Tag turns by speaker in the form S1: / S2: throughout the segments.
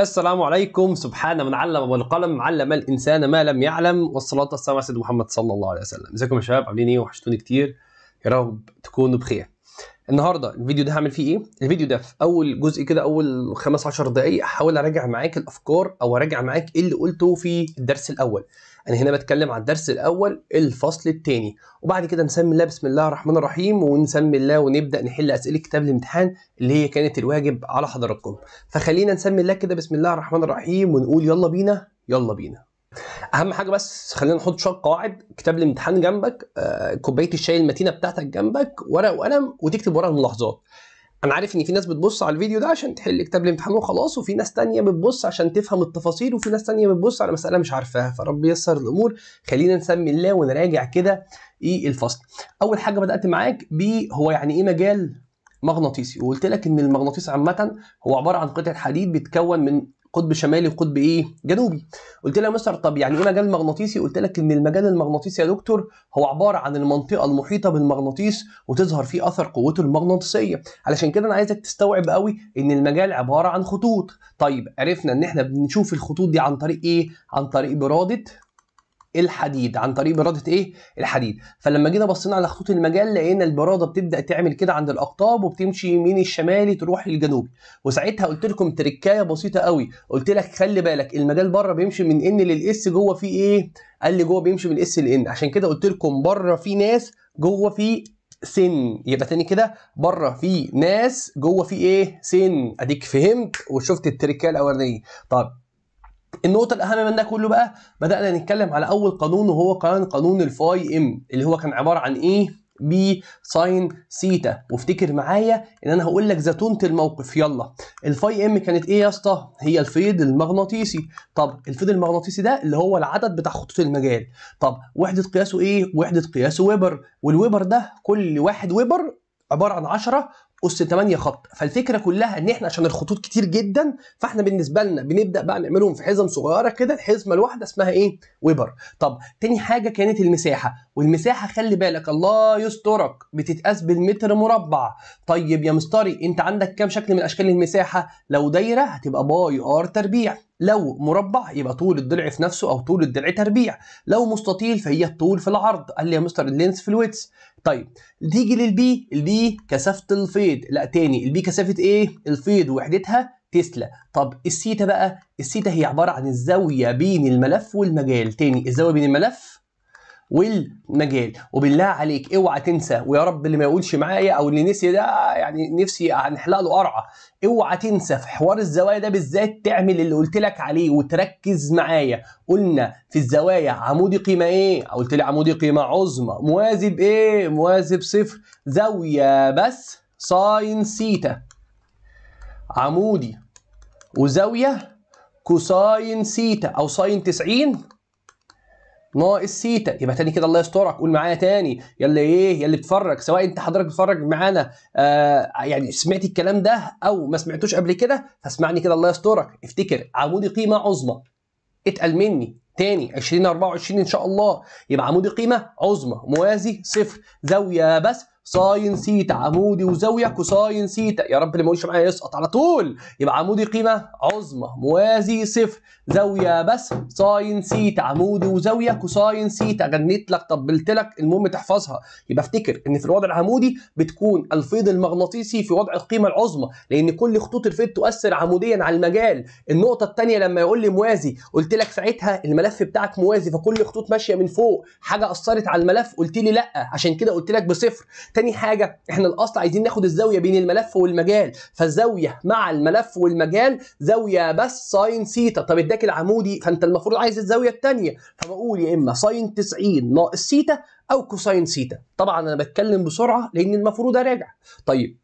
S1: السلام عليكم سبحان من علم بالقلم علم الانسان ما لم يعلم والصلاه والسلام على سيدنا محمد صلى الله عليه وسلم ازيكم يا شباب عاملين ايه وحشتوني كتير يا رب تكونوا بخير النهارده الفيديو ده هعمل فيه ايه الفيديو ده في اول جزء كده اول 15 دقائق هحاول اراجع معاك الافكار او اراجع معاك ايه اللي قلته في الدرس الاول انا يعني هنا بتكلم على الدرس الاول الفصل الثاني وبعد كده نسمي الله بسم الله الرحمن الرحيم ونسمي الله ونبدا نحل اسئله كتاب الامتحان اللي هي كانت الواجب على حضراتكم فخلينا نسمي الله كده بسم الله الرحمن الرحيم ونقول يلا بينا يلا بينا اهم حاجه بس خلينا نحط شويه قواعد كتاب الامتحان جنبك آه، كوبايه الشاي المتينه بتاعتك جنبك ورق وقلم وتكتب ورا الملاحظات انا عارف ان في ناس بتبص على الفيديو ده عشان تحل كتاب الامتحان وخلاص وفي ناس تانية بتبص عشان تفهم التفاصيل وفي ناس تانية بتبص على مساله مش عارفاها فرب ييسر الامور خلينا نسمي الله ونراجع كده ايه الفصل اول حاجه بدات معاك ب هو يعني ايه مجال مغناطيسي وقلت لك ان المغناطيس عامه هو عباره عن قطعه حديد بتكون من قطب شمالي وقطب ايه جنوبي قلت لها مستر طب يعني ايه مجال مغناطيسي قلت لك ان المجال المغناطيسي يا دكتور هو عباره عن المنطقه المحيطه بالمغناطيس وتظهر فيه اثر قوته المغناطيسيه علشان كده انا عايزك تستوعب قوي ان المجال عباره عن خطوط طيب عرفنا ان احنا بنشوف الخطوط دي عن طريق ايه عن طريق براده الحديد عن طريق برادة ايه الحديد فلما جينا بصينا على خطوط المجال لقينا البرادة بتبدأ تعمل كده عند الأقطاب وبتمشي يمين الشمالي تروح للجنوبي وساعتها قلت لكم تركاية بسيطة قوي قلت لك خلي بالك المجال بره بيمشي من ان للاس جوه في ايه قال لي جوه بيمشي من اس لان عشان كده قلت لكم بره في ناس جوه في سن يبقى تاني كده بره في ناس جوه في ايه سن اديك فهمت وشفت التركايه الاولانيه طب النقطة الأهم من ده كله بقى بدأنا نتكلم على أول قانون وهو كان قانون الفاي إم اللي هو كان عبارة عن إيه؟ بي ساين سيتا وافتكر معايا ان انا هقول لك زتونه الموقف يلا الفاي ام كانت ايه يا اسطى هي الفيض المغناطيسي طب الفيض المغناطيسي ده اللي هو العدد بتاع خطوط المجال طب وحده قياسه ايه وحده قياسه ويبر والويبر ده كل واحد ويبر عباره عن 10 اس 8 خط فالفكره كلها ان احنا عشان الخطوط كتير جدا فاحنا بالنسبه لنا بنبدا بقى نعملهم في حزم صغيره كده الحزمه الواحده اسمها ايه ويبر طب تاني حاجه كانت المساحه والمساحه خلي بالك الله يسترك بتتقاس بالمتر مربع طيب يا مستري انت عندك كام شكل من اشكال المساحه لو دايره هتبقى باي ار تربيع لو مربع يبقى طول الضلع في نفسه او طول الضلع تربيع لو مستطيل فهي الطول في العرض قال لي يا مستر اللينس في الويتس طيب تيجي للبي البي كثافه الفيض لا تاني البي كثافه ايه الفيض وحدتها تسلا طب السيتا بقى السيتا هي عباره عن الزاويه بين الملف والمجال تاني الزاويه بين الملف والمجال وبالله عليك اوعى تنسى ويا رب اللي ما يقولش معايا او اللي نسي ده يعني نفسي هنحلق له قرعه اوعى تنسى في حوار الزوايا ده بالذات تعمل اللي قلت لك عليه وتركز معايا قلنا في الزوايا عمودي قيمه ايه قلت لي عمودي قيمه عظمى موازي ايه موازي صفر زاويه بس ساين سيتا عمودي وزاويه كوساين سيتا او ساين 90 ناقص سيتا يبقى تاني كده الله يسترك قول معايا تاني يلا ايه يلا بتفرج سواء انت حضرتك بتتفرج معانا آه يعني سمعت الكلام ده او ما سمعتوش قبل كده فاسمعني كده الله يسترك افتكر عمودي قيمه عظمى اتقل مني تاني 2024 ان شاء الله يبقى عمودي قيمه عظمى موازي صفر زاويه بس ساين سيتا عمودي وزاويه كوساين سيتا يا رب اللي ما يقولش معايا يسقط على طول يبقى عمودي قيمه عظمى موازي صفر زاويه بس ساين سيتا عمودي وزاويه كوساين سيتا غنيت لك طبلت لك المهم تحفظها يبقى افتكر ان في الوضع العمودي بتكون الفيض المغناطيسي في وضع القيمه العظمى لان كل خطوط الفيض تؤثر عموديا على المجال النقطه الثانيه لما يقول لي موازي قلت لك ساعتها الملف بتاعك موازي فكل خطوط ماشيه من فوق حاجه اثرت على الملف قلت لي لا عشان كده قلت لك بصفر تاني حاجه احنا الاصل عايزين ناخد الزاويه بين الملف والمجال فالزاويه مع الملف والمجال زاويه بس ساين سيتا طب عندك العمودي فانت المفروض عايز الزاويه الثانيه فبقول يا اما ساين 90 ناقص سيتا او كوساين سيتا طبعا انا بتكلم بسرعه لان المفروض اراجع طيب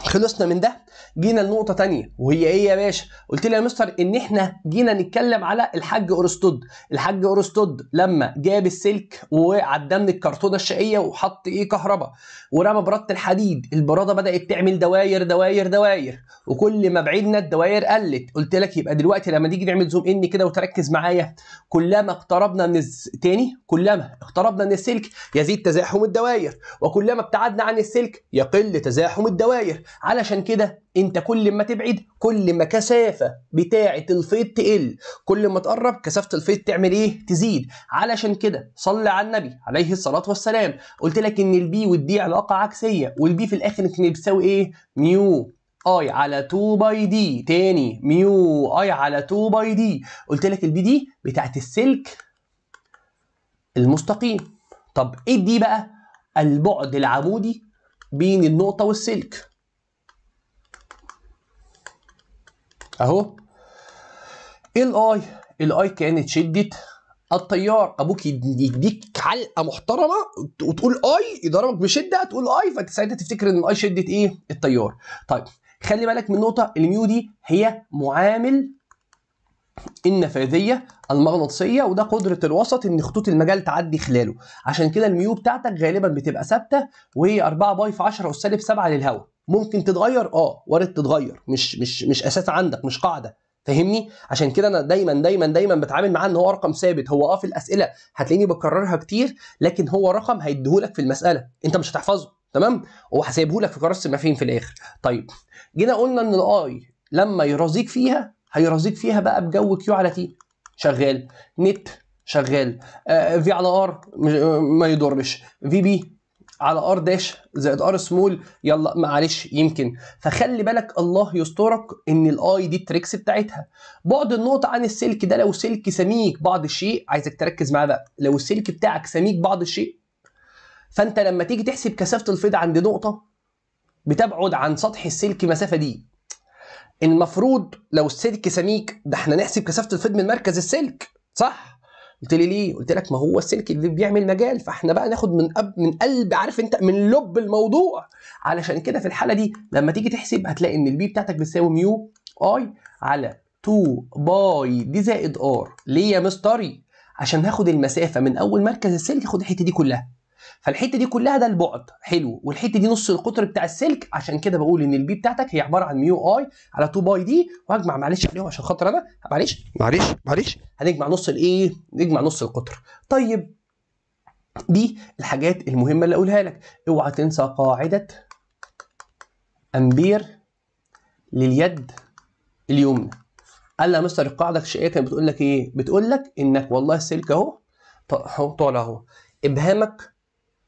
S1: خلصنا من ده جينا لنقطة تانية وهي ايه يا باشا؟ قلت لي يا مستر ان احنا جينا نتكلم على الحاج ارسطود، الحاج ارسطود لما جاب السلك وعدى من الكرتونة الشقية وحط ايه كهرباء ورمى برادة الحديد، البرادة بدأت تعمل دواير دواير دواير وكل ما بعدنا الدواير قلت، قلت لك يبقى دلوقتي لما تيجي نعمل زوم ان كده وتركز معايا كلما اقتربنا من الز... تاني كلما اقتربنا من السلك يزيد تزاحم الدواير وكلما ابتعدنا عن السلك يقل تزاحم الدواير علشان كده انت كل ما تبعد كل ما كثافه بتاعه الفيض تقل كل ما تقرب كثافه الفيض تعمل ايه تزيد علشان كده صلي على النبي عليه الصلاه والسلام قلت لك ان البي والدي علاقه عكسيه والبي في الاخر كان بتساوي ايه ميو اي على 2 باي دي تاني ميو اي على 2 باي دي قلت لك البي دي بتاعة السلك المستقيم طب ايه دي بقى البعد العمودي بين النقطه والسلك اهو ايه الاي الاي كانت شدة التيار ابوك يديك علقه محترمه وتقول اي يضربك بشده تقول اي فانت ساعتها تفتكر ان الاي شده ايه التيار طيب خلي بالك من نقطه الميو دي هي معامل النفاذيه المغناطيسيه وده قدره الوسط ان خطوط المجال تعدي خلاله عشان كده الميو بتاعتك غالبا بتبقى ثابته وهي 4 باي في 10 اس سالب 7 للهواء ممكن تتغير اه وارد تتغير مش مش مش اساس عندك مش قاعده فاهمني عشان كده انا دايما دايما دايما بتعامل معاه ان هو رقم ثابت هو اه في الاسئله هتلاقيني بكررها كتير لكن هو رقم هيديهولك في المساله انت مش هتحفظه تمام وهسيبهولك في قرار السمافين في الاخر طيب جينا قلنا ان الاي لما يرازيك فيها هيرازيك فيها بقى بجو كيو على تي شغال نت شغال آه في على ار ما يضرش في بي على ار داش زائد ار سمول يلا معلش يمكن فخلي بالك الله يسترك ان الاي دي التريكس بتاعتها بعد النقطه عن السلك ده لو سلك سميك بعض الشيء عايزك تركز معاه بقى لو السلك بتاعك سميك بعض الشيء فانت لما تيجي تحسب كثافه الفيض عند نقطه بتبعد عن سطح السلك مسافه دي المفروض لو السلك سميك ده احنا نحسب كثافه الفيض من مركز السلك صح قلت لي ليه قلت لك ما هو السلك اللي بيعمل مجال فاحنا بقى ناخد من أب من قلب عارف انت من لب الموضوع علشان كده في الحاله دي لما تيجي تحسب هتلاقي ان البي بتاعتك بتساوي ميو اي على 2 باي دي زائد ار ليه يا مستري عشان هاخد المسافه من اول مركز السلك خد الحته دي كلها فالحته دي كلها ده البعد حلو والحته دي نص القطر بتاع السلك عشان كده بقول ان البي بتاعتك هي عباره عن ميو اي على 2 باي دي وهجمع معلش عليهم عشان خاطر انا معلش معلش معلش هنجمع نص الايه نجمع نص القطر طيب دي الحاجات المهمه اللي اقولها لك اوعى تنسى قاعده امبير لليد اليمنى قال لها مستر القاعده الشقيه كانت طيب بتقول لك ايه بتقول لك انك والله السلك اهو اهو طالع اهو ابهامك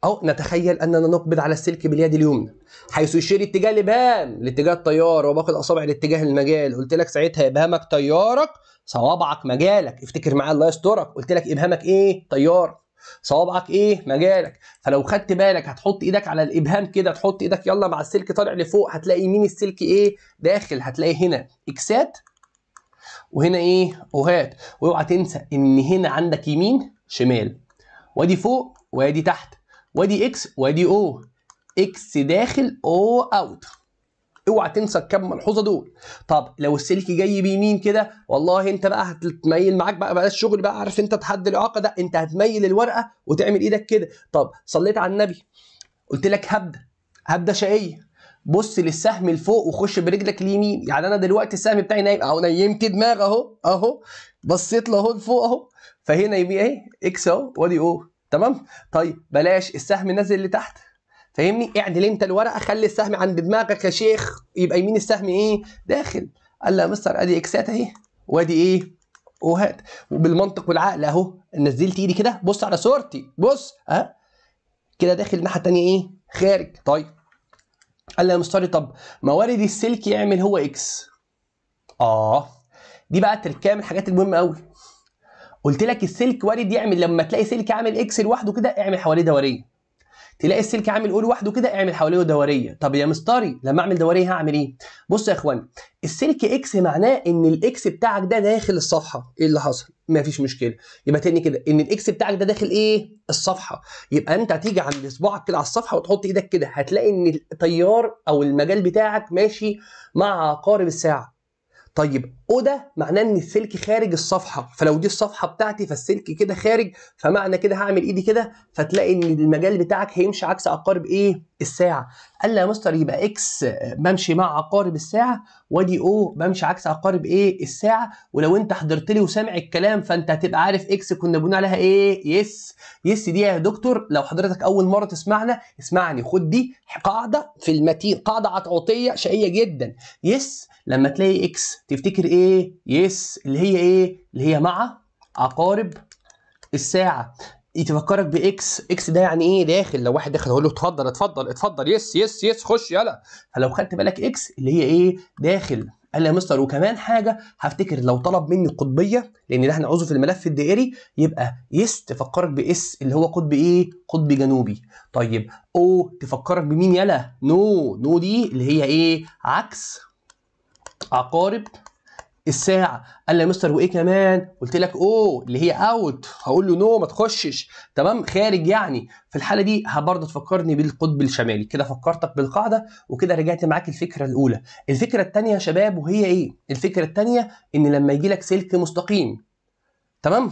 S1: أو نتخيل أننا نقبض على السلك باليد اليمنى حيث يشير اتجاه الإبهام لاتجاه التيار وباقي الأصابع لاتجاه المجال قلت لك ساعتها إبهامك تيارك صوابعك مجالك افتكر معايا الله يسترك قلت لك إبهامك إيه تيارك صوابعك ايه مجالك فلو خدت بالك هتحط ايدك على الابهام كده تحط ايدك يلا مع السلك طالع لفوق هتلاقي يمين السلك ايه داخل هتلاقي هنا اكسات وهنا ايه اوهات واوعى تنسى ان هنا عندك يمين شمال وادي فوق وادي تحت وادي اكس وادي او اكس داخل او اوت اوعى تنسى الكام ملحوظه دول طب لو السلك جاي بيمين كده والله انت بقى هتتميل معاك بقى بقى الشغل بقى عارف انت تحدي الاعاقه ده انت هتميل الورقه وتعمل ايدك كده طب صليت على النبي قلت لك هبدا هبدا شقيه بص للسهم لفوق وخش برجلك اليمين يعني انا دلوقتي السهم بتاعي نايم اهو نيمت دماغ اهو اهو بصيت له اهو لفوق اهو فهنا يبقى ايه اكس اهو وادي او تمام طيب بلاش السهم نزل لتحت فاهمني اعدل انت الورقه خلي السهم عند دماغك يا شيخ يبقى يمين السهم ايه داخل قال لي يا مستر ادي اكسات اهي وادي ايه وهات وبالمنطق والعقل اهو نزلت ايدي كده بص على صورتي بص ها كده داخل الناحيه الثانيه ايه خارج طيب قال لي يا مستر طب موارد السلك يعمل هو اكس اه دي بقى تركيه من الحاجات المهمه قوي قلت لك السلك وارد يعمل لما تلاقي سلك عامل اكس لوحده كده اعمل حواليه دوريه تلاقي السلك عامل او لوحده كده اعمل حواليه دوريه طب يا مستري لما اعمل دوريه هعمل ايه بص يا اخوان السلك اكس معناه ان الاكس بتاعك ده داخل الصفحه ايه اللي حصل مفيش مشكله يبقى تاني كده ان الاكس بتاعك ده داخل ايه الصفحه يبقى انت هتيجي عند صباعك كده على الصفحه وتحط ايدك كده هتلاقي ان التيار او المجال بتاعك ماشي مع عقارب الساعه طيب او ده معناه ان السلك خارج الصفحه فلو دي الصفحه بتاعتي فالسلك كده خارج فمعنى كده هعمل ايدي كده فتلاقي ان المجال بتاعك هيمشي عكس عقارب ايه الساعه قال لي يا مستر يبقى اكس بمشي مع عقارب الساعه وادي او بمشي عكس عقارب ايه الساعه ولو انت حضرت لي وسامع الكلام فانت هتبقى عارف اكس كنا بنقول عليها ايه يس يس دي يا دكتور لو حضرتك اول مره تسمعنا اسمعني خد دي قاعده في المتين قاعده عطعوطيه شقيه جدا يس لما تلاقي اكس تفتكر ايه يس اللي هي ايه اللي هي مع عقارب الساعه تفكرك باكس اكس ده يعني ايه داخل لو واحد دخل اقول له اتفضل اتفضل اتفضل يس يس يس خش يلا فلو خدت بالك اكس اللي هي ايه داخل قال لي يا مستر وكمان حاجه هفتكر لو طلب مني القطبيه لان ده هنعوزه في الملف الدائري يبقى يس تفكرك باس اللي هو قطب ايه قطب جنوبي طيب او تفكرك بمين يلا نو نو دي اللي هي ايه عكس عقارب الساعة قال لي يا مستر وايه كمان؟ قلت لك اوه اللي هي اوت هقول له نو ما تخشش تمام خارج يعني في الحالة دي برضه تفكرني بالقطب الشمالي كده فكرتك بالقاعدة وكده رجعت معاك الفكرة الأولى الفكرة الثانية يا شباب وهي ايه؟ الفكرة الثانية إن لما يجي لك سلك مستقيم تمام؟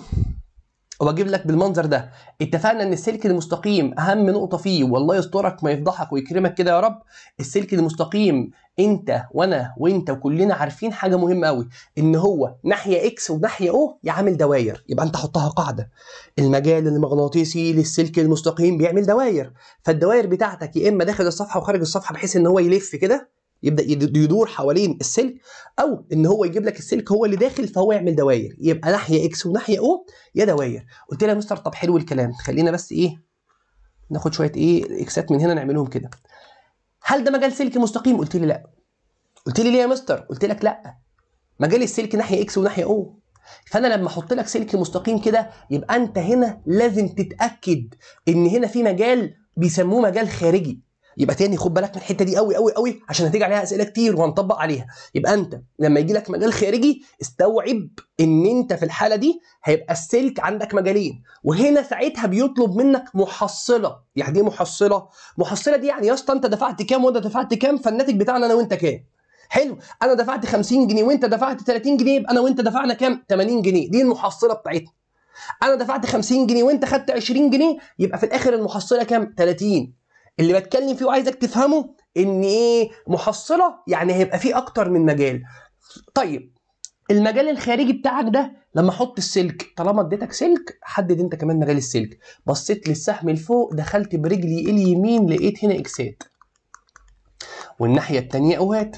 S1: واجيب لك بالمنظر ده اتفقنا ان السلك المستقيم اهم نقطه فيه والله يسترك ما يفضحك ويكرمك كده يا رب السلك المستقيم انت وانا وانت وكلنا عارفين حاجه مهمه قوي ان هو ناحيه اكس وناحيه او يعمل دواير يبقى انت حطها قاعده المجال المغناطيسي للسلك المستقيم بيعمل دواير فالدواير بتاعتك يا اما داخل الصفحه وخارج الصفحه بحيث ان هو يلف كده يبدا يدور حوالين السلك او ان هو يجيب لك السلك هو اللي داخل فهو يعمل دواير يبقى ناحيه اكس وناحيه او يا دواير قلت لها يا مستر طب حلو الكلام خلينا بس ايه ناخد شويه ايه اكسات من هنا نعملهم كده هل ده مجال سلكي مستقيم قلت لي لا قلت لي ليه يا مستر قلت لك لا مجال السلك ناحيه اكس وناحيه او فانا لما احط لك سلك مستقيم كده يبقى انت هنا لازم تتاكد ان هنا في مجال بيسموه مجال خارجي يبقى تاني خد بالك من الحته دي قوي قوي قوي عشان هتيجي عليها اسئله كتير وهنطبق عليها يبقى انت لما يجي لك مجال خارجي استوعب ان انت في الحاله دي هيبقى السلك عندك مجالين وهنا ساعتها بيطلب منك محصله يعني ايه محصله محصله دي يعني يا اسطى انت دفعت كام وانا دفعت كام فالناتج بتاعنا انا وانت كام حلو انا دفعت 50 جنيه وانت دفعت 30 جنيه يبقى انا وانت دفعنا كام 80 جنيه دي المحصله بتاعتنا انا دفعت 50 جنيه وانت خدت 20 جنيه يبقى في الاخر المحصله كام 30 اللي بتكلم فيه وعايزك تفهمه ان ايه محصله يعني هيبقى فيه اكتر من مجال طيب المجال الخارجي بتاعك ده لما احط السلك طالما اديتك سلك حدد انت كمان مجال السلك بصيت للسهم لفوق دخلت برجلي اليمين لقيت هنا اكسات والناحيه الثانيه اوهات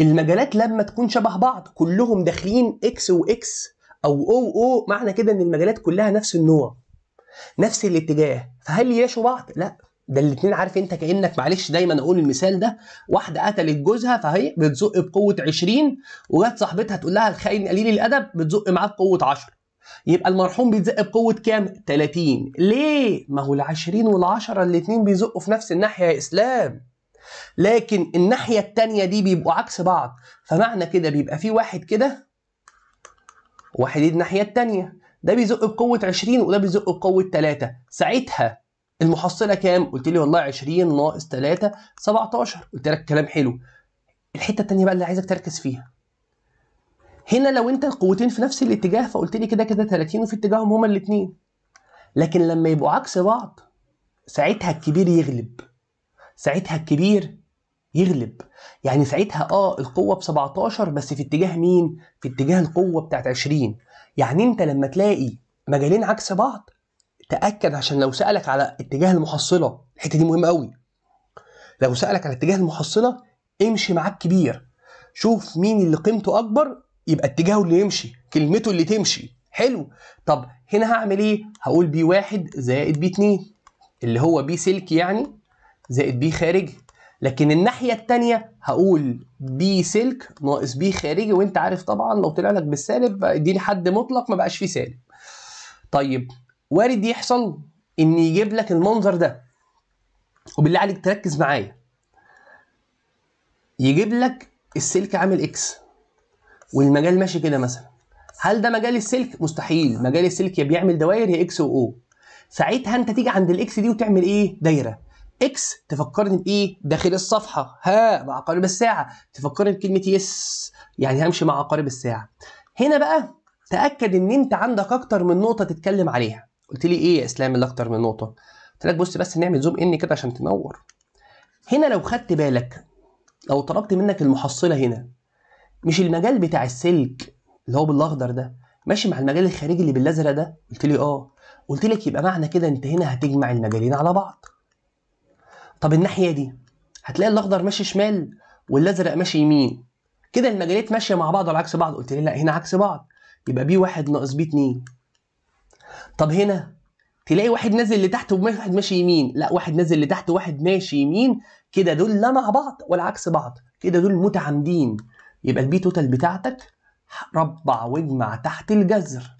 S1: المجالات لما تكون شبه بعض كلهم داخلين اكس واكس او او او معنى كده ان المجالات كلها نفس النوع نفس الاتجاه فهل يشوا بعض لا ده الاتنين عارف انت كانك معلش دايما اقول المثال ده واحده قتلت جوزها فهي بتزق بقوه 20 وجت صاحبتها تقول لها الخاين قليل الادب بتزق معاه بقوه 10 يبقى المرحوم بيتزق بقوه كام 30 ليه ما هو ال20 وال10 الاتنين بيزقوا في نفس الناحيه يا اسلام لكن الناحيه التانية دي بيبقوا عكس بعض فمعنى كده بيبقى في واحد كده واحد الناحيه التانية ده بيزق بقوه 20 وده بيزق بقوه 3 ساعتها المحصله كام قلت لي والله 20 ناقص 3 17 قلت لك كلام حلو الحته الثانيه بقى اللي عايزك تركز فيها هنا لو انت القوتين في نفس الاتجاه فقلت لي كده كده 30 وفي اتجاههم هما الاثنين لكن لما يبقوا عكس بعض ساعتها الكبير يغلب ساعتها الكبير يغلب يعني ساعتها اه القوة ب 17 بس في اتجاه مين؟ في اتجاه القوة بتاعت 20 يعني انت لما تلاقي مجالين عكس بعض تاكد عشان لو سالك على اتجاه المحصله الحته دي مهمه قوي لو سالك على اتجاه المحصله امشي معاك كبير شوف مين اللي قيمته اكبر يبقى اتجاهه اللي يمشي كلمته اللي تمشي حلو طب هنا هعمل ايه هقول بي واحد زائد بي اتنين اللي هو بي سلكي يعني زائد بي خارجي لكن الناحية التانية هقول بي سلك ناقص بي خارجي وانت عارف طبعا لو طلع لك بالسالب اديني حد مطلق ما بقاش فيه سالب طيب وارد يحصل ان يجيب لك المنظر ده وبالله عليك تركز معايا يجيب لك السلك عامل اكس والمجال ماشي كده مثلا هل ده مجال السلك مستحيل مجال السلك يا بيعمل دوائر يا اكس واو ساعتها انت تيجي عند الاكس دي وتعمل ايه دايره اكس تفكرني بايه داخل الصفحه ها مع عقارب الساعه تفكرني بكلمه يس يعني همشي مع عقارب الساعه هنا بقى تاكد ان انت عندك اكتر من نقطه تتكلم عليها قلت لي ايه يا اسلام اللي اكتر من نقطه قلت لك بص بس نعمل زوم ان كده عشان تنور هنا لو خدت بالك لو طلبت منك المحصله هنا مش المجال بتاع السلك اللي هو بالاخضر ده ماشي مع المجال الخارجي اللي بالازرق ده قلت لي اه قلت لك يبقى معنى كده انت هنا هتجمع المجالين على بعض طب الناحيه دي هتلاقي الاخضر ماشي شمال والازرق ماشي يمين كده المجالات ماشيه مع بعض ولا عكس بعض قلت لي لا هنا عكس بعض يبقى بي واحد ناقص بي اتنين طب هنا تلاقي واحد نازل لتحت وواحد ماشي يمين لا واحد نازل لتحت وواحد ماشي يمين كده دول لا مع بعض ولا عكس بعض كده دول متعامدين يبقى البي توتال بتاعتك ربع واجمع تحت الجذر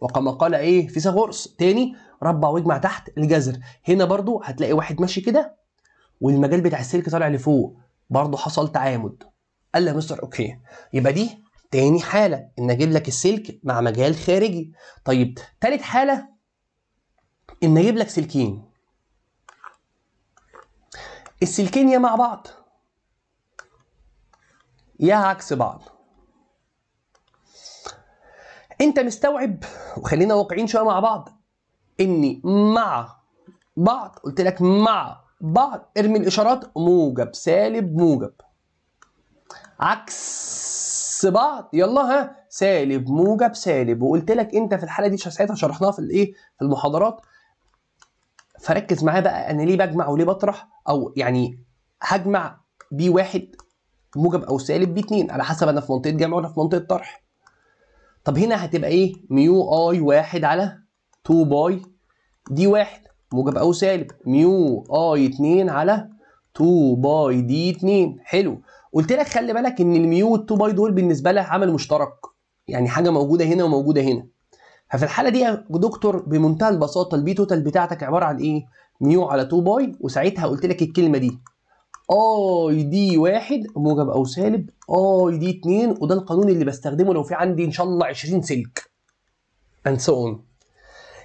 S1: وكما قال ايه فيثاغورس تاني ربع واجمع تحت الجذر هنا برضو هتلاقي واحد ماشي كده والمجال بتاع السلك طالع لفوق برضه حصل تعامد قال لي يا مستر اوكي يبقى دي تاني حاله ان اجيب لك السلك مع مجال خارجي طيب تالت حاله ان اجيب لك سلكين السلكين يا مع بعض يا عكس بعض انت مستوعب وخلينا واقعين شويه مع بعض اني مع بعض قلت لك مع بعض ارمي الاشارات موجب سالب موجب عكس بعض يلا ها سالب موجب سالب وقلت لك انت في الحاله دي ساعتها شرحناها في الايه في المحاضرات فركز معايا بقى انا ليه بجمع وليه بطرح او يعني هجمع بي واحد موجب او سالب بي اتنين على حسب انا في منطقه جمع ولا في منطقه طرح طب هنا هتبقى ايه ميو اي واحد على 2 باي دي واحد موجب او سالب ميو اي 2 على 2 باي دي 2 حلو قلت لك خلي بالك ان الميو وال2 باي دول بالنسبه لها عمل مشترك يعني حاجه موجوده هنا وموجوده هنا ففي الحاله دي يا دكتور بمنتهى البساطه البي توتال بتاعتك عباره عن ايه ميو على 2 باي وساعتها قلت لك الكلمه دي اي دي 1 موجب او سالب اي دي 2 وده القانون اللي بستخدمه لو في عندي ان شاء الله 20 سلك and so on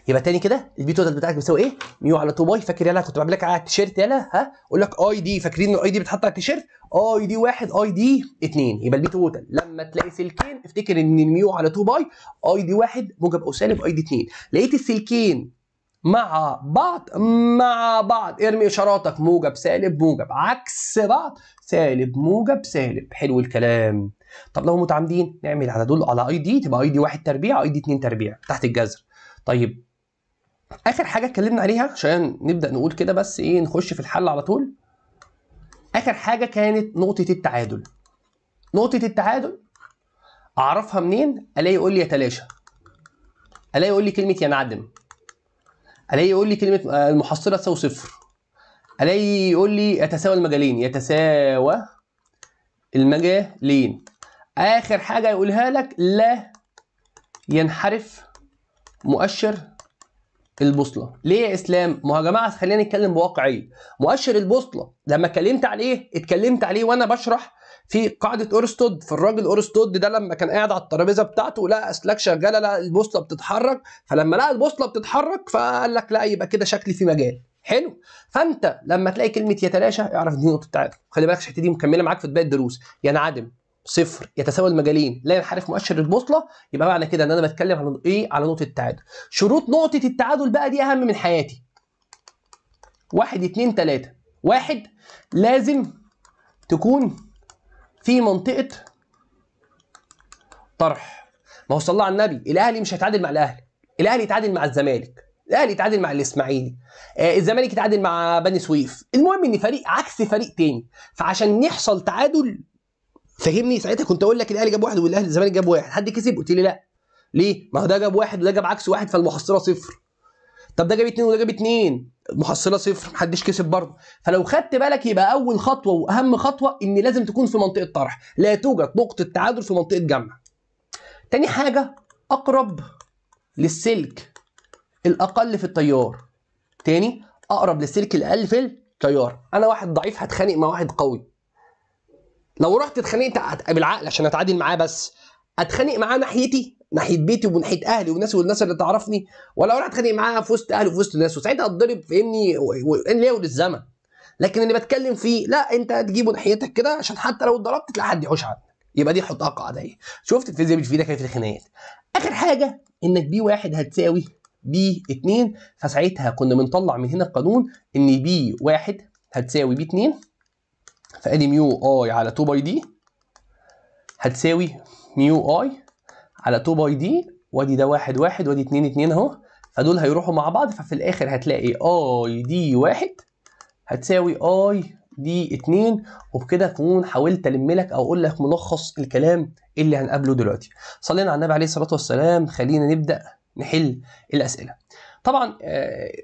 S1: يبقى تاني كده البي توتال بتاعك بيساوي ايه؟ ميو على 2 باي فاكر يالا كنت بعمل لك على التيشيرت يالا ها؟ اقول لك اي دي فاكرين ان الاي دي بتحط على التيشيرت؟ اي دي 1 اي دي 2 يبقى البي توتال لما تلاقي سلكين افتكر ان الميو على 2 باي اي دي 1 موجب او سالب اي دي 2 لقيت السلكين مع بعض مع بعض ارمي اشاراتك موجب سالب موجب عكس بعض سالب موجب سالب حلو الكلام طب لو متعامدين نعمل على دول على اي دي تبقى اي دي 1 تربيع اي دي 2 تربيع تحت الجذر طيب اخر حاجه اتكلمنا عليها عشان نبدا نقول كده بس ايه نخش في الحل على طول اخر حاجه كانت نقطه التعادل نقطه التعادل اعرفها منين الاقي يقول لي يتلاشى الاقي يقول لي كلمه ينعدم الاقي يقول لي كلمه آه، المحصله تساوي صفر الاقي يقول لي يتساوى المجالين يتساوى المجالين اخر حاجه يقولها لك لا ينحرف مؤشر البوصله ليه يا اسلام ما هو يا جماعه خلينا نتكلم بواقعيه مؤشر البوصله لما اتكلمت عليه اتكلمت عليه وانا بشرح في قاعده ارستود في الراجل ارستود ده لما كان قاعد على الترابيزه بتاعته لقى اسلاك شغاله لقى البوصله بتتحرك فلما لقى البوصله بتتحرك فقال لك لا يبقى كده شكلي في مجال حلو فانت لما تلاقي كلمه يتلاشى اعرف دي نقطه تعادل خلي بالك الحته دي مكمله معاك في باقي الدروس ينعدم يعني صفر يتساوى المجالين لا ينحرف مؤشر البوصله يبقى معنى كده ان انا بتكلم على ايه على نقطه التعادل شروط نقطه التعادل بقى دي اهم من حياتي واحد اتنين تلاته واحد لازم تكون في منطقه طرح ما هو صلى الله على النبي الاهلي مش هيتعادل مع الاهلي الاهلي يتعادل مع الزمالك الاهلي يتعادل مع الاسماعيلي آه الزمالك يتعادل مع بني سويف المهم ان فريق عكس فريق تاني فعشان يحصل تعادل فهمني ساعتها كنت اقول لك الاهلي جاب واحد والاهلي الزمالك جاب واحد حد كسب قلت لي لا ليه ما هو ده جاب واحد وده جاب عكس واحد فالمحصله صفر طب ده جاب اتنين وده جاب اتنين محصله صفر محدش كسب برضه فلو خدت بالك يبقى اول خطوه واهم خطوه ان لازم تكون في منطقه طرح لا توجد نقطه تعادل في منطقه جمع تاني حاجه اقرب للسلك الاقل في التيار تاني اقرب للسلك الاقل في التيار انا واحد ضعيف هتخانق مع واحد قوي لو رحت اتخانقت بالعقل عشان اتعادل معاه بس اتخانق معاه ناحيتي ناحيه بيتي وناحيه اهلي وناسي والناس اللي تعرفني ولا اروح اتخانق معاه في وسط اهلي وفي وسط الناس وساعتها اتضرب فاهمني ليا وللزمن لكن اللي بتكلم فيه لا انت تجيبه ناحيتك كده عشان حتى لو اتضربت تلاقي حد يحوش عنك يبقى دي حطها قاعده شفت الفيزياء اللي ده في الخناقات اخر حاجه انك بي واحد هتساوي بي 2 فساعتها كنا بنطلع من هنا القانون ان بي واحد هتساوي بي 2 فادي ميو اي على 2 باي دي هتساوي ميو اي على 2 باي دي وادي ده واحد واحد وادي اتنين اتنين اهو فدول هيروحوا مع بعض ففي الاخر هتلاقي اي دي واحد هتساوي اي دي اتنين وبكده اكون حاولت الم لك او اقول لك ملخص الكلام اللي هنقابله دلوقتي. صلينا على النبي عليه الصلاه والسلام خلينا نبدا نحل الاسئله. طبعا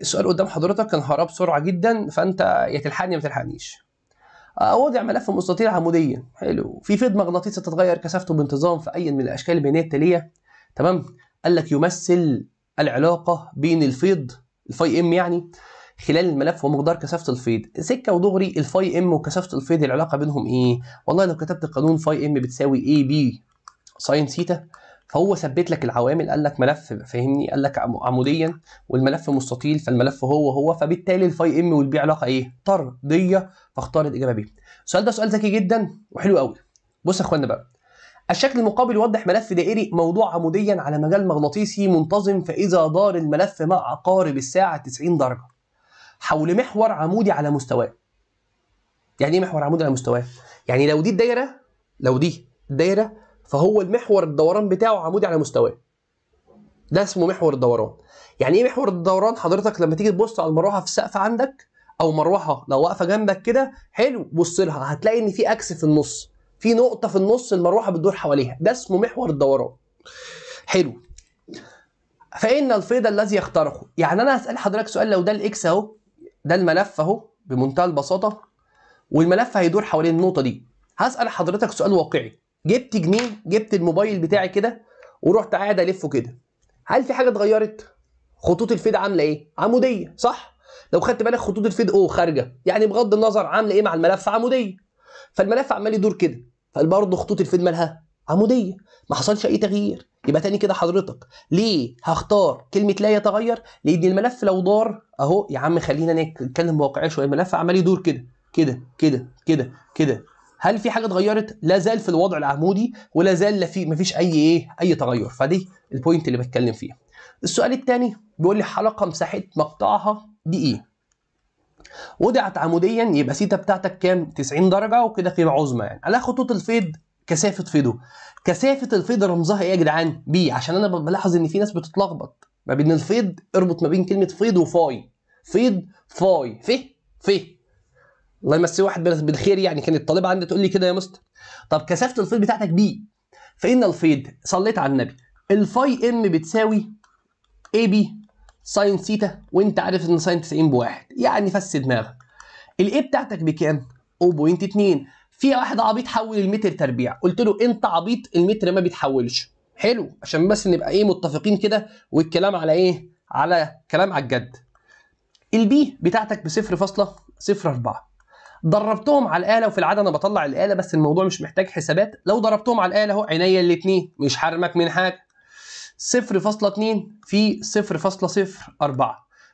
S1: السؤال آه، قدام حضرتك كان هراه بسرعه جدا فانت يا تلحقني ما تلحقنيش. آه، وضع ملف مستطيل عموديا حلو في فيض مغناطيسي تتغير كثافته بانتظام في اي من الاشكال البيانيه التاليه تمام قال لك يمثل العلاقه بين الفيض الفاي ام يعني خلال الملف ومقدار كثافه الفيض سكه ودغري الفاي ام وكثافه الفيض العلاقه بينهم ايه والله لو كتبت قانون فاي ام بتساوي اي بي ساين ثيتا فهو ثبت لك العوامل قال لك ملف فاهمني قال لك عموديا والملف مستطيل فالملف هو هو فبالتالي الفاي ام والبي علاقه ايه طرديه فاختار الاجابه بي السؤال ده سؤال ذكي جدا وحلو قوي بص يا اخوانا بقى الشكل المقابل يوضح ملف دائري موضوع عموديا على مجال مغناطيسي منتظم فاذا دار الملف مع عقارب الساعه 90 درجه حول محور عمودي على مستواه يعني ايه محور عمودي على مستواه يعني لو دي الدايره لو دي الدايره فهو المحور الدوران بتاعه عمودي على مستواه ده اسمه محور الدوران يعني ايه محور الدوران حضرتك لما تيجي تبص على المروحه في السقف عندك او مروحه لو واقفه جنبك كده حلو بص لها هتلاقي ان في اكس في النص في نقطه في النص المروحه بتدور حواليها ده اسمه محور الدوران حلو فان الفيض الذي يخترقه يعني انا هسال حضرتك سؤال لو ده الاكس اهو ده الملف اهو بمنتهى البساطه والملف هيدور حوالين النقطه دي هسال حضرتك سؤال واقعي جبت جنيه جبت الموبايل بتاعي كده ورحت قاعد الفه كده هل في حاجه اتغيرت خطوط الفيد عامله ايه عموديه صح لو خدت بالك خطوط الفيد او خارجه يعني بغض النظر عامله ايه مع الملف عموديه فالملف عمال يدور كده فبرضه خطوط الفيد مالها عموديه ما حصلش اي تغيير يبقى تاني كده حضرتك ليه هختار كلمه لا يتغير لان الملف لو دار اهو يا عم خلينا نتكلم بواقعيه شويه الملف عمال يدور كده كده كده كده كده هل في حاجه اتغيرت لا زال في الوضع العمودي ولا زال لا في مفيش اي ايه اي تغير فدي البوينت اللي بتكلم فيها السؤال الثاني بيقول لي حلقه مساحه مقطعها دي ايه وضعت عموديا يبقى سيتا بتاعتك كام 90 درجه وكده في عظمى يعني على خطوط الفيض كثافه فيضه كثافه الفيض رمزها ايه يا جدعان بي عشان انا بلاحظ ان في ناس بتتلخبط ما بين الفيض اربط ما بين كلمه فيض وفاي فيض فاي فيه فيه الله يمسيه واحد بالخير يعني كانت الطالبه عندي تقول لي كده يا مستر طب كثافه الفيض بتاعتك بي فان الفيض صليت على النبي الفاي ام بتساوي اي بي ساين ثيتا وانت عارف ان ساين 90 بواحد يعني فس دماغك الاي بتاعتك بكام 0.2 في واحد عبيط حول المتر تربيع قلت له انت عبيط المتر ما بيتحولش حلو عشان بس نبقى ايه متفقين كده والكلام على ايه على كلام على الجد البي بتاعتك بصفر فاصلة صفر أربعة دربتهم على الاله وفي العاده انا بطلع الاله بس الموضوع مش محتاج حسابات لو ضربتهم على الاله اهو عينيا الاثنين مش حرمك من حاجه 0.2 في 0.04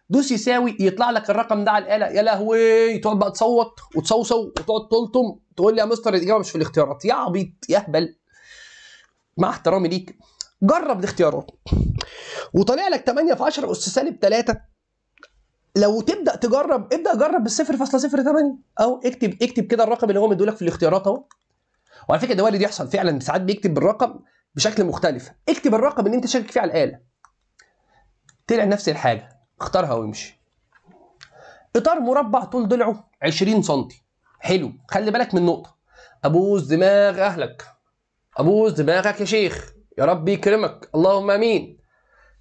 S1: دوس يساوي يطلع لك الرقم ده على الاله يا لهوي تقعد بقى تصوت وتصوصو وتقعد تلطم تقول لي يا مستر الاجابه مش في الاختيارات يا عبيط يا هبل مع احترامي ليك جرب الاختيارات وطالع لك 8 في 10 اس سالب 3 لو تبدا تجرب ابدا جرب بال 0.08 او اكتب اكتب كده الرقم اللي هو مديهولك في الاختيارات اهو وعلى فكره ده وارد يحصل فعلا ساعات بيكتب بالرقم بشكل مختلف اكتب الرقم اللي انت شاكك فيه على الاله طلع نفس الحاجه اختارها وامشي اطار مربع طول ضلعه 20 سم حلو خلي بالك من نقطه ابوس دماغ اهلك ابوس دماغك يا شيخ يا رب يكرمك اللهم امين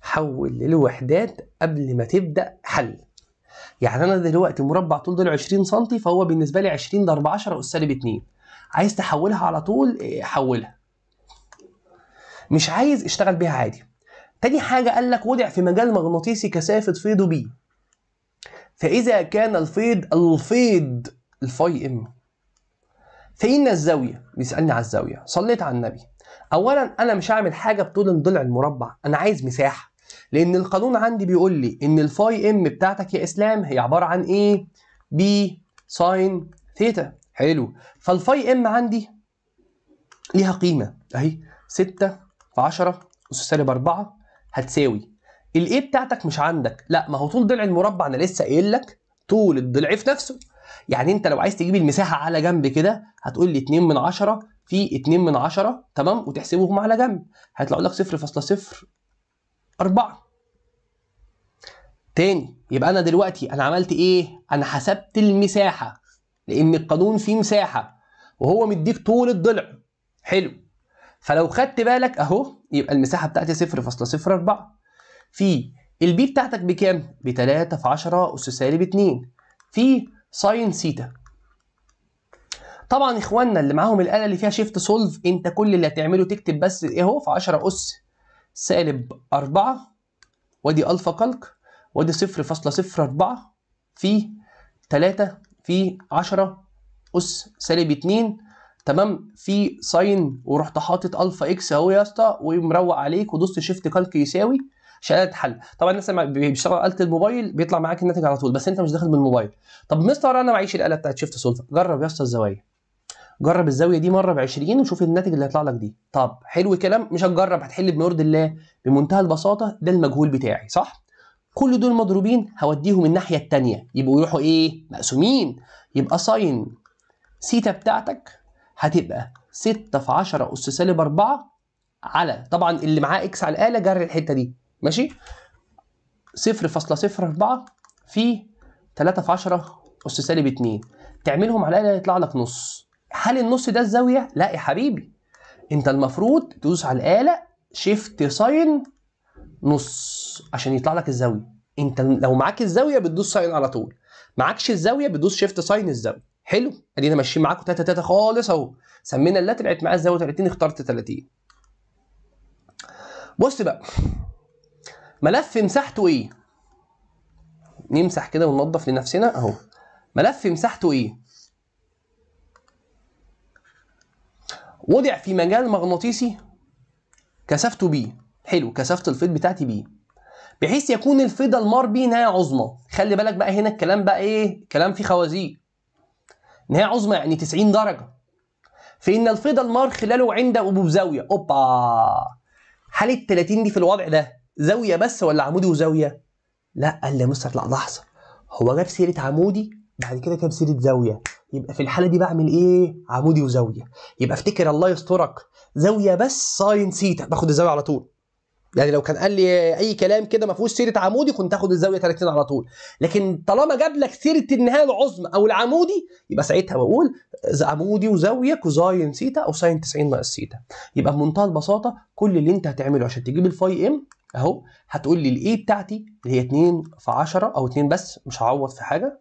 S1: حول للوحدات قبل ما تبدا حل يعني انا دلوقتي مربع طول ده 20 سم فهو بالنسبه لي 20 ضرب 10 اس سالب 2 عايز تحولها على طول إيه، حولها مش عايز اشتغل بيها عادي تاني حاجه قال لك وضع في مجال مغناطيسي كثافه فيض بي فاذا كان الفيض الفيض الفاي ام فين الزاوية بيسألني على الزاوية صليت على النبي أولا أنا مش هعمل حاجة بطول الضلع المربع أنا عايز مساحة لان القانون عندي بيقول لي ان الفاي ام بتاعتك يا اسلام هي عباره عن ايه بي ساين ثيتا حلو فالفاي ام عندي ليها قيمه اهي 6 في 10 اس سالب 4 هتساوي الايه بتاعتك مش عندك لا ما هو طول ضلع المربع انا لسه قايل لك طول الضلع في نفسه يعني انت لو عايز تجيب المساحه على جنب كده هتقول لي 2 من 10 في 2 من 10 تمام وتحسبهم على جنب هيطلع لك 0.0 أربعة تاني يبقى أنا دلوقتي أنا عملت إيه؟ أنا حسبت المساحة لأن القانون فيه مساحة وهو مديك طول الضلع حلو فلو خدت بالك أهو يبقى المساحة بتاعتي 0.04 في البي بتاعتك بكام؟ ب 3 في 10 أس سالب 2 في ساين سيتا طبعا اخواننا اللي معاهم الاله اللي فيها شيفت سولف انت كل اللي هتعمله تكتب بس اهو في 10 اس سالب 4 وادي الفا قلق وادي 0.04 في 3 في 10 اس سالب 2 تمام في ساين ورحت حاطط الفا اكس اهو يا اسطى ومروق عليك ودوست شيفت كالك يساوي عشان تحل طبعا الناس لما بيشتغلوا آلة الموبايل بيطلع معاك الناتج على طول بس انت مش داخل بالموبايل طب مستر انا معيش الاله بتاعت شيفت سولفر جرب يا اسطى الزوايا جرب الزاويه دي مره ب 20 وشوف الناتج اللي هيطلع لك دي طب حلو الكلام مش هتجرب هتحل بما الله بمنتهى البساطه ده المجهول بتاعي صح كل دول مضروبين هوديهم الناحيه الثانيه يبقوا يروحوا ايه مقسومين يبقى ساين سيتا بتاعتك هتبقى 6 في 10 اس سالب 4 على طبعا اللي معاه اكس على الاله جري الحته دي ماشي 0.04 في 3 في 10 اس سالب 2 تعملهم على الاله يطلع لك نص هل النص ده الزاويه لا يا حبيبي انت المفروض تدوس على الاله شيفت ساين نص عشان يطلع لك الزاويه انت لو معاك الزاويه بتدوس ساين على طول معكش الزاويه بتدوس شيفت ساين الزاويه حلو ادينا ماشيين معاكم تاتا تاتا خالص اهو سمينا اللي طلعت معاه الزاويه 30 اخترت 30 بص بقى ملف مساحته ايه نمسح كده وننظف لنفسنا اهو ملف مساحته ايه وضع في مجال مغناطيسي كثافته بي حلو كثافه الفيض بتاعتي بي بحيث يكون الفيض المار بي نهايه عظمى خلي بالك بقى هنا الكلام بقى ايه كلام فيه خوازيق نهايه عظمى يعني 90 درجه فان الفيض المار خلاله عند أبوب زاويه اوبا هل ال 30 دي في الوضع ده زاويه بس ولا عمودي وزاويه لا قال لي يا مستر لا لحظه هو جاب سيره عمودي بعد كده جاب سيره زاويه يبقى في الحاله دي بعمل ايه عمودي وزاويه يبقى افتكر الله يسترك زاويه بس ساين سيتا باخد الزاويه على طول يعني لو كان قال لي اي كلام كده ما فيهوش سيره عمودي كنت اخد الزاويه 30 على طول لكن طالما جاب لك سيره النهايه العظمى او العمودي يبقى ساعتها بقول عمودي وزاويه كوزاين سيتا او ساين 90 ناقص سيتا يبقى بمنتهى البساطه كل اللي انت هتعمله عشان تجيب الفاي ام اهو هتقول لي الاي بتاعتي اللي هي 2 في 10 او 2 بس مش هعوض في حاجه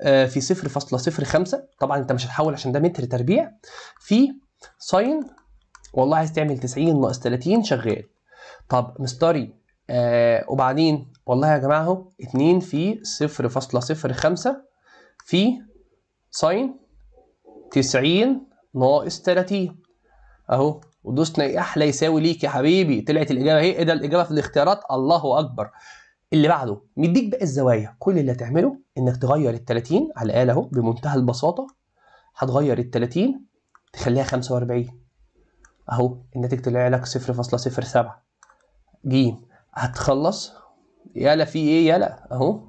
S1: آه، في 0.05 طبعا انت مش هتحول عشان ده متر تربيع في ساين والله عايز تعمل 90 ناقص 30 شغال طب مستري آه وبعدين والله يا جماعه اهو 2 في 0.05 في ساين 90 ناقص 30 اهو ودوسنا إيه احلى يساوي ليك يا حبيبي طلعت الاجابه اهي ايه ده الاجابه في الاختيارات الله اكبر اللي بعده مديك باقي الزوايا كل اللي هتعمله انك تغير ال 30 على الاله اهو بمنتهى البساطه هتغير ال 30 تخليها 45 اهو الناتج طلع لك 0.07 ج هتخلص يالا في ايه يالا اهو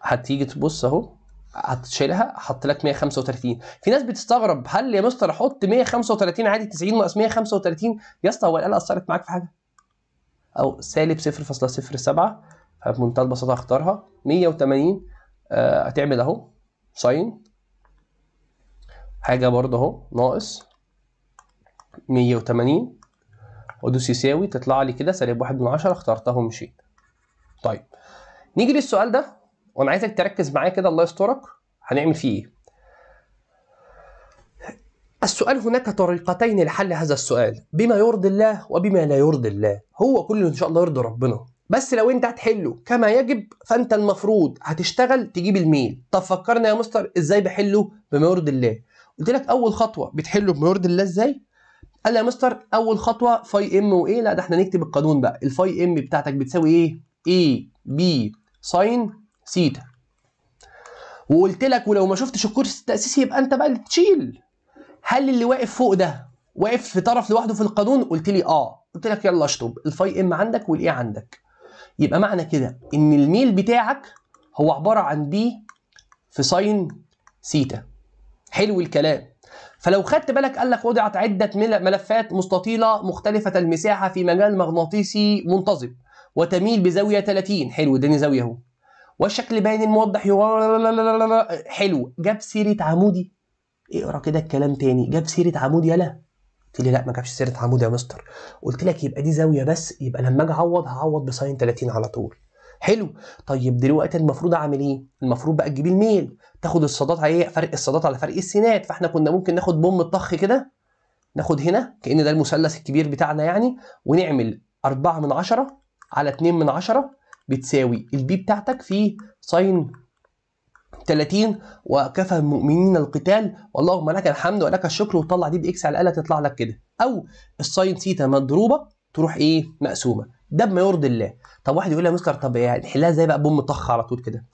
S1: هتيجي تبص اهو هتشيلها حط لك 135 في ناس بتستغرب هل يا مستر احط 135 عادي 90 ناقص 135 يا اسطى هو الاله اثرت معاك في حاجه أو سالب 0.07 فبمنتهى البساطة هختارها 180 آه، هتعمل أهو ساين حاجة برضه أهو ناقص 180 ودوس يساوي تطلع لي كده سالب 1 من 10 اخترتها ومشيت طيب نيجي للسؤال ده وأنا عايزك تركز معايا كده الله يسترك هنعمل فيه إيه السؤال هناك طريقتين لحل هذا السؤال بما يرضي الله وبما لا يرضي الله هو كله ان شاء الله يرضي ربنا بس لو انت هتحله كما يجب فانت المفروض هتشتغل تجيب الميل طب فكرنا يا مستر ازاي بحله بما يرضي الله قلت لك اول خطوه بتحله بما يرضي الله ازاي قال لي يا مستر اول خطوه فاي ام وايه لا ده احنا نكتب القانون بقى الفاي ام بتاعتك بتساوي ايه اي بي ساين سيتا وقلت لك ولو ما شفتش الكورس التاسيسي يبقى انت بقى اللي تشيل هل اللي واقف فوق ده واقف في طرف لوحده في القانون قلت لي اه قلت لك يلا اشطب الفاي ام عندك والاي عندك يبقى معنى كده ان الميل بتاعك هو عباره عن بي في ساين سيتا حلو الكلام فلو خدت بالك قال لك وضعت عده ملفات مستطيله مختلفه المساحه في مجال مغناطيسي منتظم وتميل بزاويه 30 حلو اداني زاويه اهو والشكل باين الموضح حلو جاب سيره عمودي اقرا كده الكلام تاني جاب سيره عمود يلا قلت لي لا ما جابش سيره عمود يا مستر قلت لك يبقى دي زاويه بس يبقى لما اجي اعوض هعوض بساين 30 على طول حلو طيب دلوقتي المفروض اعمل ايه المفروض بقى تجيب الميل تاخد الصادات على ايه فرق الصادات على فرق السينات فاحنا كنا ممكن ناخد بوم الطخ كده ناخد هنا كان ده المثلث الكبير بتاعنا يعني ونعمل 4 من 10 على 2 من 10 بتساوي البي بتاعتك في ساين 30 وكفى المؤمنين القتال واللهم لك الحمد ولك الشكر وطلع دي باكس على الاقل تطلع لك كده او الساين ثيتا مضروبه تروح ايه مقسومه ده بما يرضي الله طب واحد يقول لي يا مستر طب يعني نحلها ازاي بقى بوم طخ على طول كده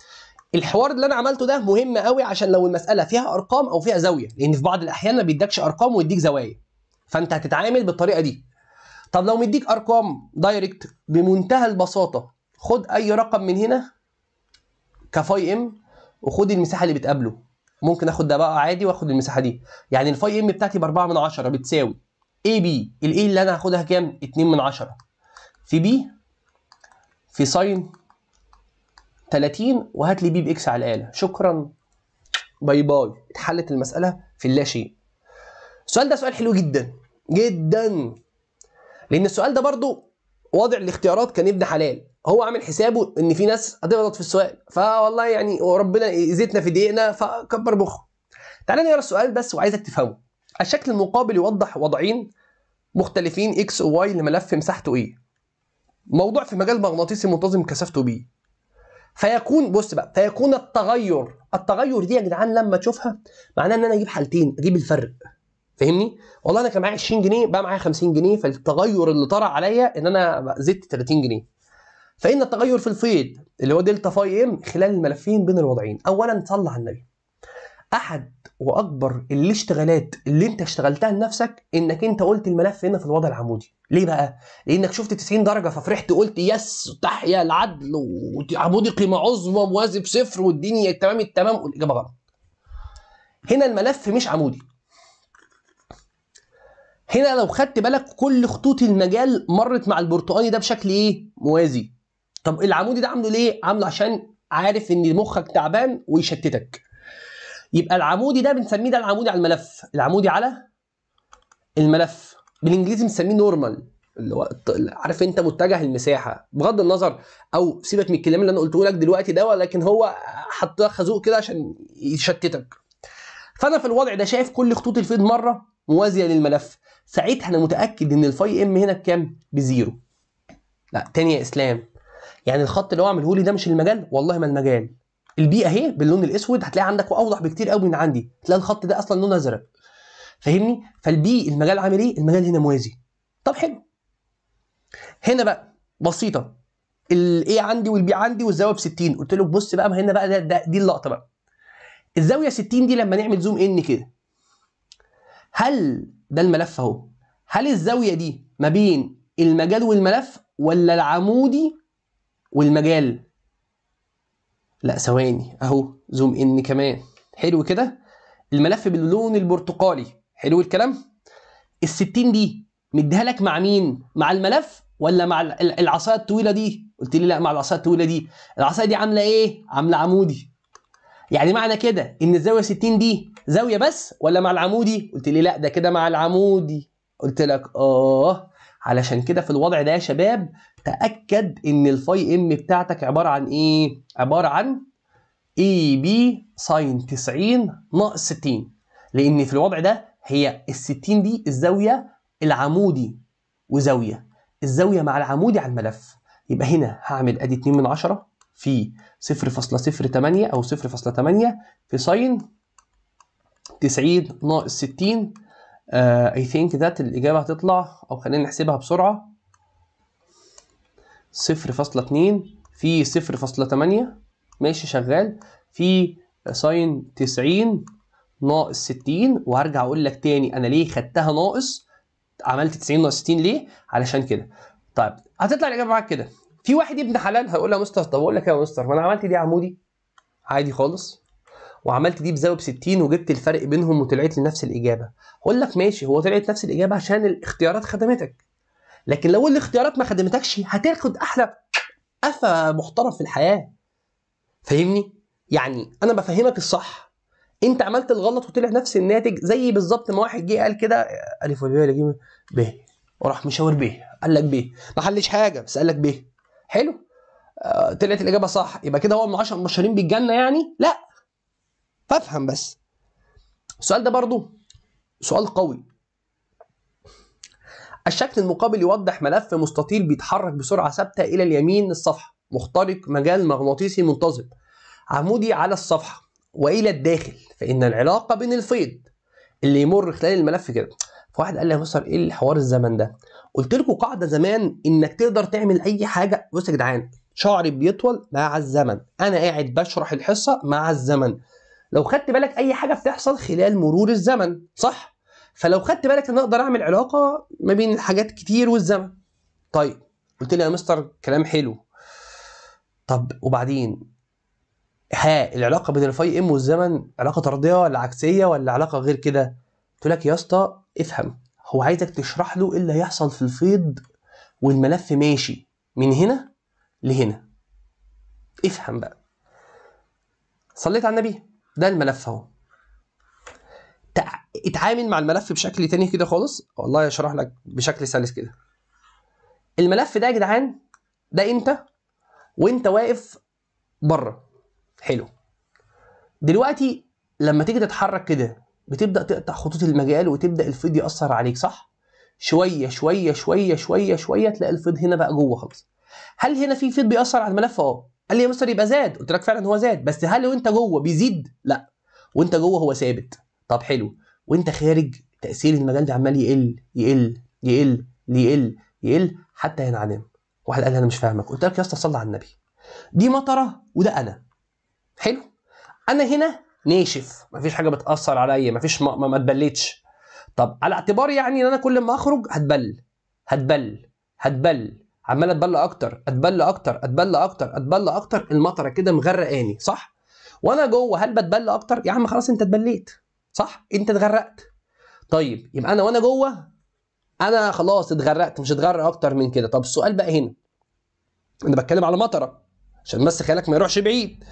S1: الحوار اللي انا عملته ده مهم قوي عشان لو المساله فيها ارقام او فيها زاويه لان في بعض الاحيان ما بيدكش ارقام ويديك زوايا فانت هتتعامل بالطريقه دي طب لو مديك ارقام دايركت بمنتهى البساطه خد اي رقم من هنا كفاي ام وخد المساحه اللي بتقابله ممكن اخد ده بقى عادي واخد المساحه دي يعني الفاي ام بتاعتي ب 4 من 10 بتساوي اي بي الاي اللي انا هاخدها كام 2 من 10 في بي في ساين 30 وهات لي بي باكس على الاله شكرا باي باي اتحلت المساله في اللا شيء السؤال ده سؤال حلو جدا جدا لان السؤال ده برضو وضع الاختيارات كان ابن حلال هو عامل حسابه ان في ناس هتغلط في السؤال فوالله يعني وربنا زيتنا في دقيقنا فكبر مخه تعالى نقرا السؤال بس وعايزك تفهمه الشكل المقابل يوضح وضعين مختلفين اكس وواي لملف مساحته ايه موضوع في مجال مغناطيسي منتظم كثافته بي فيكون بص بقى فيكون التغير التغير دي يا جدعان لما تشوفها معناها ان انا اجيب حالتين اجيب الفرق فاهمني والله انا كان معايا 20 جنيه بقى معايا 50 جنيه فالتغير اللي طرأ عليا ان انا زدت 30 جنيه فإن التغير في الفيض اللي هو دلتا فاي ام خلال الملفين بين الوضعين أولا صلى على النبي أحد وأكبر الاشتغالات اللي أنت اشتغلتها لنفسك إنك أنت قلت الملف هنا في الوضع العمودي ليه بقى؟ لأنك شفت 90 درجة ففرحت قلت يس تحيا العدل وعمودي قيمة عظمى موازي بصفر والدنيا تمام التمام والإجابة غلط هنا الملف مش عمودي هنا لو خدت بالك كل خطوط المجال مرت مع البرتقاني ده بشكل ايه موازي طب العمودي ده عامله ليه؟ عامله عشان عارف ان مخك تعبان ويشتتك. يبقى العمودي ده بنسميه ده العمودي على الملف، العمودي على الملف بالانجليزي بنسميه نورمال اللي هو عارف انت متجه المساحه بغض النظر او سيبك من الكلام اللي انا قلته لك دلوقتي ده ولكن هو حط لك خازوق كده عشان يشتتك. فانا في الوضع ده شايف كل خطوط الفيض مره موازيه للملف، ساعتها انا متاكد ان الفاي ام هنا بكام؟ بزيرو. لا تاني يا اسلام يعني الخط اللي هو عامله لي ده مش المجال والله ما المجال البيئه اهي باللون الاسود هتلاقي عندك واوضح بكتير قوي من عندي هتلاقي الخط ده اصلا لونه ازرق فاهمني فالبي المجال عامل ايه المجال هنا موازي طب حلو هنا بقى بسيطه الاي عندي والبي عندي والزاويه ب 60 قلت له بص بقى ما هنا بقى ده, ده دي اللقطه بقى الزاويه 60 دي لما نعمل زوم ان كده هل ده الملف اهو هل الزاويه دي ما بين المجال والملف ولا العمودي والمجال لا ثواني اهو زوم ان كمان حلو كده الملف باللون البرتقالي حلو الكلام ال 60 دي مديها لك مع مين مع الملف ولا مع العصايه الطويله دي قلت لي لا مع العصايه الطويله دي العصايه دي عامله ايه عامله عمودي يعني معنى كده ان الزاويه 60 دي زاويه بس ولا مع العمودي قلت لي لا ده كده مع العمودي قلت لك اه علشان كده في الوضع ده يا شباب تاكد ان الفاي ام بتاعتك عباره عن ايه عباره عن اي بي ساين 90 ناقص 60 لان في الوضع ده هي ال 60 دي الزاويه العمودي وزاويه الزاويه مع العمودي على الملف يبقى هنا هعمل ادي 2 من 10 في 0.08 او 0.8 في ساين 90 ناقص 60 اي ثينك ذات الاجابه هتطلع او خلينا نحسبها بسرعه 0.2 في 0.8 ماشي شغال في ساين 90 ناقص 60 وهرجع اقول لك تاني انا ليه خدتها ناقص عملت 90 ناقص 60 ليه علشان كده طيب هتطلع الاجابه معاك كده في واحد ابن حلال هيقول لها مستر طب اقول لك يا مستر ما انا عملت دي عمودي عادي خالص وعملت دي بزاويه ب 60 وجبت الفرق بينهم وطلعت لي نفس الاجابه هقول لك ماشي هو طلعت نفس الاجابه عشان الاختيارات خدمتك لكن لو الاختيارات ما خدمتكش هتاخد احلى قفا محترم في الحياه فاهمني يعني انا بفهمك الصح انت عملت الغلط وطلع نفس الناتج زي بالظبط ما واحد جه قال كده الف ولا ب ب وراح مشاور ب قال لك ب ما حلش حاجه بس قال لك ب حلو آه، طلعت الاجابه صح يبقى كده هو من 10 مبشرين بالجنه يعني لا فافهم بس السؤال ده برضو سؤال قوي الشكل المقابل يوضح ملف مستطيل بيتحرك بسرعة ثابتة إلى اليمين الصفحة مخترق مجال مغناطيسي منتظم عمودي على الصفحة وإلى الداخل فإن العلاقة بين الفيض اللي يمر خلال الملف كده فواحد قال لي يا مستر ايه الحوار الزمن ده؟ قلت لكم قاعده زمان انك تقدر تعمل اي حاجه بص يا جدعان شعري بيطول مع الزمن انا قاعد بشرح الحصه مع الزمن لو خدت بالك اي حاجه بتحصل خلال مرور الزمن صح فلو خدت بالك ان اقدر اعمل علاقه ما بين الحاجات كتير والزمن طيب قلت لي يا مستر كلام حلو طب وبعدين ها العلاقه بين الفاي ام والزمن علاقه طرديه ولا عكسيه ولا علاقه غير كده قلت لك يا اسطى افهم هو عايزك تشرح له ايه اللي هيحصل في الفيض والملف ماشي من هنا لهنا افهم بقى صليت على النبي ده الملف اهو اتعامل مع الملف بشكل تاني كده خالص والله اشرح لك بشكل سلس كده الملف ده يا جدعان ده انت وانت واقف بره حلو دلوقتي لما تيجي تتحرك كده بتبدا تقطع خطوط المجال وتبدا الفيض ياثر عليك صح شويه شويه شويه شويه شويه تلاقي الفيض هنا بقى جوه خالص هل هنا في فيض بيأثر على الملف اه قال لي يا مستر يبقى زاد قلت لك فعلا هو زاد بس هل وانت جوه بيزيد لا وانت جوه هو ثابت طب حلو وانت خارج تاثير المجال ده عمال يقل يقل يقل يقل يقل حتى ينعدم واحد قال لي انا مش فاهمك قلت لك يا اسطى صلي على النبي دي مطره وده انا حلو انا هنا ناشف مفيش حاجه بتاثر عليا مفيش ما, ما, ما اتبلتش طب على اعتبار يعني ان انا كل ما اخرج هتبل هتبل هتبل عمال اتبلى اكتر اتبلى اكتر اتبلى اكتر اتبلى اكتر المطره كده مغرقاني صح وانا جوه هل بتبلى اكتر يا عم خلاص انت اتبليت صح انت اتغرقت طيب يبقى انا وانا جوه انا خلاص اتغرقت مش هتغرق اكتر من كده طب السؤال بقى هنا انا بتكلم على مطره عشان بس خيالك ما يروحش بعيد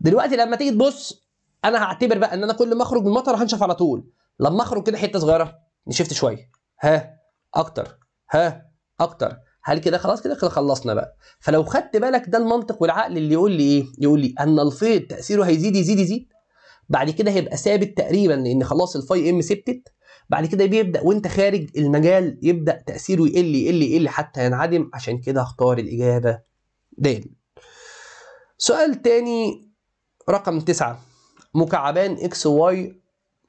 S1: دلوقتي لما تيجي تبص انا هعتبر بقى ان انا كل ما اخرج من المطره هنشف على طول لما اخرج كده حته صغيره نشفت شويه ها اكتر ها اكتر هل كده خلاص كده كده خلصنا بقى فلو خدت بالك ده المنطق والعقل اللي يقول لي ايه يقول لي ان الفيض تاثيره هيزيد يزيد يزيد بعد كده هيبقى ثابت تقريبا لان خلاص الفاي ام ثبتت بعد كده بيبدا وانت خارج المجال يبدا تاثيره يقل يقل يقل حتى ينعدم عشان كده هختار الاجابه د سؤال تاني رقم تسعة مكعبان اكس واي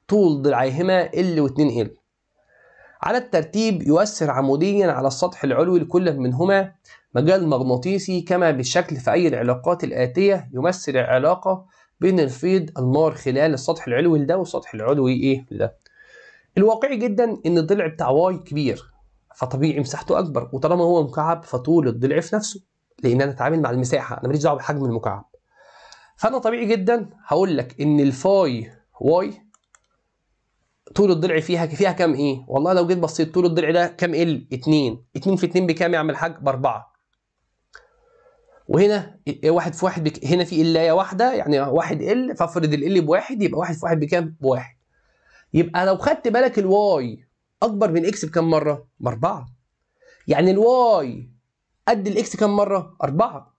S1: طول ضلعيهما ال و2 ال على الترتيب يؤثر عموديا على السطح العلوي لكل منهما مجال مغناطيسي كما بالشكل في أي العلاقات الآتية يمثل العلاقة بين الفيض النار خلال السطح العلوي لده والسطح العلوي إيه لده. الواقعي جدا إن الضلع بتاع واي كبير فطبيعي مساحته أكبر وطالما هو مكعب فطول الضلع في نفسه لأن أنا أتعامل مع المساحة أنا ماليش دعوة بحجم المكعب. فأنا طبيعي جدا هقول لك إن الفاي واي طول الضلع فيها فيها كام ايه؟ والله لو جيت بصيت طول الضلع ده كام ال؟ 2 2 في 2 بكام يا عم الحاج؟ 4 وهنا واحد في واحد بك... هنا في إلاية واحدة يعني واحد ال فافرض ال بواحد يبقى واحد في واحد بكام؟ بواحد. يبقى لو خدت بالك الواي أكبر من اكس بكام مرة؟ بأربعة. يعني الواي قد الاكس كام مرة؟ أربعة.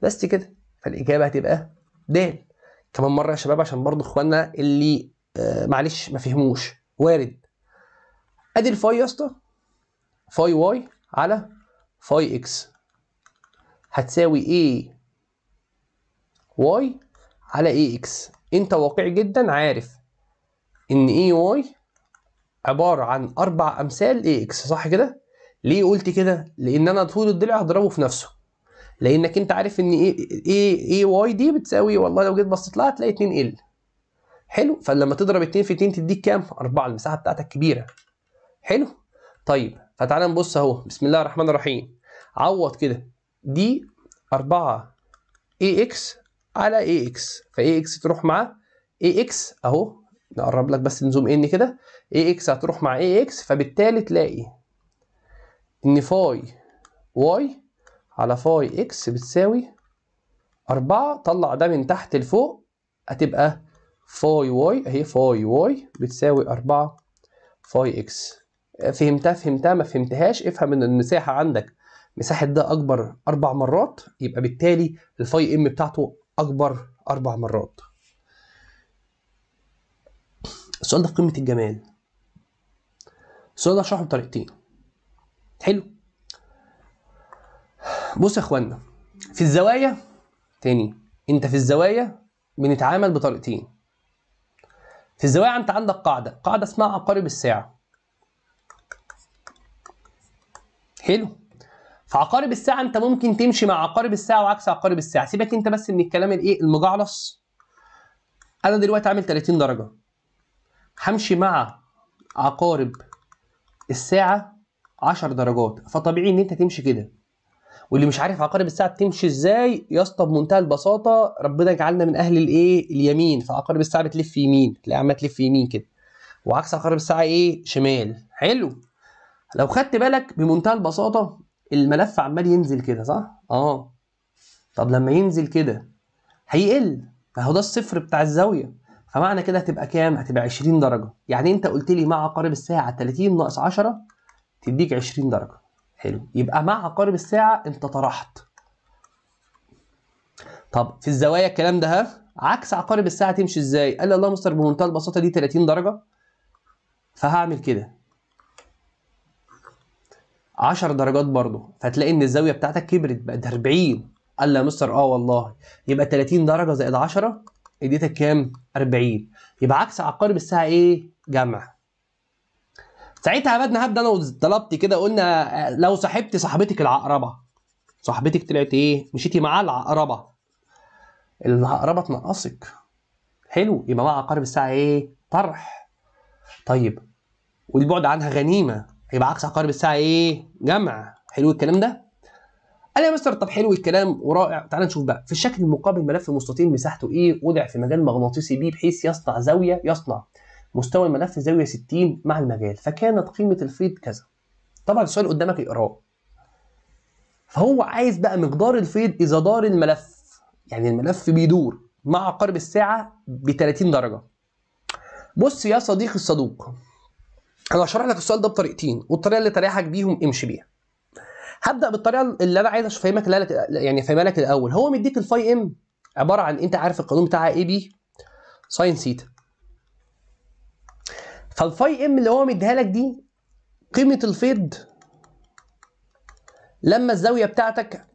S1: بس كده فالإجابة هتبقى د. كمان مرة يا شباب عشان برضه إخواننا اللي آه، معلش ما فهموش وارد ادي الفاي يا اسطى فاي واي على فاي اكس هتساوي اي واي على اي اكس انت واقعي جدا عارف ان اي واي عباره عن اربع امثال اي اكس صح كده ليه قلت كده لان انا طول الضلع هضربه في نفسه لانك انت عارف ان اي اي واي دي بتساوي والله لو جيت بصيت لها هتلاقي 2 ال حلو فلما تضرب 2 في 2 تديك كام 4 المساحه بتاعتك كبيره حلو طيب فتعالى نبص اهو بسم الله الرحمن الرحيم عوض كده دي 4 اي اكس على اي اكس فاي اكس تروح مع اي اكس اهو نقرب لك بس نزوم ان كده اي اكس هتروح مع اي اكس فبالتالي تلاقي ان فاي واي على فاي اكس بتساوي 4 طلع ده من تحت لفوق هتبقى فاي واي اهي فاي واي بتساوي 4 فاي اكس فهمتها فهمتها ما فهمتهاش افهم ان المساحه عندك مساحه ده اكبر اربع مرات يبقى بالتالي الفاي ام بتاعته اكبر اربع مرات السؤال ده في قمه الجمال السؤال ده اشرحه بطريقتين حلو بص يا اخوانا في الزوايا تاني انت في الزوايا بنتعامل بطريقتين في الزوايا انت عندك قاعده قاعده اسمها عقارب الساعه حلو في عقارب الساعه انت ممكن تمشي مع عقارب الساعه وعكس عقارب الساعه سيبك انت بس من الكلام الايه المجعلص انا دلوقتي عامل 30 درجه همشي مع عقارب الساعه 10 درجات فطبيعي ان انت تمشي كده واللي مش عارف عقارب الساعه بتمشي ازاي يا اسطى بمنتهى البساطه ربنا يجعلنا من اهل الايه اليمين فعقارب الساعه بتلف يمين تلاقيها عماله تلف يمين كده وعكس عقارب الساعه ايه شمال حلو لو خدت بالك بمنتهى البساطه الملف عمال ينزل كده صح اه طب لما ينزل كده هيقل فهو ده الصفر بتاع الزاويه فمعنى كده هتبقى كام هتبقى 20 درجه يعني انت قلت لي مع عقارب الساعه 30 ناقص 10 تديك 20 درجه حلو يبقى مع عقارب الساعة أنت طرحت طب في الزوايا الكلام ده ها عكس عقارب الساعة تمشي إزاي؟ قال لي الله مستر بمنتهى البساطة دي 30 درجة فهعمل كده 10 درجات برضه فتلاقي ان الزاويه بتاعتك كبرت بقت 40 قال لي يا مستر اه والله يبقى 30 درجه زائد 10 اديتك كام 40 يبقى عكس عقارب الساعه ايه جمع ساعتها بدنا هبدا انا وطلبتي كده قلنا لو صاحبتي صاحبتك العقربه صاحبتك طلعت ايه مشيتي مع العقربه العقربه تنقصك حلو يبقى مع عقارب الساعه ايه طرح طيب والبعد عنها غنيمه يبقى عكس عقارب الساعه ايه جمع حلو الكلام ده قال يا مستر طب حلو الكلام ورائع تعال نشوف بقى في الشكل المقابل ملف مستطيل مساحته ايه وضع في مجال مغناطيسي بي بحيث يصنع زاويه يصنع مستوى الملف زاويه 60 مع المجال فكانت قيمه الفيد كذا طبعا السؤال قدامك اقراه فهو عايز بقى مقدار الفيد اذا دار الملف يعني الملف بيدور مع عقارب الساعه ب 30 درجه بص يا صديقي الصدوق انا هشرح لك السؤال ده بطريقتين والطريقه اللي تريحك بيهم امشي بيها هبدا بالطريقه اللي انا عايز افهمك يعني افهمها لك الاول هو مديك الفاي ام عباره عن انت عارف القانون بتاعها اي بي ساين سيتا فالفاي ام اللي هو مديها لك دي قيمه الفيض لما الزاويه بتاعتك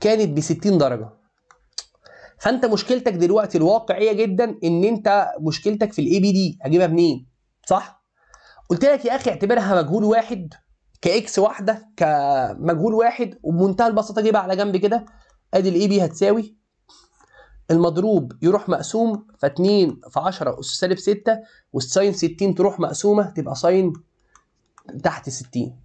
S1: كانت ب 60 درجه فانت مشكلتك دلوقتي الواقعيه جدا ان انت مشكلتك في الاي بي دي هجيبها منين صح قلت لك يا اخي اعتبرها مجهول واحد كاكس واحده كمجهول واحد وبمنتهى البساطه جيبها على جنب كده ادي الاي بي هتساوي المضروب يروح مقسوم ف 2 في 10 أس سالب 6 والساين 60 تروح مقسومة تبقى ساين تحت 60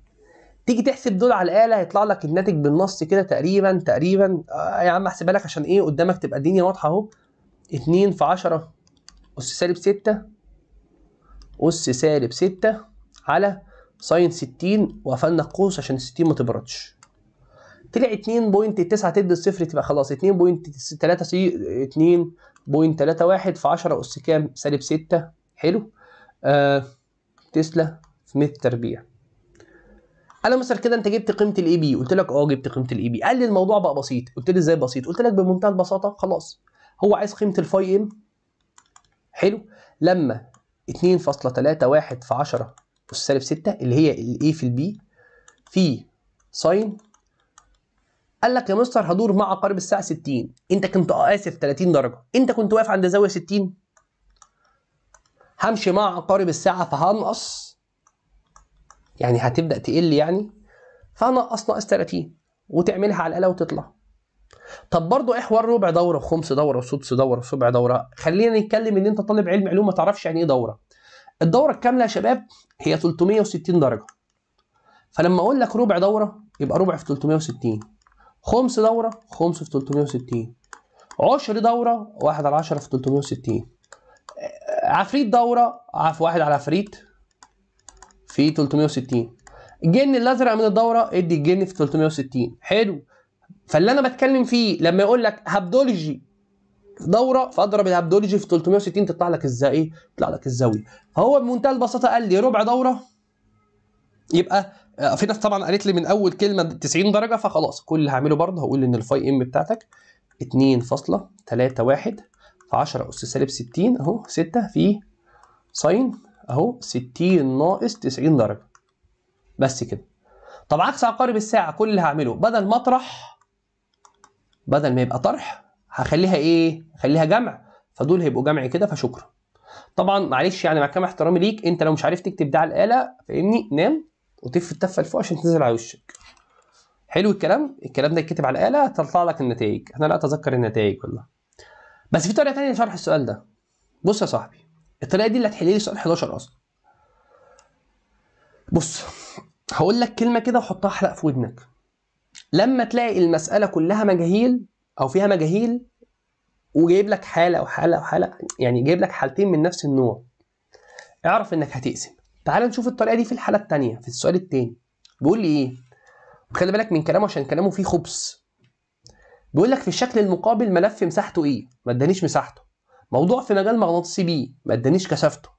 S1: تيجي تحسب دول على الآلة هيطلع لك الناتج بالنص كده تقريبا تقريبا آه يا عم أحسبها لك عشان إيه قدامك تبقى الدنيا واضحة أهو 2 في 10 أس سالب 6 أس سالب 6 على ساين 60 وقفلنا القوس عشان ال 60 ما تبردش طلع 2.9 تدي الصفر تبقى خلاص 2.3 سي 2.31 في 10 اس كام سالب 6 حلو آه تسلا في متر تربيع قال له مثلا كده انت جبت قيمه الاي بي قلت لك اه جبت قيمه الاي بي قال لي الموضوع بقى بسيط قلت له ازاي بسيط قلت لك بمنتهى البساطه خلاص هو عايز قيمه الفاي ام حلو لما 2.31 في 10 اس سالب 6 اللي هي الاي في البي في ساين قال لك يا مستر هدور مع عقارب الساعه 60 انت كنت اسف 30 درجه انت كنت واقف عند زاويه 60 همشي مع عقارب الساعه فهنقص يعني هتبدا تقل يعني فهنقص ناقص 30 وتعملها على الاله وتطلع طب برضه ايه حوار ربع دوره وخمس دوره وسدس دوره وسبع دوره خلينا نتكلم ان انت طالب علم علوم ما تعرفش يعني ايه دوره الدوره الكامله يا شباب هي 360 درجه فلما اقول لك ربع دوره يبقى ربع في 360 خمس دوره خمس في 360 عشر دوره واحد على 10 في 360 عفريت دوره عف واحد على عفريت في 360 جن الازرق من الدوره ادي الجن في 360 حلو فاللي انا بتكلم فيه لما يقول لك هبدولوجي دوره فاضرب الهبدولوجي في 360 تطلع لك ازاي ايه؟ تطلع لك الزاويه فهو بمنتهى البساطه قال لي ربع دوره يبقى آه، في ناس طبعا قالت لي من اول كلمه 90 درجه فخلاص كل اللي هعمله برضه هقول ان الفاي ام بتاعتك 2.31 في 10 اس سالب 60 اهو 6 في ساين اهو 60 ناقص 90 درجه بس كده طب عكس عقارب الساعه كل اللي هعمله بدل مطرح بدل ما يبقى طرح هخليها ايه هخليها جمع فدول هيبقوا جمع كده فشكرا طبعا معلش يعني مع كامل احترامي ليك انت لو مش عارف تكتب ده على الاله فاهمني نام وتف التفه لفوق عشان تنزل على وشك حلو الكلام الكلام ده يتكتب على الاله تطلع لك النتائج انا لا اتذكر النتائج والله بس في طريقه ثانيه لشرح السؤال ده بص يا صاحبي الطريقه دي اللي هتحل لي سؤال 11 اصلا بص هقول لك كلمه كده وحطها حلق في ودنك لما تلاقي المساله كلها مجاهيل او فيها مجاهيل وجايب لك حاله وحاله وحاله يعني جايب لك حالتين من نفس النوع اعرف انك هتقسم تعال نشوف الطريقه دي في الحاله الثانيه في السؤال الثاني بيقول لي ايه خلي بالك من كلامه عشان كلامه فيه خبث بيقول لك في الشكل المقابل ملف مساحته ايه ما ادانيش مساحته موضوع في مجال مغناطيسي بي ما ادانيش كثافته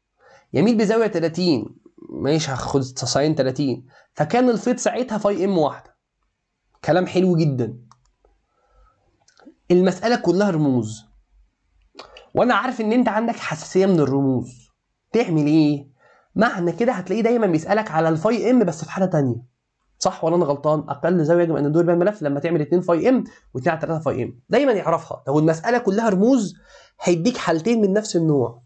S1: يميل بزاويه 30 ماشي هاخد ساين 30 فكان الفيض ساعتها فاي ام واحده كلام حلو جدا المساله كلها رموز وانا عارف ان انت عندك حساسيه من الرموز تعمل ايه معنى كده هتلاقيه دايما بيسالك على الفاي ام بس في حاله ثانيه صح ولا انا غلطان اقل زاويه يجب ان ندور بها الملف لما تعمل 2 فاي ام و2 3 فاي ام دايما يعرفها لو المساله كلها رموز هيديك حالتين من نفس النوع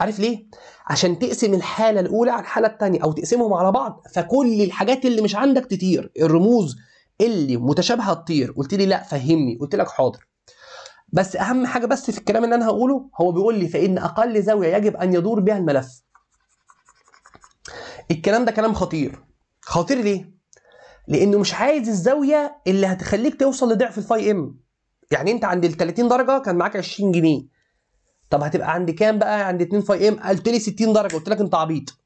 S1: عارف ليه عشان تقسم الحاله الاولى على الحاله الثانيه او تقسمهم على بعض فكل الحاجات اللي مش عندك تطير الرموز اللي متشابهه تطير قلت لي لا فهمني قلت لك حاضر بس اهم حاجه بس في الكلام اللي انا هقوله هو بيقول لي فان اقل زاويه يجب ان يدور بها الملف الكلام ده كلام خطير خطير ليه لانه مش عايز الزاويه اللي هتخليك توصل لضعف الفاي ام يعني انت عند ال 30 درجه كان معاك 20 جنيه طب هتبقى عند كام بقى عند 2 فاي ام قلت لي 60 درجه قلت لك انت عبيط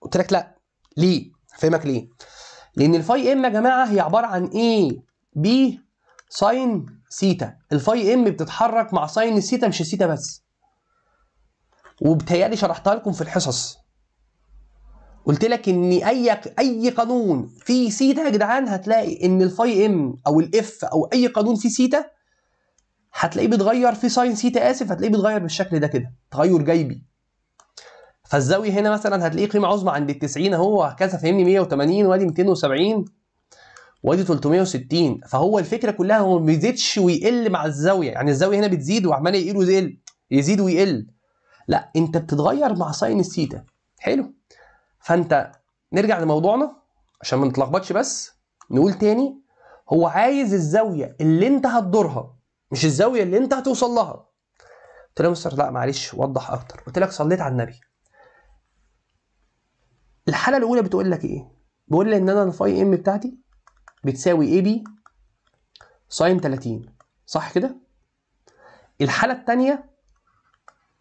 S1: قلت لك لا ليه فهمك ليه لان الفاي ام يا جماعه هي عباره عن ايه بي ساين سيتا الفاي ام بتتحرك مع ساين السيتا مش السيتا بس وبتهيألي شرحتها لكم في الحصص قلت لك ان اي اي قانون في سيتا يا جدعان هتلاقي ان الفاي ام او الاف او اي قانون في سيتا هتلاقيه بيتغير في ساين سيتا اسف هتلاقيه بيتغير بالشكل ده كده تغير جيبي فالزاويه هنا مثلا هتلاقيه قيمه عظمى عند ال 90 اهو وهكذا فاهمني 180 وادي 270 وادي 360 فهو الفكره كلها هو ما بيزيدش ويقل مع الزاويه يعني الزاويه هنا بتزيد وعمال يقل ويقل يزيد ويقل لا انت بتتغير مع ساين الثيتا حلو فانت نرجع لموضوعنا عشان ما نتلخبطش بس نقول تاني هو عايز الزاويه اللي انت هتدورها مش الزاويه اللي انت هتوصل لها قلت له يا مستر لا معلش وضح اكتر قلت لك صليت على النبي الحاله الاولى بتقول لك ايه بيقول لي ان انا الفاي ام بتاعتي بتساوي اي بي ساين 30 صح كده الحاله الثانيه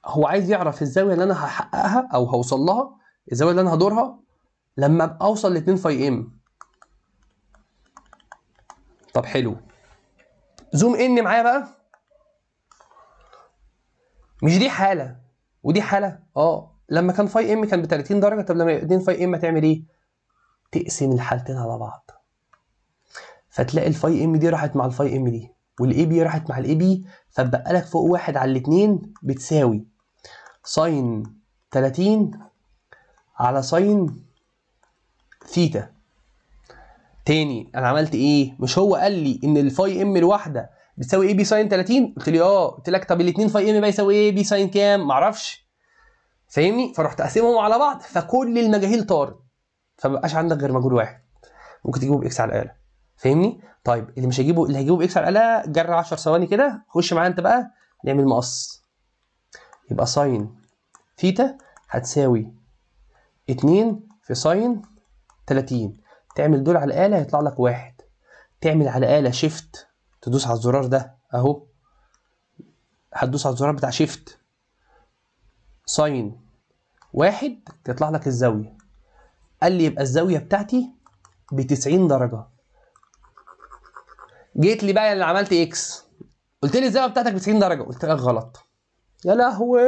S1: هو عايز يعرف الزاويه اللي انا هحققها او هوصل لها الزاويه اللي انا هدورها لما اوصل ل 2 فاي ام طب حلو زوم ان معايا بقى مش دي حاله ودي حاله اه لما كان فاي ام كان ب 30 درجه طب لما 2 فاي ام هتعمل ايه تقسم الحالتين على بعض فتلاقي الفاي ام دي راحت مع الفاي ام دي والاي بي راحت مع الاي بي فتبقى لك فوق واحد على الاثنين بتساوي ساين 30 على ساين ثيتا تاني انا عملت ايه مش هو قال لي ان الفاي ام الواحده بتساوي ايه بي ساين 30 قلت لي اه قلت لك طب الاثنين فاي ام بقى يساوي ايه بي ساين كام معرفش فاهمني فرحت اقسمهم على بعض فكل المجاهيل طارت فمبقاش عندك غير مجهول واحد ممكن تجيبه باكس على الاله فاهمني طيب اللي مش هيجيبه اللي هيجيبه باكس على الاله جرى 10 ثواني كده خش معايا انت بقى نعمل مقص يبقى ساين ثيتا هتساوي 2 في ساين 30 تعمل دول على الآلة هيطلع لك واحد تعمل على الآلة شيفت تدوس على الزرار ده أهو هتدوس على الزرار بتاع شيفت ساين واحد تطلع لك الزاوية قال لي يبقى الزاوية بتاعتي بتسعين درجة جيت لي بقى اللي عملت اكس قلت لي الزاوية بتاعتك بتسعين درجة قلت لك غلط يا لهوي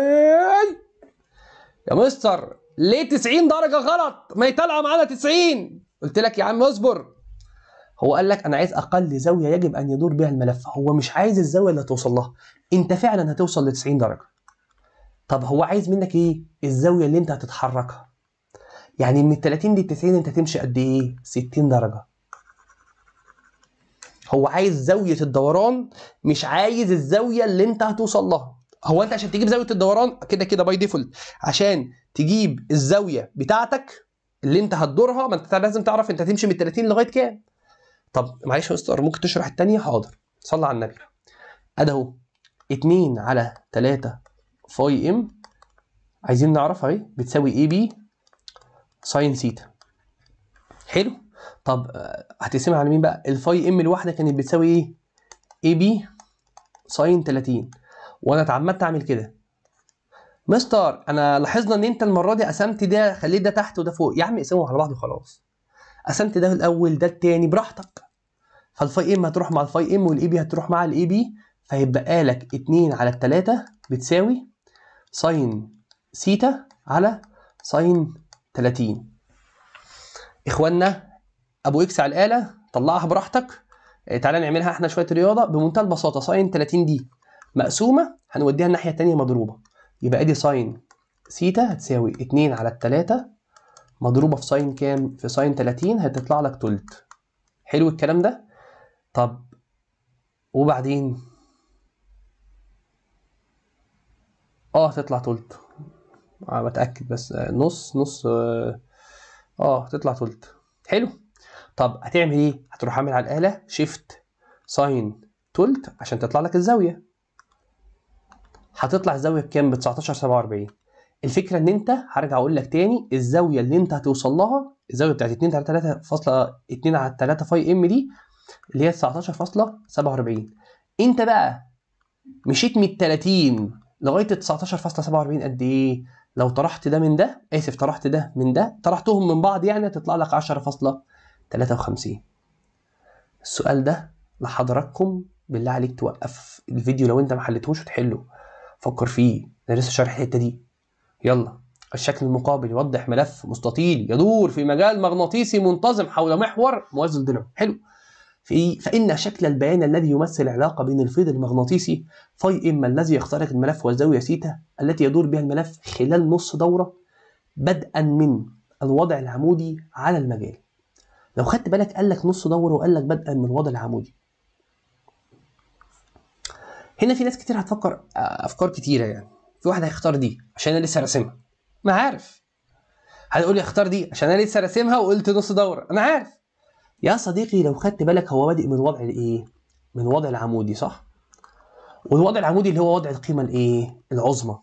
S1: يا مستر ليه 90 درجه غلط ما يطلع معانا 90 قلت لك يا عم اصبر هو قال لك انا عايز اقل زاويه يجب ان يدور بها الملف هو مش عايز الزاويه اللي هتوصل لها انت فعلا هتوصل ل 90 درجه طب هو عايز منك ايه الزاويه اللي انت هتتحركها يعني من ال 30 لل 90 انت تمشي قد ايه 60 درجه هو عايز زاويه الدوران مش عايز الزاويه اللي انت هتوصل لها هو انت عشان تجيب زاويه الدوران كده كده باي ديفولت عشان تجيب الزاويه بتاعتك اللي انت هتدورها ما انت لازم تعرف انت هتمشي من 30 لغايه كام طب معلش يا مستر ممكن تشرح الثانيه حاضر صلى على النبي ادي اهو 2 على 3 فاي ام عايزين نعرف اهي بتساوي اي بي ساين ثيتا حلو طب آه، هتقسمها على مين بقى الفاي ام الواحده كانت بتساوي ايه اي بي ساين 30 وانا اتعمدت اعمل كده مستر انا لاحظنا ان انت المره دي قسمت ده خليت ده تحت وده فوق يا عم اقسمهم على بعض وخلاص قسمت ده الاول ده الثاني براحتك فالفاي ام هتروح مع الفاي ام والاي بي هتروح مع الاي بي فهيبقى لك 2 على 3 بتساوي ساين سيتا على ساين 30 اخوانا ابو اكس على الاله طلعها براحتك آه، تعالى نعملها احنا شويه رياضه بمنتهى البساطه ساين 30 دي مقسومه هنوديها الناحيه الثانيه مضروبه يبقى ادي ساين ثيتا هتساوي 2 على التلاتة مضروبة في ساين كام؟ في ساين 30 هتطلع لك تلت حلو الكلام ده؟ طب وبعدين اه هتطلع تلت آه، بتأكد بس آه، نص نص آه،, اه هتطلع تلت حلو طب هتعمل ايه؟ هتروح عامل على الآلة شيفت ساين تلت عشان تطلع لك الزاوية هتطلع الزاويه بكام ب 19 47 الفكره ان انت هرجع اقول لك تاني الزاويه اللي انت هتوصل لها الزاويه بتاعت 2 على 3 فاصلة 2 على 3 فاي ام دي اللي هي 19.47 انت بقى مشيت من 30 لغايه 19.47 قد ايه لو طرحت ده من ده اسف طرحت ده من ده طرحتهم من بعض يعني هتطلع لك 10.53 السؤال ده لحضراتكم بالله عليك توقف الفيديو لو انت ما حليتهوش وتحله فكر فيه ده لسه شارح الحته دي يلا الشكل المقابل يوضح ملف مستطيل يدور في مجال مغناطيسي منتظم حول محور موازي للضلع حلو في فإن شكل البيان الذي يمثل علاقة بين الفيض المغناطيسي فاي إما الذي يخترق الملف والزاوية سيتا التي يدور بها الملف خلال نص دورة بدءا من الوضع العمودي على المجال لو خدت بالك قال لك نص دورة وقال لك بدءا من الوضع العمودي هنا في ناس كتير هتفكر آه، افكار كتيره يعني في واحد هيختار دي عشان انا لسه راسمها ما عارف هتقول لي اختار دي عشان انا لسه راسمها وقلت نص دوره انا عارف يا صديقي لو خدت بالك هو بادئ من وضع الايه من وضع العمودي صح والوضع العمودي اللي هو وضع القيمه الايه العظمى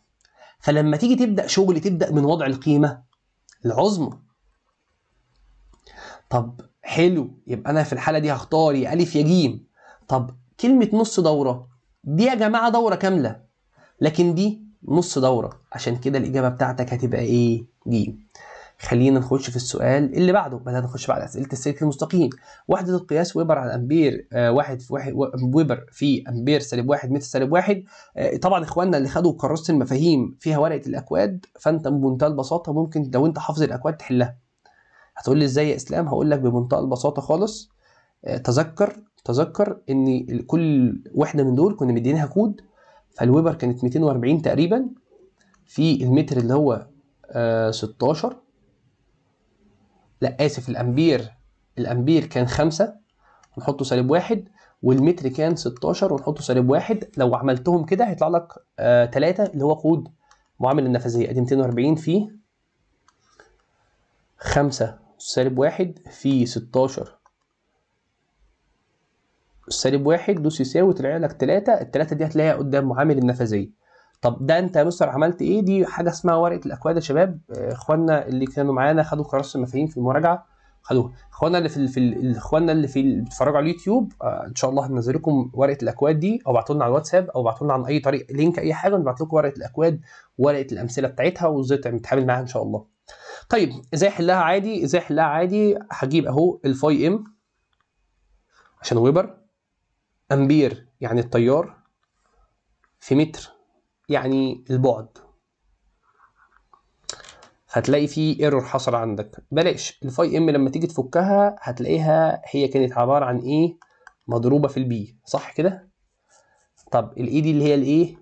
S1: فلما تيجي تبدا شغل تبدا من وضع القيمه العظمى طب حلو يبقى انا في الحاله دي هختار يا الف يا جيم طب كلمه نص دوره دي يا جماعة دورة كاملة لكن دي نص دورة عشان كده الإجابة بتاعتك هتبقى إيه؟ ج. خلينا نخش في السؤال اللي بعده بدأنا نخش بعد أسئلة السلك المستقيم وحدة القياس ويبر على أمبير آه واحد في واحد ويبر في أمبير سالب واحد متر سالب واحد آه طبعا إخواننا اللي خدوا كراسة المفاهيم فيها ورقة الأكواد فأنت بمنتهى البساطة ممكن لو أنت حافظ الأكواد تحلها هتقول لي إزاي يا إسلام هقول لك بمنتهى البساطة خالص آه تذكر تذكر ان كل واحده من دول كنا مدينها كود فالويبر كانت 240 تقريبا في المتر اللي هو آه 16 لا اسف الامبير الامبير كان 5 ونحطه سالب واحد والمتر كان 16 ونحطه سالب واحد لو عملتهم كده هيطلع لك آه 3 اللي هو قود معامل النفاذيه ادي 240 في 5 سالب واحد في 16 سالب واحد دوس يساوي طلع لك ثلاثة، الثلاثة دي هتلاقيها قدام معامل النفاذية طب ده انت يا مستر عملت ايه دي حاجه اسمها ورقه الاكواد يا شباب آه، اخواننا اللي كانوا معانا خدوا قرار المفاهيم في المراجعه خدوها اخواننا اللي في ال... في ال... اخواننا اللي في ال... بيتفرجوا على اليوتيوب آه ان شاء الله هننزل لكم ورقه الاكواد دي او ابعتوا لنا على الواتساب او ابعتوا لنا عن اي طريق لينك اي حاجه ونبعت لكم ورقه الاكواد ورقه الامثله بتاعتها وازاي تتعامل معاها ان شاء الله طيب ازاي احلها عادي ازاي احلها عادي هجيب اهو الفاي ام عشان ويبر أمبير يعني التيار في متر يعني البعد هتلاقي في ايرور حصل عندك بلاش الفاي ام لما تيجي تفكها هتلاقيها هي كانت عباره عن ايه مضروبه في البي صح كده طب الاي e دي اللي هي الايه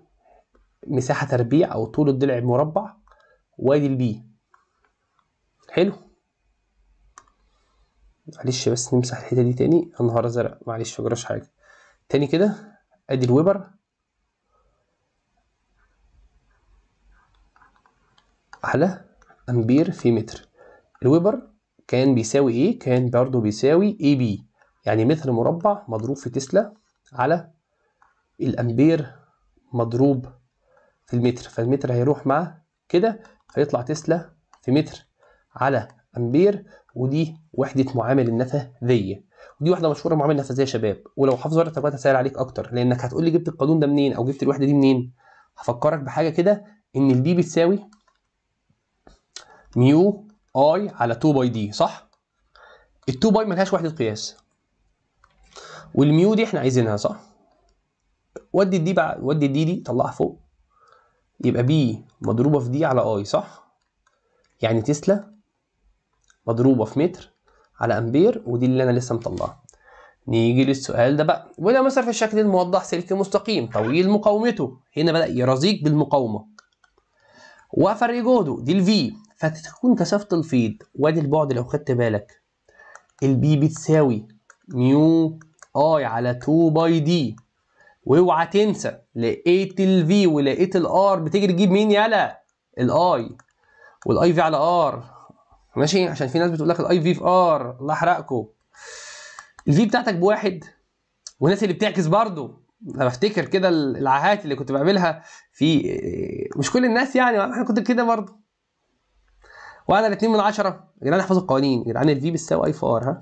S1: مساحه تربيع او طول الضلع المربع وادي البي حلو معلش بس نمسح الحته دي تاني انهار ازرق معلش ما حاجه تاني كده ادي الويبر على امبير في متر الويبر كان بيساوي ايه كان برضه بيساوي اي بي يعني متر مربع مضروب في تسلا على الامبير مضروب في المتر فالمتر هيروح مع كده فيطلع تسلا في متر على امبير ودي وحده معامل النفاذيه ودي واحده مشهوره معامل يا شباب ولو حافظ ورقه التقاعد هسهل عليك اكتر لانك هتقول لي جبت القانون ده منين او جبت الوحده دي منين هفكرك بحاجه كده ان البي بتساوي ميو اي على 2 باي دي صح ال 2 باي ملهاش وحده قياس والميو دي احنا عايزينها صح ودي الدي بقى ودي الدي دي طلعها فوق يبقى بي مضروبه في دي على اي صح يعني تسلا مضروبه في متر على امبير ودي اللي انا لسه مطلعها نيجي للسؤال ده بقى مثلا في الشكل الموضح سلك مستقيم طويل مقاومته هنا بدا يرازيك بالمقاومه وفرق جهده دي الفي فتكون كثافه الفيض وادي البعد لو خدت بالك البي بتساوي ميو اي على 2 باي دي واوعى تنسى لقيت الفي ولقيت الار بتجري تجيب مين يالا الاي والاي في على ار ماشي عشان في ناس بتقول لك الاي في في ار الله احرقكم الفي بتاعتك بواحد والناس اللي بتعكس برضه انا بفتكر كده العاهات اللي كنت بعملها في آه، مش كل الناس يعني انا كنت كده برضه وانا الاثنين من عشره يا جدعان احفظوا القوانين يا جدعان الفي بتساوي اي في ار ها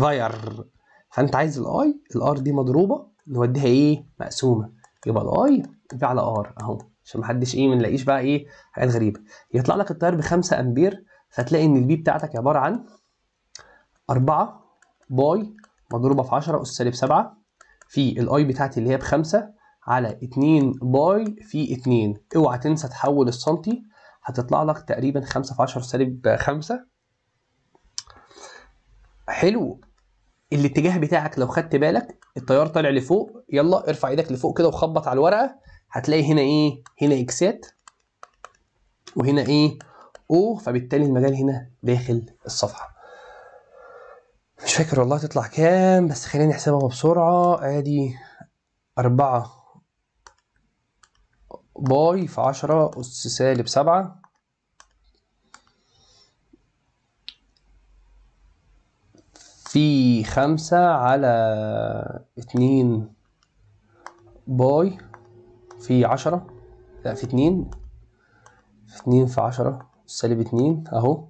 S1: فاير فانت عايز الاي الار دي مضروبه نوديها ايه مقسومه يبقى الاي في على ار اهو عشان ما حدش ايه ما نلاقيش بقى ايه حاجات غريبه يطلع لك التاير ب 5 امبير هتلاقي ان البي بتاعتك عباره عن 4 باي مضروبه في 10 اس سالب 7 في الاي بتاعتي اللي هي بخمسة على 2 باي في 2 اوعى تنسى تحول السنتي هتطلع لك تقريبا 5 في 10 سالب 5 حلو الاتجاه بتاعك لو خدت بالك التيار طالع لفوق يلا ارفع ايدك لفوق كده وخبط على الورقه هتلاقي هنا ايه هنا اكسات وهنا ايه او فبالتالي المجال هنا داخل الصفحه مش فاكر والله تطلع كام بس خليني احسبها بسرعه ادي أربعة باي في عشرة أس سالب سبعة في خمسة على اتنين باي في عشرة لا في اتنين في اتنين في عشرة سالب 2 اهو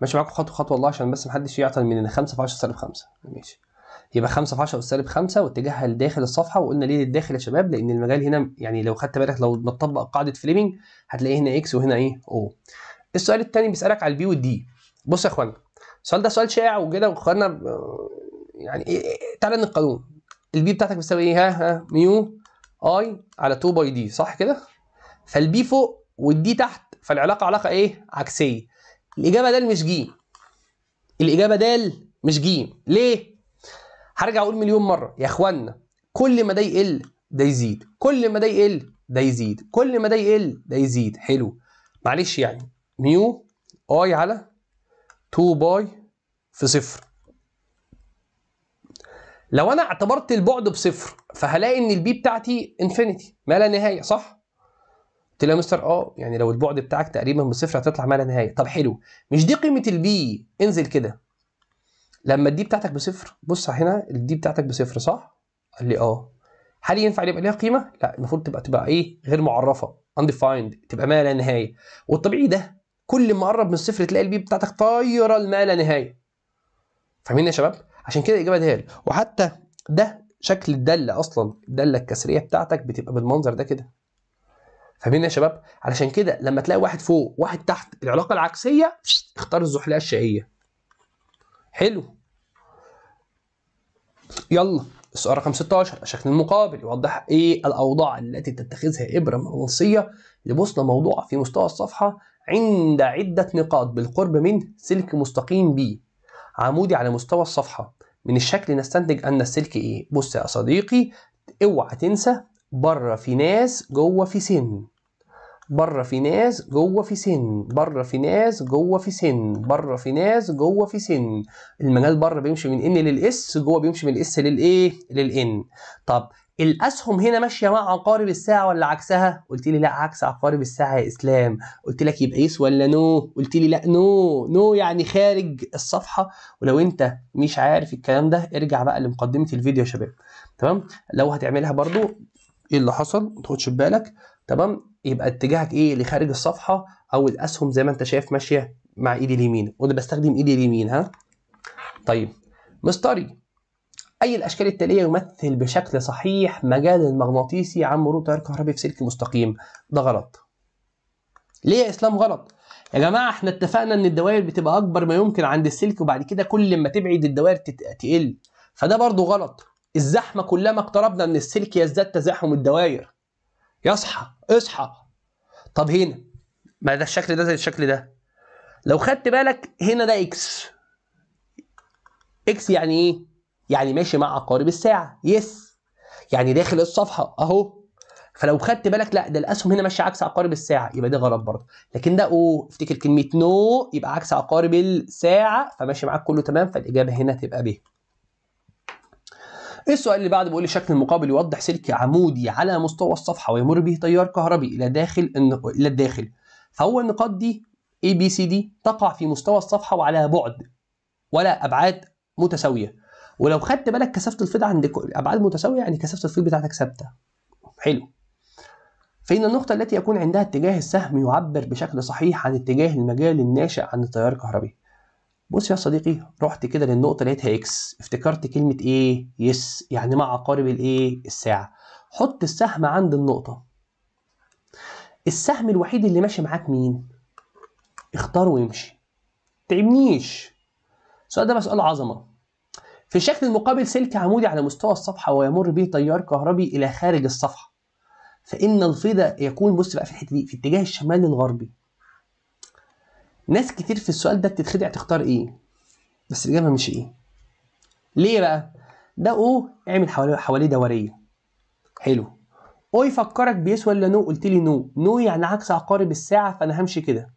S1: ماشي معاكم خطوه خطوه والله عشان بس محدش يعطل ان 5 في 10 سالب 5 ماشي يبقى 5 في 10 سالب 5 واتجاهها لداخل الصفحه وقلنا ليه للداخل يا شباب لان المجال هنا يعني لو خدت بالك لو بتطبق قاعده فليمنج هتلاقي هنا اكس وهنا ايه او السؤال الثاني بيسالك على البي والدي بص يا اخوانا السؤال ده سؤال شائع وكده واخوانا يعني إيه, إيه،, إيه، تعالى القانون البي بتاعتك بتساوي ايه ها ها ميو اي على 2 باي دي صح كده فالبي فوق والدي تحت فالعلاقه علاقه ايه عكسيه الاجابه د مش ج الاجابه د مش ج ليه هرجع اقول مليون مره يا اخوانا كل ما ده يقل ده يزيد كل ما ده يقل ده يزيد كل ما ده يقل ده يزيد حلو معلش يعني ميو اي على 2 باي في صفر لو انا اعتبرت البعد بصفر فهلاقي ان البي بتاعتي انفينيتي ما لا نهايه صح قلت له يا مستر اه يعني لو البعد بتاعك تقريبا بصفر هتطلع ما لا نهايه طب حلو مش دي قيمه البي انزل كده لما الدي بتاعتك بصفر بص هنا الدي بتاعتك بصفر صح قال لي اه هل ينفع يبقى ليها قيمه لا المفروض تبقى تبقى ايه غير معرفه undefined تبقى ما لا نهايه والطبيعي ده كل ما قرب من الصفر تلاقي البي بتاعتك طايره لما لا نهايه فاهمين يا شباب عشان كده الاجابه دهال وحتى ده شكل الداله اصلا الداله الكسريه بتاعتك بتبقى بالمنظر ده كده فاهمين يا شباب علشان كده لما تلاقي واحد فوق واحد تحت العلاقه العكسيه اختار الزحلية الشقيه حلو يلا السؤال رقم 16 شكل المقابل يوضح ايه الاوضاع التي تتخذها ابره مغناطيسيه لبوصله موضوعه في مستوى الصفحه عند عده نقاط بالقرب من سلك مستقيم بي عمودي على مستوى الصفحه من الشكل نستنتج ان السلك ايه بص يا صديقي اوعى تنسى بره في ناس جوه في سن بره في ناس جوه في سن بره في ناس جوه في سن بره في ناس جوه في سن المجال بره بيمشي من ان للاس جوه بيمشي من الاس للايه للان طب الاسهم هنا ماشيه مع عقارب الساعه ولا عكسها قلت لي لا عكس عقارب الساعه يا اسلام قلت لك يبقى يس ولا نو قلت لي لا نو نو يعني خارج الصفحه ولو انت مش عارف الكلام ده ارجع بقى لمقدمه الفيديو يا شباب تمام لو هتعملها برضو ايه اللي حصل ما تاخدش بالك تمام يبقى اتجاهك ايه لخارج الصفحه او الاسهم زي ما انت شايف ماشيه مع ايدي اليمين وانا بستخدم ايدي اليمين ها طيب مسطري اي الاشكال التاليه يمثل بشكل صحيح مجال المغناطيسي عن مرور تيار كهربي في سلك مستقيم ده غلط ليه يا اسلام غلط يا جماعه احنا اتفقنا ان الدوائر بتبقى اكبر ما يمكن عند السلك وبعد كده كل ما تبعد الدوائر تقل فده برضو غلط الزحمة كلما اقتربنا من السلك يزداد تزاحم الدوائر يصحى اصحى طب هنا ما ده الشكل ده زي الشكل ده لو خدت بالك هنا ده اكس اكس يعني ايه يعني ماشي مع عقارب الساعة يس يعني داخل الصفحة اهو فلو خدت بالك لا ده الاسهم هنا ماشيه عكس عقارب الساعه يبقى ده غلط برضه لكن ده او افتكر كلمه نو يبقى عكس عقارب الساعه فماشي معاك كله تمام فالاجابه هنا تبقى ب السؤال اللي بعد بيقول لي شكل المقابل يوضح سلك عمودي على مستوى الصفحه ويمر به تيار كهربي الى داخل الى الداخل فهو النقاط دي A B C D تقع في مستوى الصفحه وعلى بعد ولا ابعاد متساويه ولو خدت بالك كثافه الفيض عند ابعاد متساويه يعني كثافه الفيض بتاعتك ثابته حلو فإن النقطة التي يكون عندها اتجاه السهم يعبر بشكل صحيح عن اتجاه المجال الناشئ عن التيار الكهربي بص يا صديقي رحت كده للنقطة لقيتها اكس افتكرت كلمة ايه يس يعني مع عقارب الايه الساعة حط السهم عند النقطة السهم الوحيد اللي ماشي معاك مين اختار وامشي تعبنيش السؤال ده مسألة عظمة في الشكل المقابل سلك عمودي على مستوى الصفحة ويمر به تيار كهربي إلى خارج الصفحة فإن الفيضة يكون بص بقى في الحتة دي في اتجاه الشمال الغربي ناس كتير في السؤال ده بتتخدع تختار ايه بس الاجابه مش ايه ليه بقى ده او اعمل حواليه حوالي دوريه حلو او يفكرك بيس ولا نو قلت لي نو نو يعني عكس عقارب الساعه فانا همشي كده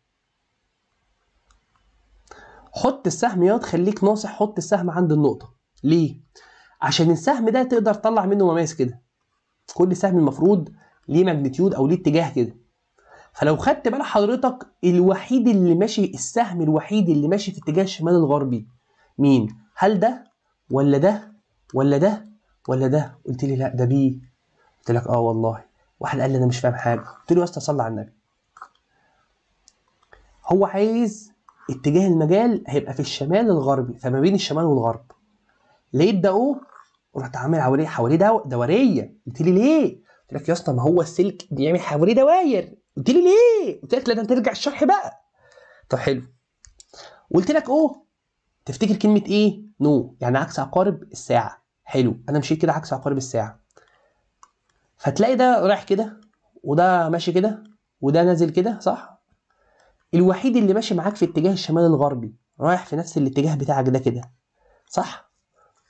S1: حط السهم ياض خليك ناصح حط السهم عند النقطه ليه عشان السهم ده تقدر تطلع منه مماس كده كل سهم المفروض ليه ماجنتيود او ليه اتجاه كده فلو خدت بال حضرتك الوحيد اللي ماشي السهم الوحيد اللي ماشي في اتجاه الشمال الغربي مين هل ده ولا ده ولا ده ولا ده قلت لي لا ده بي قلت لك اه والله واحد قال لي انا مش فاهم حاجه قلت له يا اسطى صلي على النبي هو عايز اتجاه المجال هيبقى في الشمال الغربي فما بين الشمال والغرب ليه ده اوه رحت عامل حواليه حواليه دوريه قلت لي ليه قلت لك يا اسطى ما هو السلك بيعمل حواليه دواير قلت لي ليه؟ قلت لك لا ده انت ترجع الشرح بقى طب حلو قلت لك اوه تفتكر كلمه ايه؟ نو no. يعني عكس عقارب الساعه حلو انا مشيت كده عكس عقارب الساعه فتلاقي ده رايح كده وده ماشي كده وده نازل كده صح؟ الوحيد اللي ماشي معاك في اتجاه الشمال الغربي رايح في نفس الاتجاه بتاعك ده كده صح؟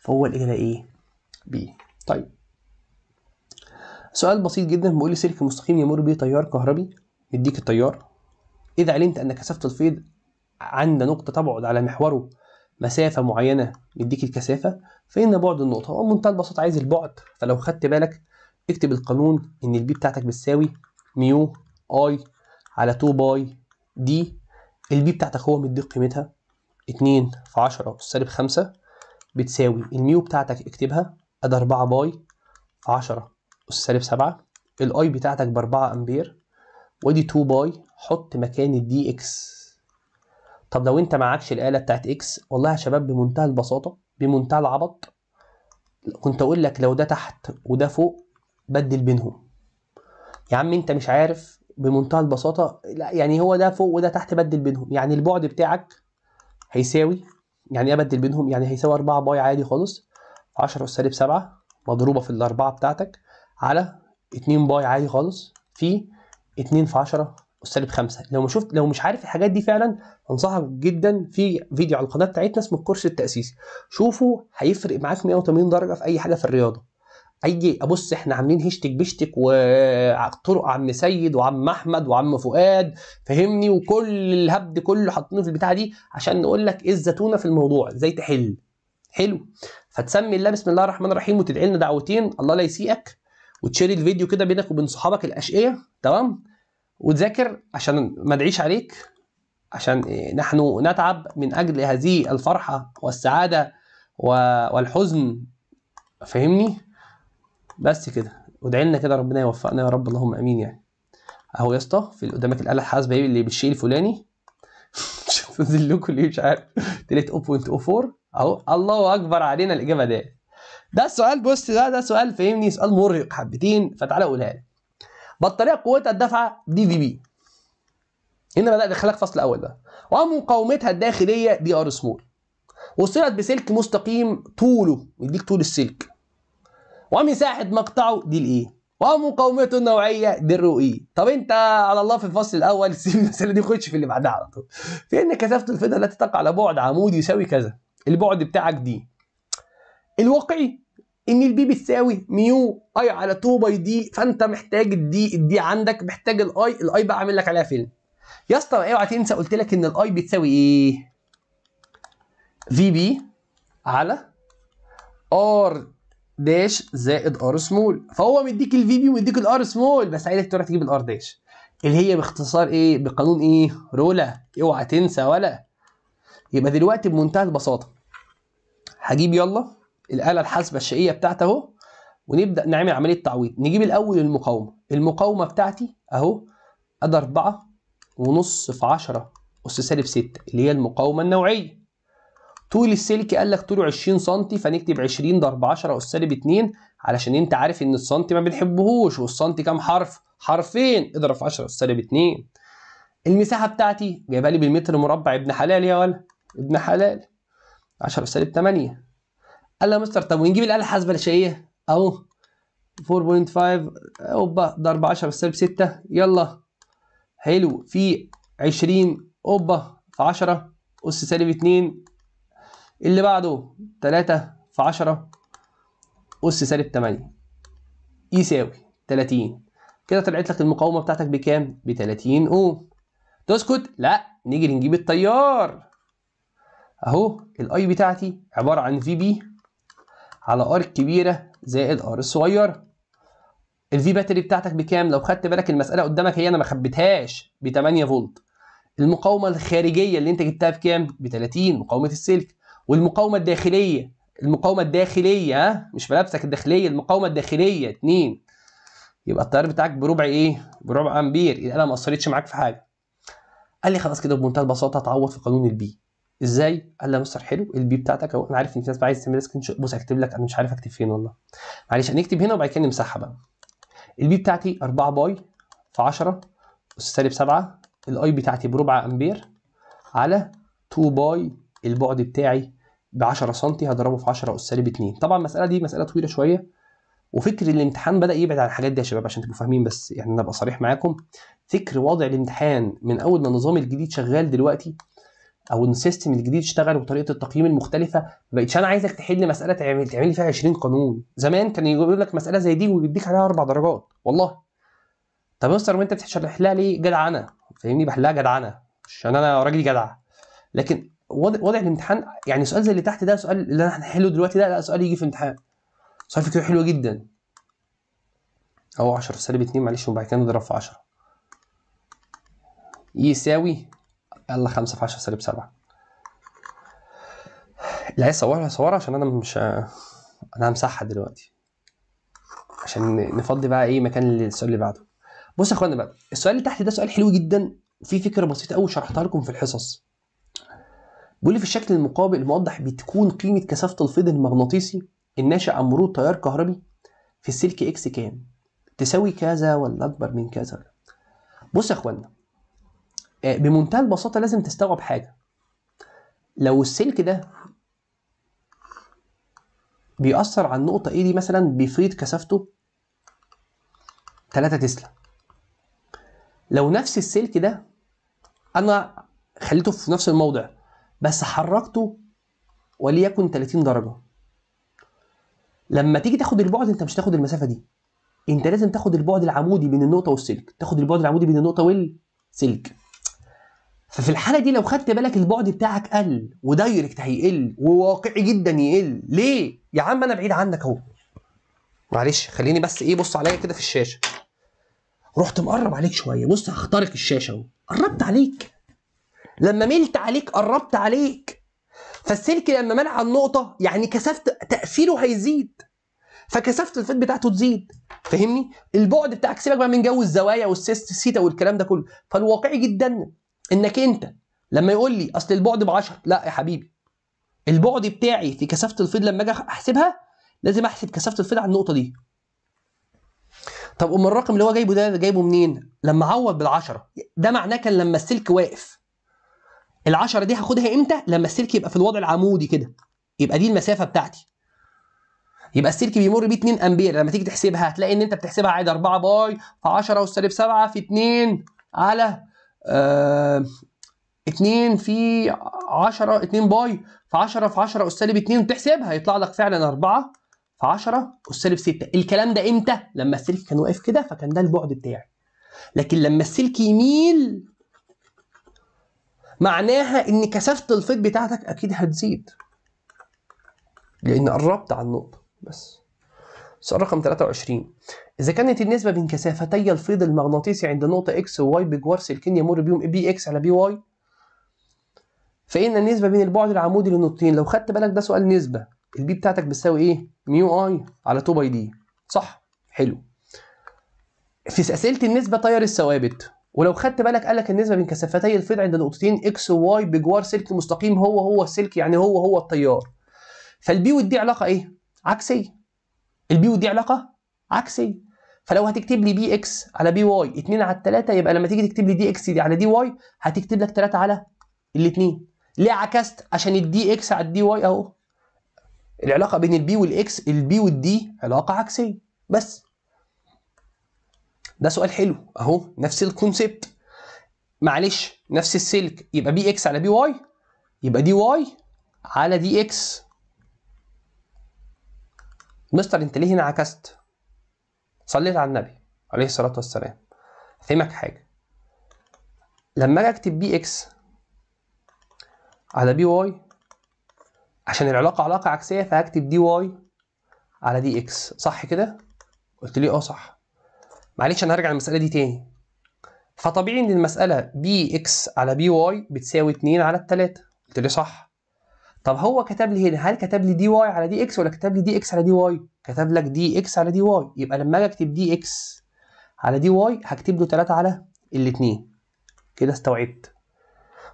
S1: فهو الاجابه ايه؟ بي طيب سؤال بسيط جدا بيقول لي سلك مستقيم يمر به تيار كهربي يديك التيار إذا علمت أن كثافة الفيض عند نقطة تبعد على محوره مسافة معينة يديك الكثافة فإن بعد النقطة هو البساطة عايز البعد فلو خدت بالك اكتب القانون إن البي بتاعتك بتساوي ميو اي على 2 باي دي البي بتاعتك هو مديك قيمتها 2 في 10 سالب 5 بتساوي الميو بتاعتك اكتبها ادي 4 باي في 10 أس سالب 7 الاي بتاعتك ب 4 امبير وادي 2 باي حط مكان الدي اكس طب لو انت معكش الاله بتاعت اكس والله يا شباب بمنتهى البساطه بمنتهى العبط كنت اقول لك لو ده تحت وده فوق بدل بينهم يا عم انت مش عارف بمنتهى البساطه لا يعني هو ده فوق وده تحت بدل بينهم يعني البعد بتاعك هيساوي يعني ايه بدل بينهم يعني هيساوي 4 باي عادي خالص 10 اس سالب 7 مضروبه في الاربعه بتاعتك على 2 باي عادي خالص في 2 في 10 سالب 5 لو ما شفت لو مش عارف الحاجات دي فعلا انصحك جدا في فيديو على القناه بتاعتنا اسمه الكورس التاسيسي شوفوا هيفرق معاك 180 درجه في اي حاجه في الرياضه اي ابص احنا عاملين هشتك بشتك وطرق عم سيد وعم احمد وعم فؤاد فهمني وكل الهبد كله حاطينه في البتاعه دي عشان نقول لك ايه الزتونه في الموضوع ازاي تحل حلو فتسمي الله بسم الله الرحمن الرحيم وتدعي لنا دعوتين الله لا يسيئك وتشير الفيديو كده بينك وبين صحابك الاشقياء تمام وتذاكر عشان ما ادعيش عليك عشان نحن نتعب من اجل هذه الفرحه والسعاده والحزن فاهمني بس كده وادعي لنا كده ربنا يوفقنا يا رب اللهم امين يعني اهو يا اسطى في قدامك الاله الحاسبه ايه اللي بالشيء الفلاني تنزل لكم ليه مش عارف 3.04 اهو الله اكبر علينا الاجابه ديت ده السؤال بص ده ده سؤال فاهمني سؤال مرهق حبتين فتعالى اقولها لك بطاريه قوتها الدافعه دي في بي هنا بدات ادخلك فصل اول بقى ومقاومتها الداخليه دي ار سمول وصلت بسلك مستقيم طوله يديك طول السلك ومساحه مقطعه دي الايه e. ومقاومته النوعيه دي الرو اي e. طب انت على الله في الفصل الاول سيب المساله دي خش في اللي بعدها على طول فان كثافه الفضه التي تقع على بعد عمودي يساوي كذا البعد بتاعك دي الواقعي ان البي بتساوي ميو اي على 2 باي دي فانت محتاج الدي الدي عندك محتاج الاي الاي بقى عامل لك عليها فيلم يا اسطى اوعى تنسى قلت لك ان الاي بتساوي ايه في بي على ار داش زائد ار سمول فهو مديك الفي بي ومديك الار سمول بس عايزك تروح تجيب الار داش اللي هي باختصار ايه بقانون ايه رولا اوعى تنسى ولا يبقى دلوقتي بمنتهى البساطه هجيب يلا الاله الحاسبه الشقيه بتاعتي اهو ونبدا نعمل عمليه تعويض نجيب الاول المقاومه المقاومه بتاعتي اهو ادي 4 ونص في 10 اس سالب 6 اللي هي المقاومه النوعيه طول السلك قال لك طوله 20 سم فنكتب 20 ضرب 10 اس سالب 2 علشان انت عارف ان السنتي ما بنحبهوش والسنتي كام حرف حرفين اضرب 10 اس سالب 2 المساحه بتاعتي جايبها لي بالمتر مربع ابن حلال يا ولد ابن حلال 10 سالب 8 قال له يا مستر طب ونجيب الاله الحاسبه الشقيه اهو 4.5 اوبا ضرب 10 سالب 6 يلا حلو في 20 اوبا في 10 اس سالب 2 اللي بعده 3 في 10 اس سالب 8 يساوي 30 كده طلعت لك المقاومه بتاعتك بكام؟ ب 30 اوم تسكت؟ لا نيجي نجيب التيار اهو الاي بتاعتي عباره عن في بي على ار الكبيره زائد ار الصغيره الفي باتري بتاعتك بكام لو خدت بالك المساله قدامك هي انا ما خبيتهاش ب 8 فولت المقاومه الخارجيه اللي انت جبتها بكام ب 30 مقاومه السلك والمقاومه الداخليه المقاومه الداخليه مش ملابسك الداخليه المقاومه الداخليه 2 يبقى التيار بتاعك بربع ايه بربع امبير الاله ما اثرتش معاك في حاجه قال لي خلاص كده بمنتهى البساطه هتعوض في قانون البي ازاي قال لي يا مستر حلو البي بتاعتك اهو انا عارف ان في ناس عايز تعمل سكرين شوت بص هكتب لك انا مش عارف اكتب فين والله معلش هنكتب هنا وبعد كده نمسحها بقى البي بتاعتي 4 باي في 10 اس سالب 7 الاي بتاعتي بربع امبير على 2 باي البعد بتاعي ب 10 سم هضربه في 10 اس سالب 2 طبعا المساله دي مساله طويله شويه وفكر الامتحان بدا يبعد عن الحاجات دي يا شباب عشان تبقوا فاهمين بس يعني انا ابقى صريح معاكم فكر وضع الامتحان من اول ما النظام الجديد شغال دلوقتي او ان السيستم الجديد اشتغل وطريقه التقييم المختلفه ما بقتش انا عايزك تحل مساله تعمل تعمل فيها 20 قانون زمان كان يقول لك مساله زي دي ويديك عليها اربع درجات والله طب يا مستر وانت بتشرح لها ليه جدع انا فاهمني بحلها جدع انا عشان انا راجل جدع لكن وضع الامتحان يعني سؤال زي اللي تحت ده سؤال اللي احنا هنحله دلوقتي ده لا سؤال يجي في امتحان سؤال فكره حلوه جدا اهو 10 سالب 2 معلش وبعد كده نضرب في 10 يساوي يلا 5 في 10 سالب 7 اللي عايز يصورها صورها عشان انا مش انا همسحها دلوقتي عشان نفضي بقى ايه مكان السؤال اللي بعده بص يا اخوانا بقى السؤال اللي تحت ده سؤال حلو جدا وفيه فكره بسيطه قوي شرحتها لكم في الحصص بيقول لي في الشكل المقابل الموضح بتكون قيمه كثافه الفيض المغناطيسي الناشئ عن مرور تيار كهربي في السلك اكس كام تساوي كذا ولا اكبر من كذا بص يا اخوانا آه، بمنتهى البساطه لازم تستوعب حاجه لو السلك ده بيأثر على النقطة ايه دي مثلا بيفيض كثافته 3 تسلا لو نفس السلك ده انا خليته في نفس الموضع بس حركته وليكن 30 درجة لما تيجي تاخد البعد انت مش تاخد المسافة دي انت لازم تاخد البعد العمودي بين النقطة والسلك تاخد البعد العمودي بين النقطة والسلك ففي الحاله دي لو خدت بالك البعد بتاعك قل ودايركت هيقل وواقعي جدا يقل ليه يا عم انا بعيد عنك اهو معلش خليني بس ايه بص عليا كده في الشاشه رحت مقرب عليك شويه بص هخترق الشاشه اهو قربت عليك لما ملت عليك قربت عليك فالسلك لما مال على النقطه يعني كثفت تاثيره هيزيد فكثافه الفيت بتاعته تزيد فاهمني البعد بتاعك سيبك بقى من جو الزوايا والسيست والكلام ده كله فالواقعي جدا انك انت لما يقول لي اصل البعد ب 10 لا يا حبيبي البعد بتاعي في كثافه الفيض لما اجي احسبها لازم احسب كثافه الفيض على النقطه دي طب امال الرقم اللي هو جايبه ده جايبه منين لما عوض بال10 ده معناه كان لما السلك واقف ال10 دي هاخدها امتى لما السلك يبقى في الوضع العمودي كده يبقى دي المسافه بتاعتي يبقى السلك بيمر بيه 2 امبير لما تيجي تحسبها هتلاقي ان انت بتحسبها عادي 4 باي في 10 وسالب 7 في 2 على آه 2 في 10 2 باي في 10 في 10 اس سالب 2 وتحسبها يطلع لك فعلا 4 في 10 اس سالب 6 الكلام ده امتى لما السلك كان واقف كده فكان ده البعد بتاعي لكن لما السلك يميل معناها ان كثافه الفيض بتاعتك اكيد هتزيد لان قربت على النقطه بس سؤال رقم 23 إذا كانت النسبة بين كثافتي الفيض المغناطيسي عند نقطة X و بجوار سلكين يمر بيهم بي X على بي Y فإن النسبة بين البعد العمودي للنقطتين لو خدت بالك ده سؤال نسبة البي بتاعتك بتساوي إيه؟ ميو أي على 2 باي دي صح؟ حلو في أسئلة النسبة طير الثوابت ولو خدت بالك قال لك النسبة بين كثافتي الفيض عند نقطتين X و بجوار سلك مستقيم هو هو السلك يعني هو هو التيار فالبي والدي علاقة إيه؟ عكسية البي ودي علاقه عكسيه فلو هتكتب لي بي اكس على بي واي 2 على 3 يبقى لما تيجي تكتب لي دي اكس دي على دي واي هتكتب لك 3 على الاثنين ليه عكست عشان الدي اكس على الدي واي اهو العلاقه بين البي والاكس البي والدي علاقه عكسيه بس ده سؤال حلو اهو نفس الكونسيبت معلش نفس السلك يبقى بي اكس على بي واي يبقى دي واي على دي اكس مستر انت ليه هنا عكست صليت على النبي عليه الصلاه والسلام فهمك حاجه لما اجي اكتب بي اكس على بي واي عشان العلاقه علاقه عكسيه فهكتب دي واي على دي اكس صح كده قلت لي اه صح معلش انا هرجع للمساله دي تاني فطبيعي ان المساله بي اكس على بي واي بتساوي 2 على 3 قلت لي صح طب هو كتب لي هنا هل كتب لي دي واي على دي اكس ولا كتب لي دي اكس على دي واي كتب لك دي اكس على دي واي يبقى لما اجي اكتب دي اكس على دي واي هكتب له 3 على الاثنين كده استوعبت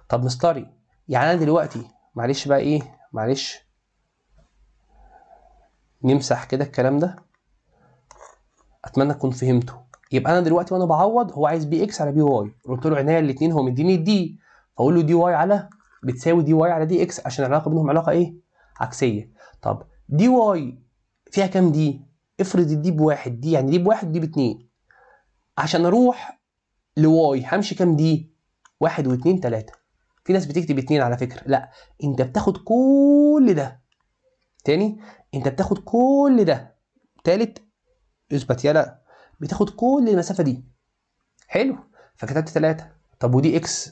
S1: طب مستري يعني انا دلوقتي معلش بقى ايه معلش نمسح كده الكلام ده اتمنى تكون فهمته يبقى انا دلوقتي وانا بعوض هو عايز بي اكس على بي واي قلت له عينيا الاثنين هو مديني الدي فاقول له دي واي على بتساوي دي واي على دي اكس عشان العلاقه بينهم علاقه ايه عكسيه طب دي واي فيها كام دي افرض الدي بواحد دي يعني دي بواحد دي باتنين عشان اروح لواي همشي كام دي واحد واتنين تلاته في ناس بتكتب اتنين على فكره لا انت بتاخد كل ده تاني انت بتاخد كل ده تالت اثبت يلا بتاخد كل المسافه دي حلو فكتبت تلاته طب ودي اكس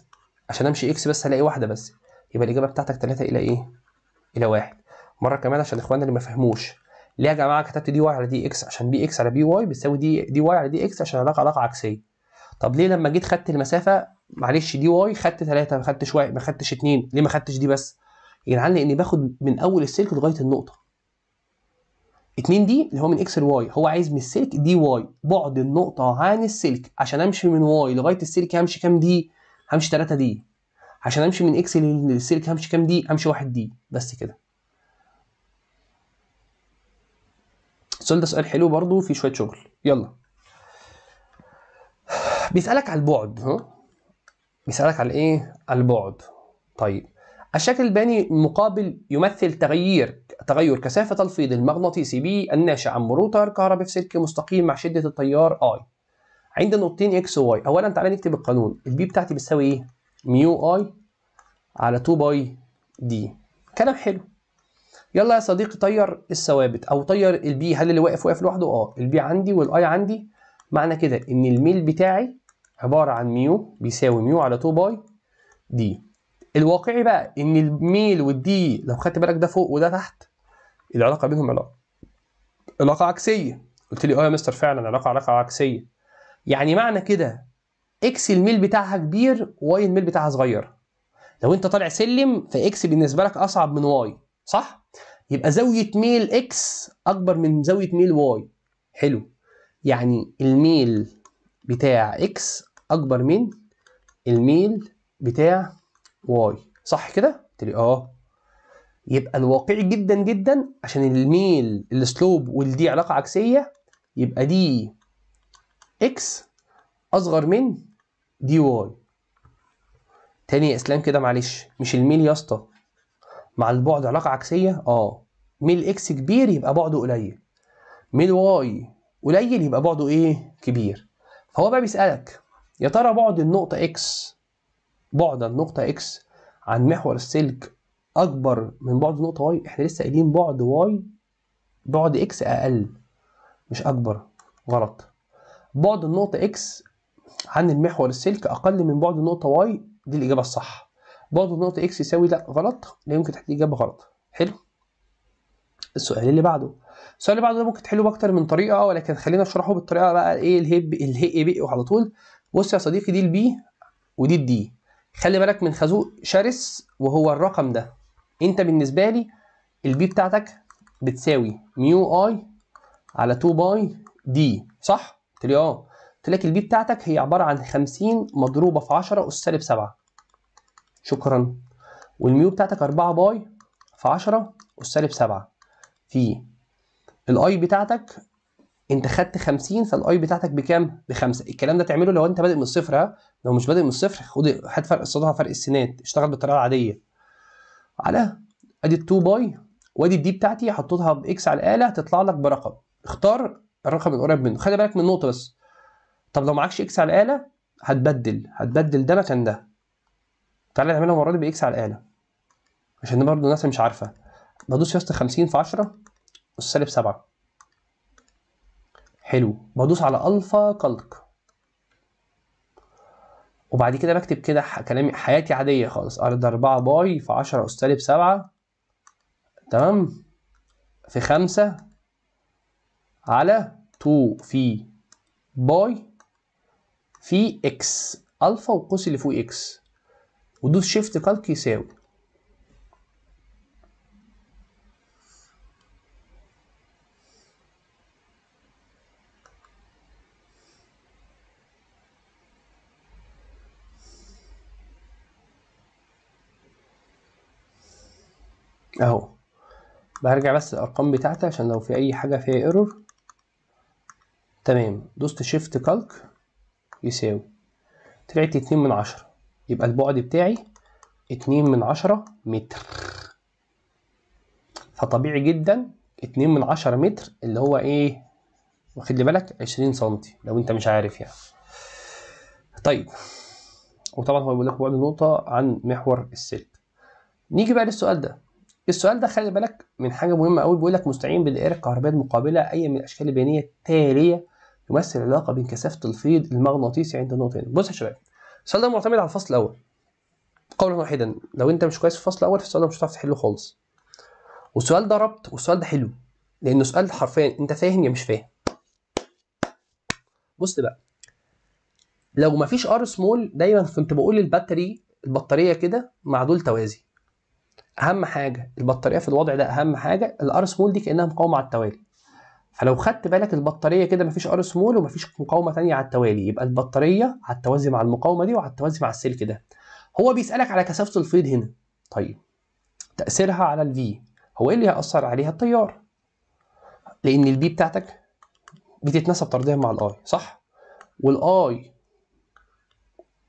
S1: عشان امشي اكس بس هلاقي واحده بس يبقى الإجابة بتاعتك 3 إلى إيه؟ إلى 1 مرة كمان عشان إخواننا اللي ما فهموش ليه يا جماعة كتبت دي واي على دي إكس عشان بي إكس على بي واي بتساوي دي دي واي على دي إكس عشان علاقة علاقة عكسية طب ليه لما جيت خدت المسافة معلش دي واي خدت 3 ما خدتش واحد ما خدتش 2 ليه ما خدتش دي بس؟ يا جدعان لأني باخد من أول السلك لغاية النقطة 2 دي اللي هو من اكس لواي هو عايز من السلك دي واي بعد النقطة عن السلك عشان امشي من واي لغاية السلك همشي كام دي؟ همشي 3 دي عشان امشي من اكس للسلك همشي كام دي امشي واحد دي بس كده السؤال ده سؤال حلو برضو في شويه شغل يلا بيسالك على البعد ها بيسالك على ايه البعد طيب الشكل الباني المقابل يمثل تغيير تغير كثافة الفيض المغناطيسي بي الناشئ عن مرور تيار كهربي في سلك مستقيم مع شدة التيار اي عند النقطتين اكس وواي أولا تعالى نكتب القانون البي بتاعتي بتساوي إيه؟ ميو اي على 2 باي دي كلام حلو يلا يا صديقي طير الثوابت او طير البي هل اللي واقف واقف لوحده اه البي عندي والاي عندي معنى كده ان الميل بتاعي عباره عن ميو بيساوي ميو على 2 باي دي الواقعي بقى ان الميل والدي لو خدت بالك ده فوق وده تحت العلاقه بينهم علاقه علاقه عكسيه قلت لي اه يا مستر فعلا علاقه علاقه عكسيه يعني معنى كده اكس الميل بتاعها كبير واي الميل بتاعها صغير لو انت طالع سلم فاكس بالنسبه لك اصعب من واي صح يبقى زاويه ميل اكس اكبر من زاويه ميل واي حلو يعني الميل بتاع اكس اكبر من الميل بتاع واي صح كده قلت لي اه يبقى الواقعي جدا جدا عشان الميل السلوب والدي علاقه عكسيه يبقى دي اكس اصغر من دي واي تاني يا اسلام كده معلش مش الميل يا اسطى مع البعد علاقه عكسيه اه ميل اكس كبير يبقى بعده قليل ميل واي قليل يبقى بعده ايه كبير فهو بقى بيسالك يا ترى بعد النقطه اكس بعد النقطه اكس عن محور السلك اكبر من بعد النقطه واي احنا لسه قايلين بعد واي بعد اكس اقل مش اكبر غلط بعد النقطه اكس عن المحور السلك اقل من بعد النقطه واي دي الاجابه الصح بعد النقطه اكس يساوي لا غلط لا يمكن تحديد اجابه غلط حلو السؤال اللي بعده السؤال اللي بعده ده ممكن تحله باكتر من طريقه ولكن خلينا نشرحه بالطريقه بقى ايه الهب الهي إيه بي على طول بص يا صديقي دي البي ودي الدي خلي بالك من خازوق شرس وهو الرقم ده انت بالنسبه لي البي بتاعتك بتساوي ميو اي على 2 باي دي صح؟ قلت لي اه تلاقي البي بتاعتك هي عباره عن 50 مضروبه في 10 اس سالب 7 شكرا والميو بتاعتك 4 باي في 10 اس سالب 7 في الاي بتاعتك انت خدت 50 فالاي بتاعتك بكام؟ بخمسه، الكلام ده تعمله لو انت بادئ من الصفر ها، لو مش بادئ من الصفر خد هات فرق السطوع فرق السينات اشتغل بالطريقه العاديه. على ادي ال 2 باي وادي الدي بتاعتي حطيتها باكس على الاله هتطلع لك برقم، اختار الرقم القريب منه، خلي بالك من نقطه بس، طب لو معكش اكس على الاله هتبدل هتبدل ده مكان ده تعالى نعملها المره دي باكس على الاله عشان برضه الناس مش عارفه بدوس يا اسطى 50 في 10 اس سالب 7 حلو بدوس على الفا قلق وبعد كده بكتب كده كلامي حياتي عاديه خالص ارض 4 باي في 10 اس سالب 7 تمام في 5 على 2 في باي في اكس الفا والقوس اللي فوق اكس ودوس شيفت كالك يساوي اهو برجع بس الارقام بتاعتي عشان لو في اي حاجه فيها ايرور تمام دوست شيفت كالك يساوي طلعت اتنين من عشرة يبقى البعد بتاعي اتنين من عشرة متر فطبيعي جدا اتنين من عشرة متر اللي هو ايه واخد لي بالك عشرين سنتي لو انت مش عارف يعني طيب وطبعا هو بيقول لك بعد نقطة عن محور السلك نيجي بقى للسؤال ده السؤال ده خلي بالك من حاجة مهمة قوي بيقول لك مستعين بالدائرة الكهربائية المقابلة أي من الأشكال البيانية التالية يمثل العلاقة بين كثافه الفيض المغناطيسي عند النقطتين بص يا شباب السؤال ده معتمد على الفصل الاول قولا واحدا لو انت مش كويس في الفصل الاول فالسؤال ده مش هتعرف تحله خالص والسؤال ده ربط والسؤال ده حلو لانه سؤال حرفيا انت فاهم يا مش فاهم بص بقى لو مفيش ار سمول دايما كنت بقول الباتري البطاريه كده معدول توازي اهم حاجه البطاريه في الوضع ده اهم حاجه الار سمول دي كانها مقاومه على التوالي فلو خدت بالك البطاريه كده مفيش ار سمول ومفيش مقاومه ثانيه على التوالي يبقى البطاريه على التوازي مع المقاومه دي وعلى التوازي مع السلك ده هو بيسالك على كثافه الفيض هنا طيب تاثيرها على الفي هو ايه اللي هياثر عليها التيار لان البي بتاعتك بتتناسب طرديا مع الاي صح والاي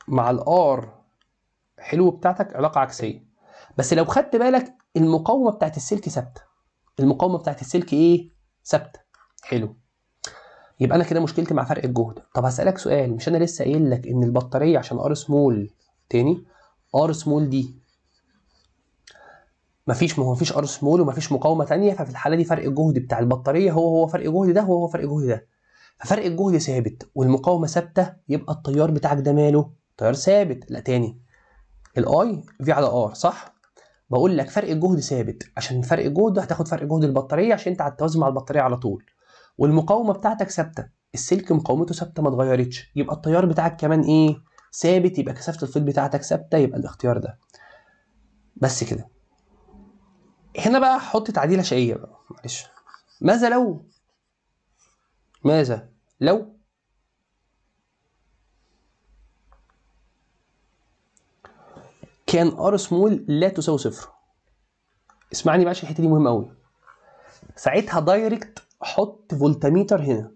S1: مع الار حلو بتاعتك علاقه عكسيه بس لو خدت بالك المقاومه بتاعت السلك ثابته المقاومه بتاعت السلك ايه ثابته حلو يبقى انا كده مشكلتي مع فرق الجهد طب هسالك سؤال مش انا لسه قايل لك ان البطاريه عشان ار سمول تاني ار سمول دي مفيش مفيش ار سمول ومفيش مقاومه تانية ففي الحاله دي فرق الجهد بتاع البطاريه هو هو فرق جهد ده هو هو فرق جهد ده ففرق الجهد ثابت والمقاومه ثابته يبقى التيار بتاعك ده ماله تيار ثابت لا تاني الاي في على ار صح بقول لك فرق الجهد ثابت عشان فرق الجهد هتاخد فرق جهد البطاريه عشان انت هتتوازن مع البطاريه على طول والمقاومه بتاعتك ثابته السلك مقاومته ثابته ما اتغيرتش يبقى التيار بتاعك كمان ايه ثابت يبقى كثافه الفيض بتاعتك ثابته يبقى الاختيار ده بس كده هنا بقى حط تعديله شقيه بقى معلش ماذا لو ماذا لو كان ار سمول لا تساوي صفر اسمعني بقى عشان الحته دي مهمه قوي ساعتها دايركت حط فولتميتر هنا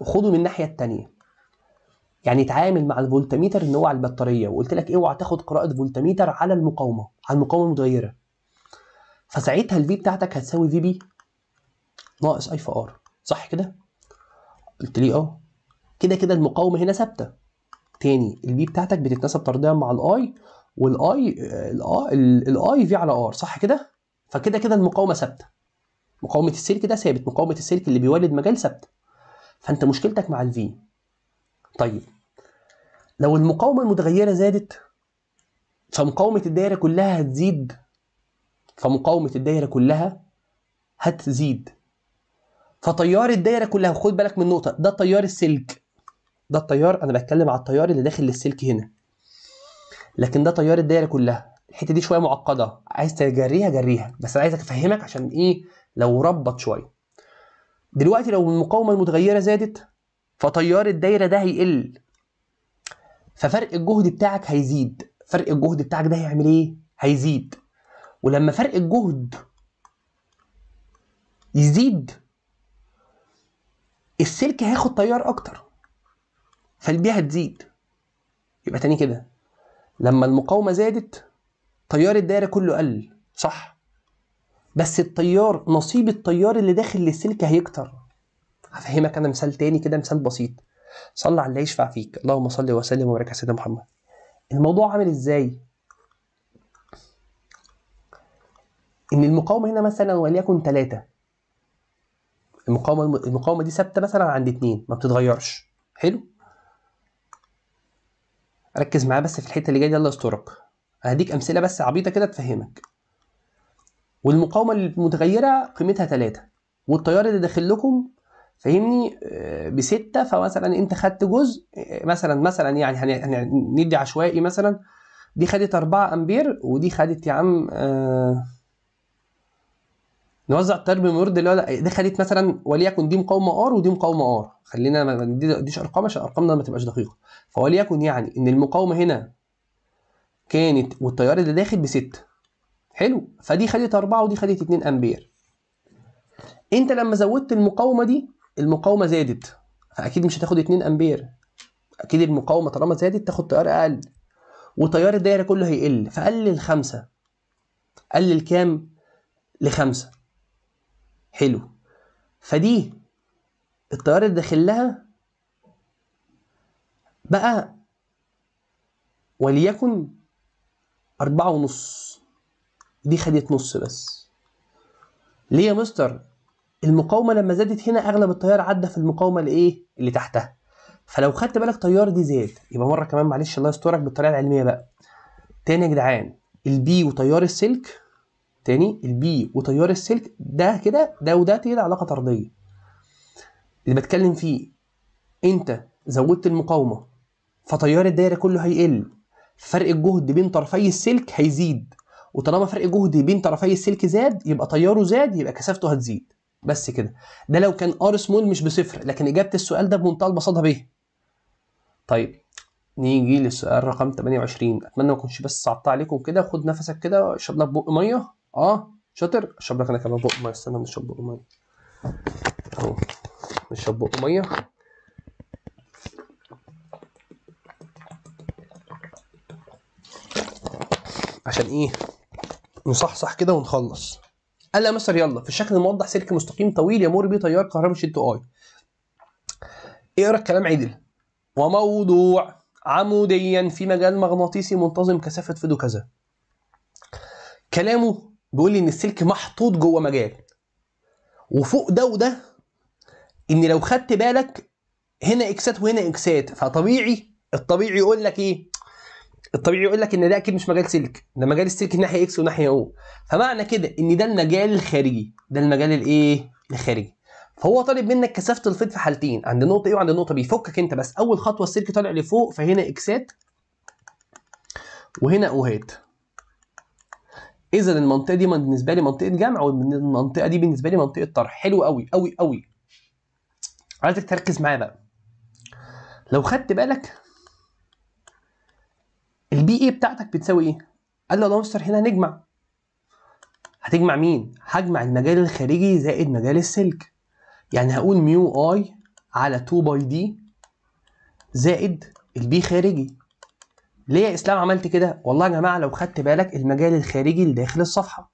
S1: وخده من الناحيه الثانيه يعني اتعامل مع الفولتميتر ان هو على البطاريه وقلت لك اوعى تاخد قراءه فولتميتر على المقاومه على المقاومه المتغيره فساعتها الفي بتاعتك هتساوي في بي ناقص اي في ار صح كده قلت لي اه كده كده المقاومه هنا ثابته تاني البي بتاعتك بتتناسب طرديا مع الاي والاي آه، الاي آه، في على ار صح كده فكده كده المقاومه ثابته مقاومه السلك ده ثابت مقاومه السلك اللي بيولد مجال ثابت فانت مشكلتك مع الفي طيب لو المقاومه المتغيره زادت فمقاومه الدايره كلها هتزيد فمقاومه الدايره كلها هتزيد فتيار الدايره كلها خد بالك من نقطه ده تيار السلك ده التيار انا بتكلم على التيار اللي داخل للسلك هنا لكن ده تيار الدايره كلها الحته دي شويه معقده عايز تجريها جريها بس انا عايزك افهمك عشان ايه لو ربط شويه دلوقتي لو المقاومه المتغيره زادت فتيار الدايره ده هيقل ففرق الجهد بتاعك هيزيد فرق الجهد بتاعك ده هيعمل ايه هيزيد ولما فرق الجهد يزيد السلك هياخد تيار اكتر فالبيع هتزيد يبقى تاني كده لما المقاومه زادت تيار الدايره كله قل صح بس التيار نصيب التيار اللي داخل للسلك هيكتر هفهمك انا مثال تاني كده مثال بسيط صل على اللي يشفع فيك اللهم صل وسلم وبارك على سيدنا محمد الموضوع عامل ازاي ان المقاومه هنا مثلا وليكن ثلاثه المقاومه المقاومه دي ثابته مثلا عند اتنين ما بتتغيرش حلو ركز معايا بس في الحته اللي جايه دي الله يسترك هديك امثله بس عبيطه كده تفهمك والمقاومه المتغيره قيمتها 3 والتيار اللي داخل لكم فاهمني آه، بستة فمثلا انت خدت جزء آه، مثلا مثلا يعني هندي عشوائي مثلا دي خدت 4 امبير ودي خدت يا عم آه نوزع التيار بمورد اللي هو دي خدت مثلا وليكن دي مقاومه ار ودي مقاومه ار خلينا ما نديش ارقام عشان ارقامنا ما تبقاش دقيقه فوليكن يعني ان المقاومه هنا كانت والتيار اللي داخل بستة حلو فدي خدت 4 ودي خدت 2 امبير انت لما زودت المقاومه دي المقاومه زادت فاكيد مش هتاخد 2 امبير اكيد المقاومه طالما زادت تاخد تيار اقل وتيار الدايره كله هيقل فقلل خمسة قلل كام لخمسة حلو فدي التيار اللي لها بقى وليكن 4 ونص دي خدت نص بس ليه يا مستر المقاومه لما زادت هنا اغلب التيار عدى في المقاومه الايه اللي تحتها فلو خدت بالك تيار دي زاد يبقى مره كمان معلش الله يسترك بالطريقه العلميه بقى تاني يا جدعان البي وتيار السلك تاني البي وتيار السلك ده كده ده وده كده علاقه طرديه اللي بتكلم فيه انت زودت المقاومه فتيار الدايره كله هيقل فرق الجهد بين طرفي السلك هيزيد وطالما فرق جهدي بين طرفي السلك زاد يبقى تياره زاد يبقى كثافته هتزيد بس كده ده لو كان ار سمول مش بصفر لكن اجابه السؤال ده بمنتهى البساطه بايه طيب نيجي للسؤال رقم 28 اتمنى ما اكونش بس صعبت عليكم كده خد نفسك كده اشرب لك بق ميه اه شاطر اشرب لك انا كمان بق ميه استنى نشرب بق ميه اهو نشرب بق ميه عشان ايه نصحصح كده ونخلص قال يا مستر يلا في الشكل الموضح سلك مستقيم طويل يمر به تيار كهرباء شد اي اقرا الكلام عدل وموضوع عموديا في مجال مغناطيسي منتظم كثافه فيدو كذا كلامه بيقول لي ان السلك محطوط جوه مجال وفوق ده وده ان لو خدت بالك هنا اكسات وهنا اكسات فطبيعي الطبيعي يقول لك ايه الطبيعي يقول لك ان ده اكيد مش مجال سلك ده مجال السلك ناحيه اكس وناحيه او فمعنى كده ان ده المجال الخارجي ده المجال الايه الخارجي فهو طالب منك كثافه الفيض في حالتين عند نقطه ايه وعند نقطه بي فكك انت بس اول خطوه السلك طالع لفوق فهنا اكسات وهنا اوهات اذا المنطقه دي بالنسبه لي منطقه جمع والمنطقه دي بالنسبه لي منطقه طرح حلو قوي قوي قوي عايزك تركز معايا بقى لو خدت بالك البي اي بتاعتك بتساوي ايه؟ قال له يا مستر هنا نجمع هتجمع مين؟ هجمع المجال الخارجي زائد مجال السلك يعني هقول ميو اي على 2 باي دي زائد البي خارجي ليه يا اسلام عملت كده؟ والله يا جماعه لو خدت بالك المجال الخارجي لداخل الصفحه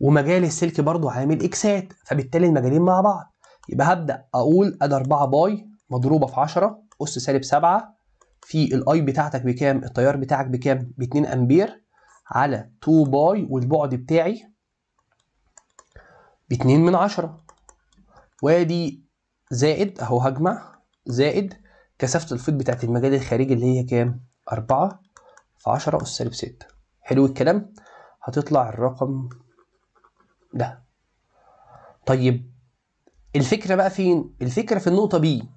S1: ومجال السلك برضه عامل اكسات فبالتالي المجالين مع بعض يبقى هبدا اقول ادي 4 باي مضروبه في 10 اس سالب 7 في الاي بتاعتك بكام التيار بتاعك بكام ب 2 امبير على 2 باي والبعد بتاعي ب 2 من 10 وادي زائد اهو هجمع زائد كثافه الفيض بتاعت المجال الخارجي اللي هي كام 4 في 10 اس سالب 6 حلو الكلام هتطلع الرقم ده طيب الفكره بقى فين الفكره في النقطه بي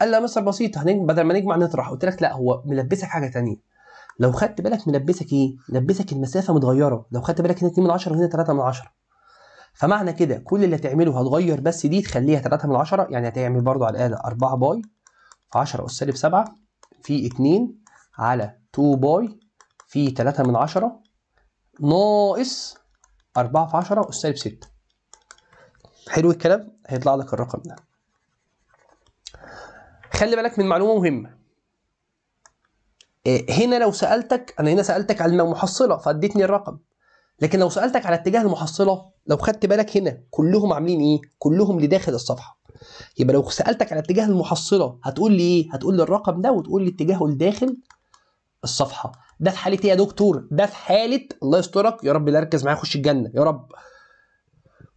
S1: قال لا مصر بسيطه هنجم بدل ما نجمع نطرح قلت لك لا هو ملبسك حاجه ثانيه لو خدت بالك ملبسك ايه ملبسك المسافه متغيره لو خدت بالك هنا 2 من 10 وهنا 3 من 10 فمعنى كده كل اللي هتعمله هتغير بس دي تخليها 3 من 10 يعني هتعمل برده على الاله 4 باي في 10 اس سالب 7 في 2 على 2 باي في 3 من 10 ناقص 4 في 10 اس سالب 6 حلو الكلام هيطلع لك الرقم ده خلي بالك من معلومه مهمه إيه، هنا لو سالتك انا هنا سالتك على المحصله فاديتني الرقم لكن لو سالتك على اتجاه المحصله لو خدت بالك هنا كلهم عاملين ايه كلهم لداخل الصفحه يبقى لو سالتك على اتجاه المحصله هتقول لي ايه هتقول لي الرقم ده وتقول لي اتجاهه لداخل الصفحه ده في حاله ايه يا دكتور ده في حاله الله يسترك يا رب لا ركز معايا اخش الجنه يا رب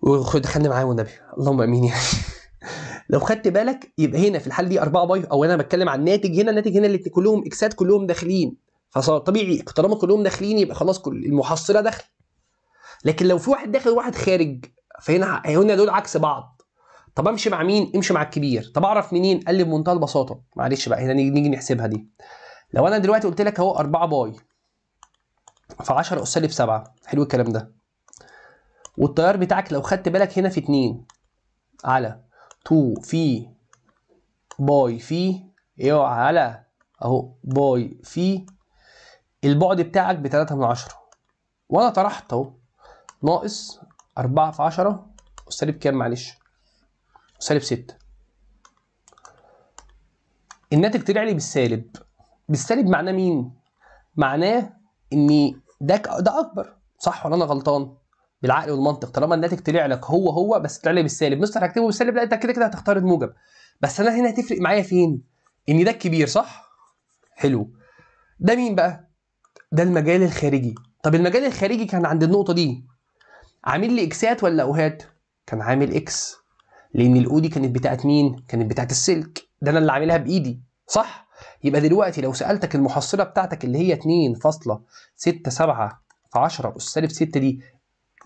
S1: ودخلني معايا والنبي اللهم امين يعني لو خدت بالك يبقى هنا في الحاله دي 4 باي او انا بتكلم عن ناتج هنا الناتج هنا اللي كلهم اكسات كلهم داخلين فطبيعي طالما كلهم داخلين يبقى خلاص كل المحصله داخل لكن لو في واحد داخل وواحد خارج فهنا هنا دول عكس بعض طب امشي مع مين امشي مع الكبير طب اعرف منين قال لي بمنتهى البساطه معلش بقى هنا نيجي نحسبها دي لو انا دلوقتي قلت لك اهو 4 باي في 10 اس سالب 7 حلو الكلام ده والتيار بتاعك لو خدت بالك هنا في 2 على تو في باي في اوعى على اهو باي في البعد بتاعك ب 3 من 10 وانا طرحت اهو ناقص 4 في 10 سالب كام معلش سالب 6 الناتج طلع لي بالسالب بالسالب معناه مين معناه ان ده ده اكبر صح ولا انا غلطان بالعقل والمنطق طالما الناتج طلع لك هو هو بس طلع لي بالسالب مستر هكتبه بالسالب لا انت كده كده هتختار الموجب بس انا هنا هتفرق معايا فين ان ده الكبير صح حلو ده مين بقى ده المجال الخارجي طب المجال الخارجي كان عند النقطه دي عامل لي اكسات ولا اوهات كان عامل اكس لان الاو دي كانت بتاعت مين كانت بتاعت السلك ده انا اللي عاملها بايدي صح يبقى دلوقتي لو سالتك المحصله بتاعتك اللي هي 2.67 في 10 اس سالب 6 دي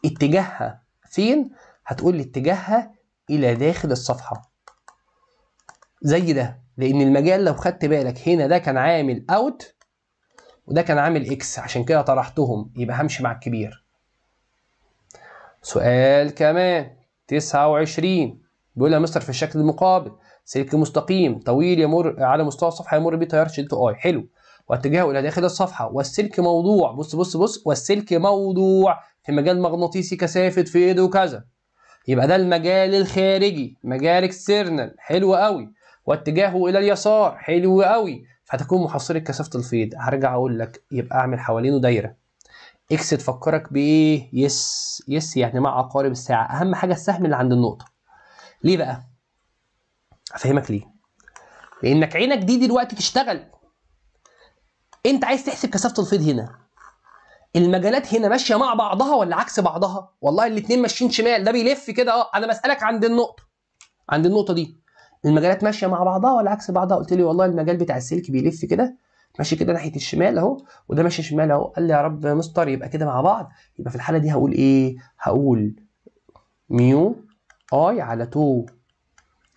S1: اتجاهها فين هتقول لي اتجاهها الى داخل الصفحه زي ده لان المجال لو خدت بالك هنا ده كان عامل اوت وده كان عامل اكس عشان كده طرحتهم يبقى همشي مع الكبير سؤال كمان 29 بيقول يا مستر في الشكل المقابل سلك مستقيم طويل يمر على مستوى الصفحه يمر بيه تيار شدة اي حلو واتجاهه الى داخل الصفحه والسلك موضوع بص بص بص والسلك موضوع في مجال مغناطيسي كثافه ايده وكذا يبقى ده المجال الخارجي مجال اكسترنال حلو قوي واتجاهه الى اليسار حلو قوي فتكون محصله كثافه الفيض هرجع اقول لك يبقى اعمل حوالينه دايره اكس تفكرك بايه يس يس يعني مع عقارب الساعه اهم حاجه السهم اللي عند النقطه ليه بقى افهمك ليه لانك عينك دي دلوقتي تشتغل انت عايز تحسب كثافه الفيض هنا المجالات هنا ماشيه مع بعضها ولا عكس بعضها والله الاثنين ماشيين شمال ده بيلف كده اه انا بسالك عند النقطه عند النقطه دي المجالات ماشيه مع بعضها ولا عكس بعضها قلت لي والله المجال بتاع السلك بيلف كده ماشي كده ناحيه الشمال اهو وده ماشي شمال اهو قال لي يا رب مستر يبقى كده مع بعض يبقى في الحاله دي هقول ايه هقول ميو اي على 2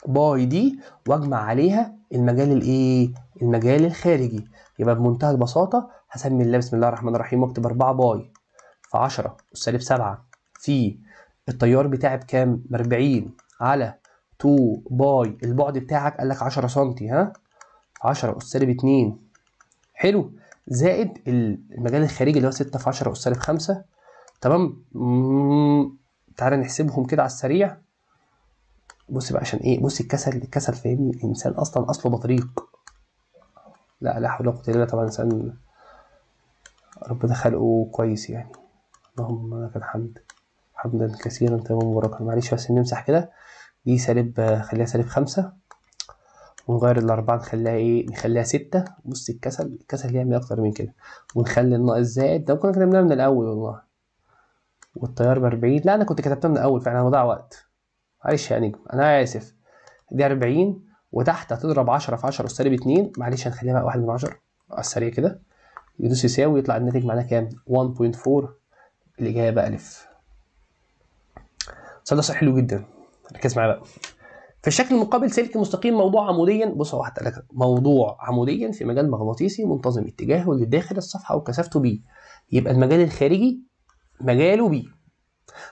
S1: باي دي واجمع عليها المجال الايه المجال الخارجي يبقى بمنتهى البساطة هسمي الله بسم الله الرحمن الرحيم واكتب 4 باي في 10 أس سالب 7 في التيار بتاعي بكام؟ ب 40 على 2 باي البعد بتاعك قال لك 10 سم ها 10 أس سالب 2 حلو زائد المجال الخارجي اللي هو 6 في 10 أس سالب 5 تمام تعالى نحسبهم كده على السريع بص بقى عشان ايه بص الكسل الكسل فاهمني الانسان اصلا اصله بطريق لا لا حول ولا قوة إلا بالله طبعا إنسان ربنا خلقه كويس يعني اللهم لك الحمد حمدا كثيرا تماما مباركا معلش بس نمسح كده دي سالب خليها سالب خمسة ونغير الأربعة نخليها إيه نخليها ستة بص الكسل الكسل يعمل أكتر من كده ونخلي الناقص زائد ده كنا كتبناها من الأول والله والتيار بأربعين لا أنا كنت كتبتها من الأول فعلا ضاع وقت معلش يا نجم أنا آسف دي أربعين وتحت هتضرب 10 في 10 أس سالب 2 معلش هنخليها بقى 1 من 10 على السريع كده يدوس يساوي يطلع الناتج معناه كام؟ 1.4 الإجابة ألف. السؤال ده حلو جدا ركز معايا بقى. في الشكل المقابل سلك مستقيم موضوع عموديا بص هو حتى لك موضوع عموديا في مجال مغناطيسي منتظم اتجاهه لداخل الصفحة وكثافته بي يبقى المجال الخارجي مجاله بي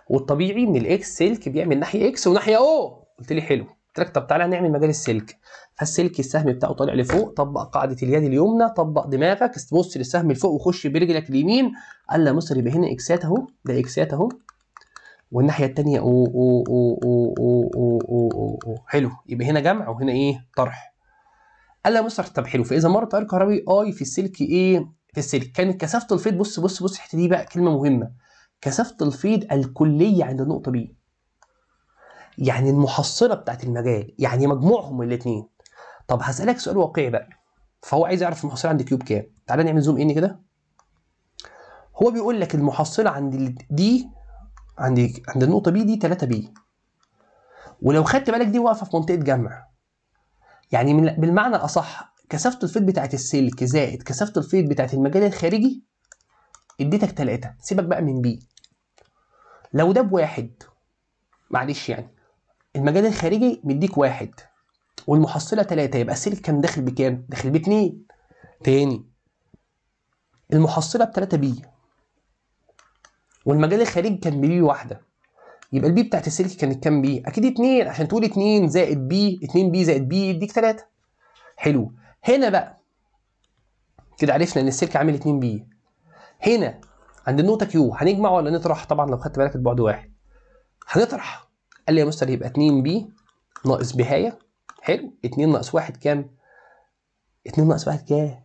S1: والطبيعي إن الإكس سلك بيعمل ناحية إكس وناحية او قلت لي حلو قلت لك طب تعالى نعمل مجال السلك فالسلك السهم بتاعه طالع لفوق طبق قاعده اليد اليمنى طبق دماغك بص للسهم لفوق وخش برجلك اليمين قال يا مصر يبقى هنا اكسات اهو ده اكسات اهو والناحيه الثانيه او او او او او او او او حلو يبقى هنا جمع وهنا ايه طرح قال يا مصر طب حلو فاذا مر تيار كهربي اي في السلك ايه في السلك كانت كثافه الفيض بص بص بص الحته دي بقى كلمه مهمه كثافه الفيض الكليه عند النقطه بي يعني المحصله بتاعت المجال يعني مجموعهم الاثنين طب هسالك سؤال واقعي بقى فهو عايز يعرف المحصله عند كيوب كام تعالى نعمل زوم ان كده هو بيقول لك المحصله عند دي عند عند النقطه بي دي 3 بي ولو خدت بالك دي واقفه في منطقه جمع يعني من بالمعنى الاصح كثافه الفيض بتاعت السلك زائد كثافه الفيض بتاعت المجال الخارجي اديتك 3 سيبك بقى من بي لو ده بواحد معلش يعني المجال الخارجي مديك واحد والمحصله ثلاثه يبقى السلك كان داخل بكام؟ داخل باتنين تاني المحصله بثلاثه بي والمجال الخارجي كان ببي واحده يبقى البي بتاعت السلك كانت كام بي؟ اكيد اتنين عشان تقول اتنين زائد بي اتنين بي زائد بي يديك ثلاثه حلو هنا بقى كده عرفنا ان السلك عامل اتنين بي هنا عند النقطه كيو هنجمع ولا نطرح؟ طبعا لو خدت بالك البعد واحد هنطرح قال لي يا مستر يبقى 2 بي ناقص بهاية حلو 2 ناقص 1 كام؟ 2 ناقص 1 كام؟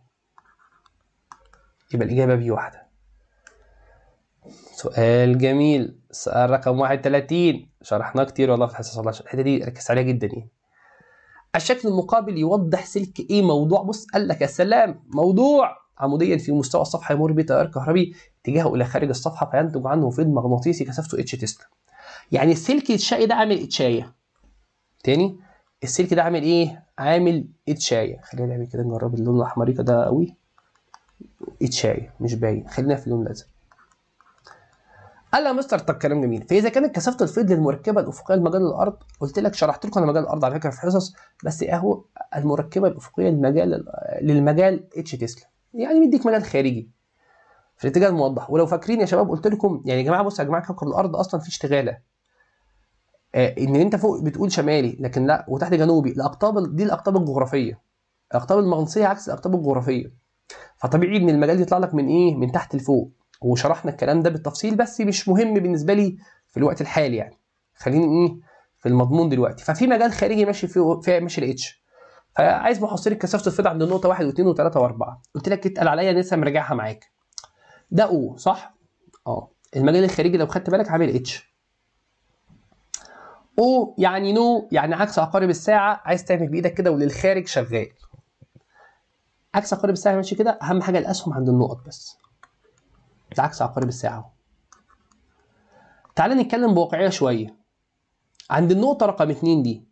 S1: يبقى الإجابة بي واحدة سؤال جميل سؤال رقم 31 شرحناه كتير والله في الحصص والله الحتة دي ركزت عليها جدا يعني الشكل المقابل يوضح سلك ايه موضوع بص قال لك يا سلام موضوع عموديا في مستوى الصفحه يمر به تيار كهربي اتجاهه الى خارج الصفحه فينتج عنه فيض مغناطيسي كثافته اتش تسلا يعني السلك الشقي ده عامل اتشايه تاني السلك ده عامل ايه عامل اتشايه خلينا نعمل كده نجرب اللون الاحمر ده قوي اتشايه مش باين خلينا في اللون الازرق قال يا مستر طب كلام جميل فاذا كانت كثافه الفيض للمركبه الافقيه لمجال الارض قلت لك شرحت لكم انا مجال الارض على فكره في حصص بس اهو إيه المركبه الافقيه للمجال للمجال اتش تسلا يعني مديك مجال خارجي في الاتجاه الموضح ولو فاكرين يا شباب قلت لكم يعني يا جماعه بصوا يا جماعه كوكب الارض اصلا في اشتغاله آه، ان انت فوق بتقول شمالي لكن لا وتحت جنوبي الاقطاب دي الاقطاب الجغرافيه الاقطاب المغناطيسيه عكس الاقطاب الجغرافيه فطبيعي ان المجال يطلع لك من ايه من تحت لفوق وشرحنا الكلام ده بالتفصيل بس مش مهم بالنسبه لي في الوقت الحالي يعني خليني ايه في المضمون دلوقتي ففي مجال خارجي ماشي فيه في ماشي الاتش فعايز محصله كثافه الفضة عند النقطه 1 و2 و3 و4 قلت لك اتقل عليا لسه مراجعها معاك ده او صح اه المجال الخارجي لو خدت بالك عامل اتش او يعني نو يعني عكس عقارب الساعه عايز تعمل بايدك كده وللخارج شغال عكس عقارب الساعه ماشي كده اهم حاجه الاسهم عند النقط بس ده عكس عقارب الساعه تعالى نتكلم بواقعيه شويه عند النقطه رقم اتنين دي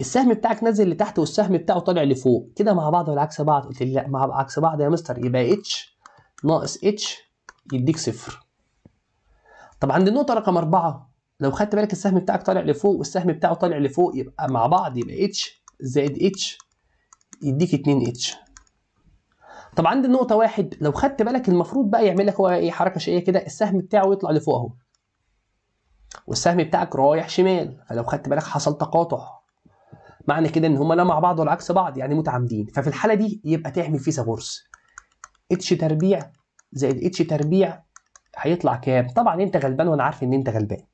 S1: السهم بتاعك نازل لتحت والسهم بتاعه طالع لفوق كده مع بعض ولا عكس بعض قلت لي لا مع عكس بعض يا مستر يبقى اتش ناقص اتش يديك صفر طب عند النقطه رقم أربعة لو خدت بالك السهم بتاعك طالع لفوق والسهم بتاعه طالع لفوق يبقى مع بعض يبقى اتش زائد اتش يديك 2 اتش طب عند النقطة واحد لو خدت بالك المفروض بقى يعمل لك هو ايه حركة شقية كده السهم بتاعه يطلع لفوق اهو والسهم بتاعك رايح شمال فلو خدت بالك حصل تقاطع معنى كده ان هما لا مع بعض ولا عكس بعض يعني متعامدين ففي الحالة دي يبقى تعمل بورس اتش تربيع زائد اتش تربيع هيطلع كام؟ طبعا انت غلبان وانا عارف ان انت غلبان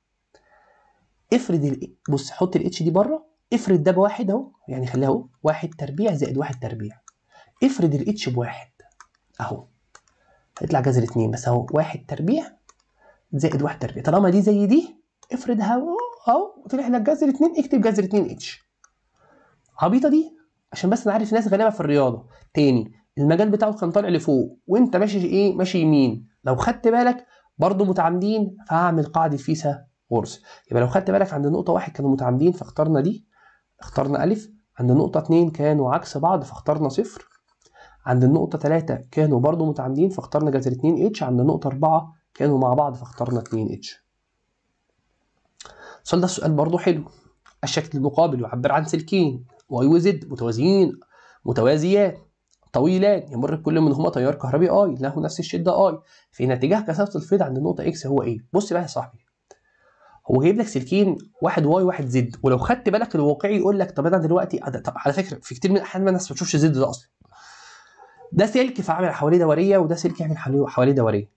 S1: افرض بص حط الاتش دي بره افرض ده بواحد اهو يعني خليها اهو واحد تربيع زائد واحد تربيع افرض الاتش بواحد اهو هيطلع جذر اتنين بس اهو واحد تربيع زائد واحد تربيع طالما دي زي دي افردها اهو طلع لك جذر اتنين اكتب جذر اتنين اتش عبيطه دي عشان بس انا عارف ناس غالبا في الرياضه تاني المجال بتاعه كان طالع لفوق وانت ماشي ايه ماشي يمين لو خدت بالك برضه متعامدين فهعمل قاعده فيسا ورث يبقى لو خدت بالك عند نقطة واحد كانوا متعامدين فاخترنا دي اخترنا ألف عند النقطه اتنين كانوا عكس بعض فاخترنا صفر عند النقطة تلاتة كانوا برضو متعامدين فاخترنا جذر اتنين اتش عند النقطة أربعة كانوا مع بعض فاخترنا اتنين اتش السؤال ده سؤال برضو حلو الشكل المقابل يعبر عن سلكين واي وزد متوازيين متوازيان طويلان يمر بكل منهما تيار كهربي اي له نفس الشده اي في نتيجه كثافه الفيض عند النقطه اكس هو ايه؟ بص بقى يا صاحبي وجايب لك سلكين واحد واي واحد زد ولو خدت بالك الواقعي يقول لك طب انا دلوقتي طب على فكره في كتير من الاحيان الناس ما بتشوفش زد ده اصلا ده سلك فعامل حواليه دوريه وده سلك يعمل حواليه دوريه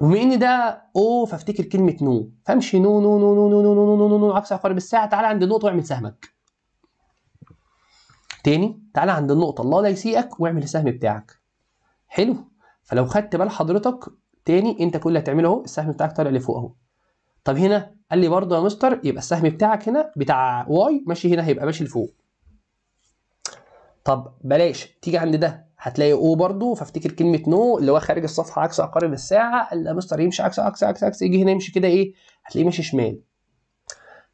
S1: وبما ان ده او فافتكر كلمه نو فامشي نو نو نو نو نو نو نو نو نو نو عكس عقارب الساعه تعالى عند النقطه واعمل سهمك تاني تعالى عند النقطه الله لا يسيئك واعمل السهم بتاعك حلو فلو خدت بال حضرتك تاني انت كل اللي هتعمله اهو السهم بتاعك طالع لفوق اهو طب هنا قال لي برضه يا مستر يبقى السهم بتاعك هنا بتاع واي ماشي هنا هيبقى ماشي لفوق طب بلاش تيجي عند ده هتلاقي او برضه فافتكر كلمه نو اللي هو خارج الصفحه عكس عقارب الساعه قال لي يا مستر يمشي عكس عكس عكس عكس يجي هنا يمشي كده ايه هتلاقيه ماشي شمال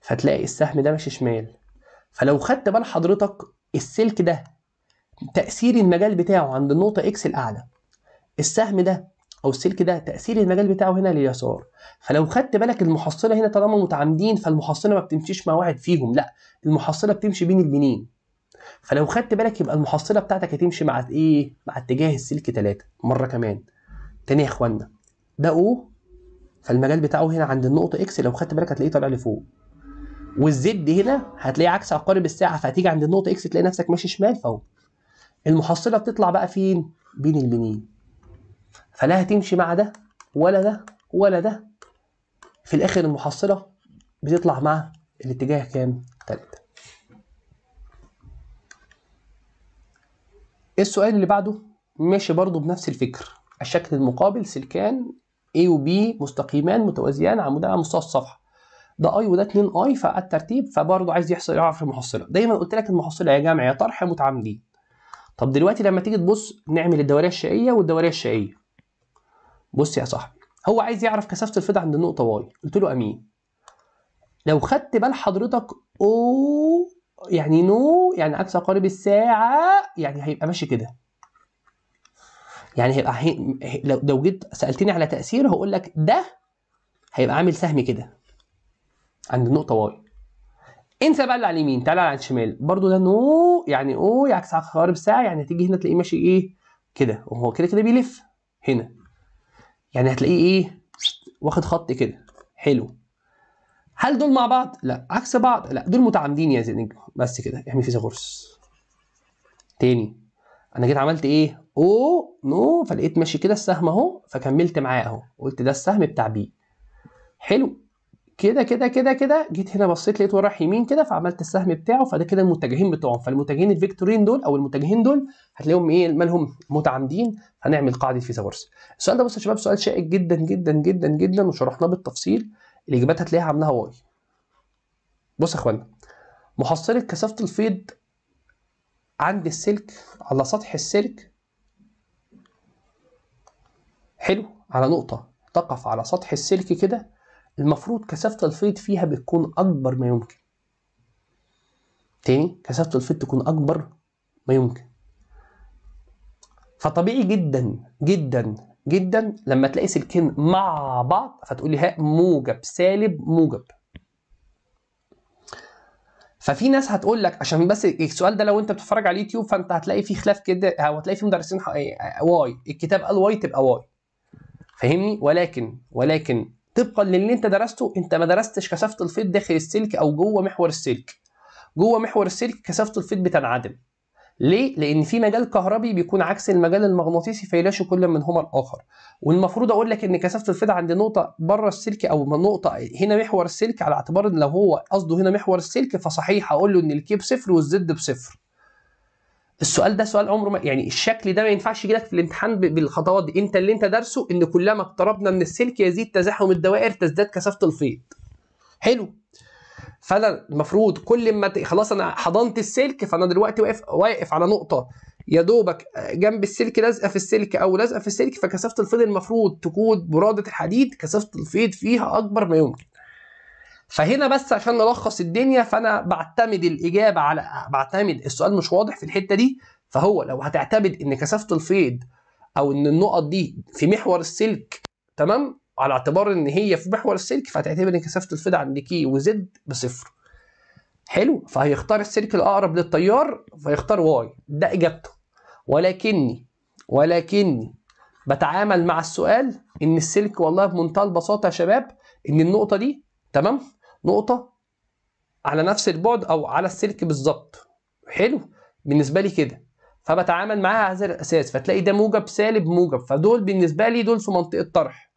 S1: فتلاقي السهم ده ماشي شمال فلو خدت بال حضرتك السلك ده تاثير المجال بتاعه عند النقطه اكس الاعلى السهم ده او السلك ده تاثير المجال بتاعه هنا لليسار فلو خدت بالك المحصله هنا طالما متعامدين فالمحصله ما بتمشيش مع واحد فيهم لا المحصله بتمشي بين البنين فلو خدت بالك يبقى المحصله بتاعتك هتمشي مع ايه مع اتجاه السلك 3 مره كمان تاني يا اخوانا ده او فالمجال بتاعه هنا عند النقطه اكس لو خدت بالك هتلاقيه طالع لفوق والزد هنا هتلاقيه عكس عقارب الساعه فهتيجي عند النقطه اكس تلاقي نفسك ماشي شمال فوق المحصله بتطلع بقى فين بين البنين فلا هتمشي مع ده ولا ده ولا ده في الاخر المحصله بتطلع مع الاتجاه كام؟ تلاتة السؤال اللي بعده ماشي برضه بنفس الفكر الشكل المقابل سلكان A و B مستقيمان متوازيان عمودان على مستوى الصفحه ده اي وده 2 اي فالترتيب فبرضه عايز يحصل يعرف المحصله دايما قلت لك المحصله يا جمع يا طرح متعامدين طب دلوقتي لما تيجي تبص نعمل الدوريه الشقيه والدوريه الشقيه بص يا صاحبي هو عايز يعرف كثافه الفيض عند النقطه واي قلت له امين لو خدت بال حضرتك او يعني نو يعني عكس عقارب الساعه يعني هيبقى ماشي كده يعني هيبقى هي... لو لو جيت سالتني على تاثير هقول لك ده هيبقى عامل سهم كده عند النقطه واي انسى بقى اللي على اليمين تعالى على الشمال برضو ده نو يعني او عكس عقارب الساعه يعني تيجي هنا تلاقيه ماشي ايه كده وهو كده كده بيلف هنا يعني هتلاقيه ايه واخد خط كده حلو هل دول مع بعض لا عكس بعض لا دول متعامدين يا زيد بس كده احمي فيثاغورس تاني انا جيت عملت ايه او نو فلقيت ماشي كده السهم اهو فكملت معاه اهو قلت ده السهم بتاع بي حلو كده كده كده كده جيت هنا بصيت لقيت وراح يمين كده فعملت السهم بتاعه فده كده المتجهين بتوعهم فالمتجهين الفيكتورين دول او المتجهين دول هتلاقيهم ايه مالهم متعامدين هنعمل قاعده فيثاغورس السؤال ده بص يا شباب سؤال شائك جدا جدا جدا جدا وشرحناه بالتفصيل الاجابات هتلاقيها عاملاها واي بص يا اخوانا محصله كثافه الفيض عند السلك على سطح السلك حلو على نقطه تقف على سطح السلك كده المفروض كثافة الفيض فيها بتكون أكبر ما يمكن تاني كثافة الفيض تكون أكبر ما يمكن فطبيعي جدا جدا جدا لما تلاقي سلكين مع بعض فتقولي ها موجب سالب موجب ففي ناس هتقول لك عشان بس السؤال ده لو انت بتتفرج على اليوتيوب فانت هتلاقي فيه خلاف كده او هتلاقي فيه مدرسين واي الكتاب قال واي تبقى واي فاهمني ولكن ولكن طبقا للي انت درسته انت ما درستش كثافه الفيض داخل السلك او جوه محور السلك جوه محور السلك كثافه الفيض بتنعدم ليه؟ لأن في مجال كهربي بيكون عكس المجال المغناطيسي فيلاشوا كل منهما الآخر، والمفروض أقول لك إن كثافة الفيض عند نقطة بره السلك أو نقطة هنا محور السلك على اعتبار إن لو هو قصده هنا محور السلك فصحيح أقول له إن الكي بصفر والزد بصفر. السؤال ده سؤال عمره ما يعني الشكل ده ما ينفعش يجي لك في الامتحان بالخطوات دي انت اللي انت دارسه ان كلما اقتربنا من السلك يزيد تزاحم الدوائر تزداد كثافه الفيض حلو فانا المفروض كل ما خلاص انا حضنت السلك فانا دلوقتي واقف واقف على نقطه يا دوبك جنب السلك لازقه في السلك او لازقه في السلك فكثافه الفيض المفروض تكون براده الحديد كثافه الفيض فيها اكبر ما يمكن فهنا بس عشان نلخص الدنيا فانا بعتمد الاجابه على بعتمد السؤال مش واضح في الحته دي فهو لو هتعتمد ان كثافه الفيض او ان النقط دي في محور السلك تمام على اعتبار ان هي في محور السلك فهتعتبر ان كثافه الفيض عند كي وزد بصفر حلو فهيختار السلك الاقرب للتيار فيختار واي ده اجابته ولكني ولكني بتعامل مع السؤال ان السلك والله بمنتهى البساطه يا شباب ان النقطه دي تمام نقطه على نفس البعد او على السلك بالظبط حلو بالنسبه لي كده فبتعامل معاها على هذا الاساس فتلاقي ده موجب سالب موجب فدول بالنسبه لي دول في منطقه طرح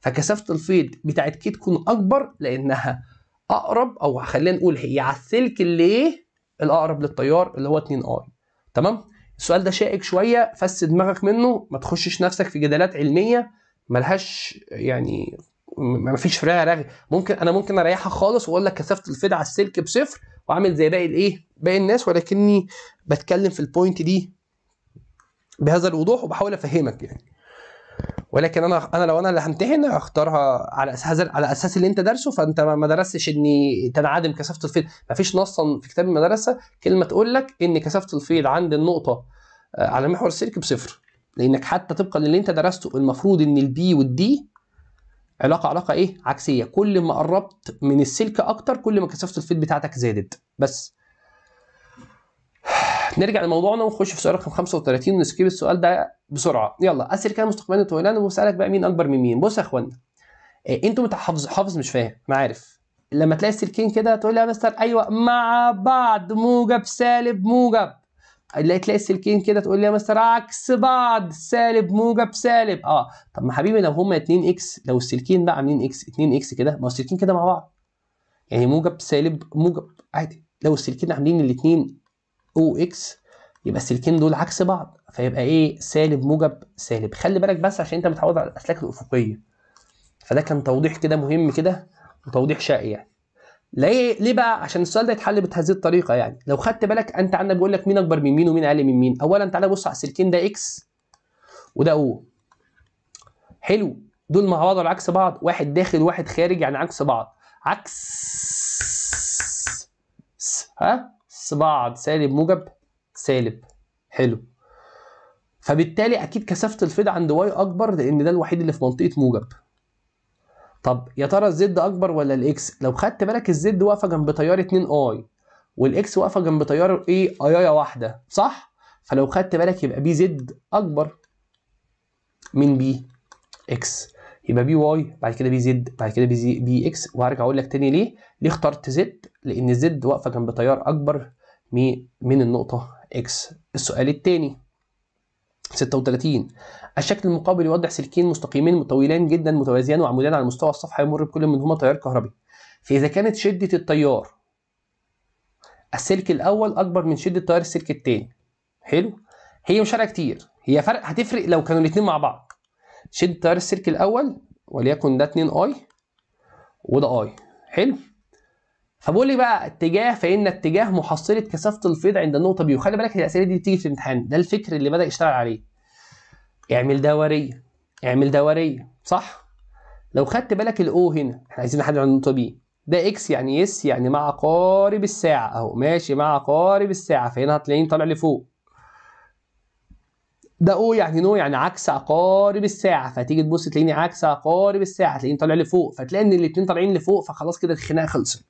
S1: فكثافه الفيض بتاعت كي تكون اكبر لانها اقرب او خلينا نقول هي على السلك اللي ايه الاقرب للتيار اللي هو 2 اي تمام السؤال ده شائك شويه فس دماغك منه ما تخشش نفسك في جدالات علميه ملهاش يعني ما فيش فرايه رغي ممكن انا ممكن اريحها خالص واقول لك كثافه الفيد على السلك بصفر واعمل زي باقي الايه باقي الناس ولكني بتكلم في البوينت دي بهذا الوضوح وبحاول افهمك يعني ولكن انا انا لو انا اللي همتحن هختارها على اساس على اساس اللي انت دارسه فانت ما درستش ان تنعدم كثافه الفيل ما فيش نصا في كتاب المدرسه كلمه تقول لك ان كثافه الفيل عند النقطه آه، على محور السلك بصفر لانك حتى طبقا للي انت درسته المفروض ان البي والدي علاقه علاقه ايه عكسيه كل ما قربت من السلك اكتر كل ما كثافه الفيد بتاعتك زادت بس نرجع لموضوعنا ونخش في سؤال رقم 35 ونسكيب السؤال ده بسرعه يلا اسر كان مستقبلا طويلا وبسالك بقى مين اكبر من مين بص يا اخوانا إيه انتوا متحافظ حافظ مش فاهم ما عارف لما تلاقي السلكين كده تقول لي يا مستر ايوه مع بعض موجب سالب موجب اللي تلاقي السلكين كده تقول لي يا مستر عكس بعض سالب موجب سالب اه طب ما حبيبي لو هما 2 اكس لو السلكين بقى عاملين اكس 2 اكس كده ما هو السلكين كده مع بعض يعني موجب سالب موجب عادي لو السلكين عاملين الاثنين او اكس يبقى السلكين دول عكس بعض فيبقى ايه سالب موجب سالب خلي بالك بس عشان انت متعود على الاسلاك الافقيه فده كان توضيح كده مهم كده وتوضيح شائع يعني ليه ليه بقى عشان السؤال ده يتحل بهذه الطريقه يعني لو خدت بالك انت عندك بيقول لك مين اكبر من مين ومين اقل من مين اولا تعالى بص على السلكين ده اكس وده او حلو دول مع بعض عكس بعض واحد داخل وواحد خارج يعني عكس بعض عكس ها بعض سالب موجب سالب حلو فبالتالي اكيد كثافه الفيض عند واي اكبر لان ده الوحيد اللي في منطقه موجب طب يا ترى الزد اكبر ولا الاكس لو خدت بالك الزد واقفه جنب تيار 2 اي والاكس واقفه جنب تيار ايه ايايا واحده صح فلو خدت بالك يبقى بي زد اكبر من بي اكس يبقى بي واي بعد كده بي زد بعد كده بي زي بي اكس وهرجع اقول لك تاني ليه ليه اخترت زد لان زد واقفه جنب تيار اكبر من النقطه اكس السؤال الثاني 36 الشكل المقابل يوضح سلكين مستقيمين مطولان جدا متوازيان وعمودان على مستوى الصفحه يمر بكل منهما تيار كهربي فاذا كانت شده التيار السلك الاول اكبر من شده تيار السلك الثاني حلو هي مش فارقه كتير هي فرق هتفرق لو كانوا الاثنين مع بعض شده تيار السلك الاول وليكن ده 2 اي وده اي حلو فبقول لي بقى اتجاه فان اتجاه محصله كثافه الفيض عند النقطه بي وخلي بالك الاسئله دي بتيجي في الامتحان ده الفكر اللي بدا يشتغل عليه اعمل دوريه اعمل دوريه صح لو خدت بالك الاو هنا احنا عايزين نحدد عن النقطه بي ده اكس يعني اس يعني مع قارب الساعه اهو ماشي مع قارب الساعه فهنا هتلاقيني طالع لفوق ده او يعني نو يعني عكس عقارب الساعه فتيجي تبص تلاقيني عكس عقارب الساعه تلاقيني طالع لفوق فتلاقي ان الاثنين طالعين لفوق فخلاص كده الخناقه خلصت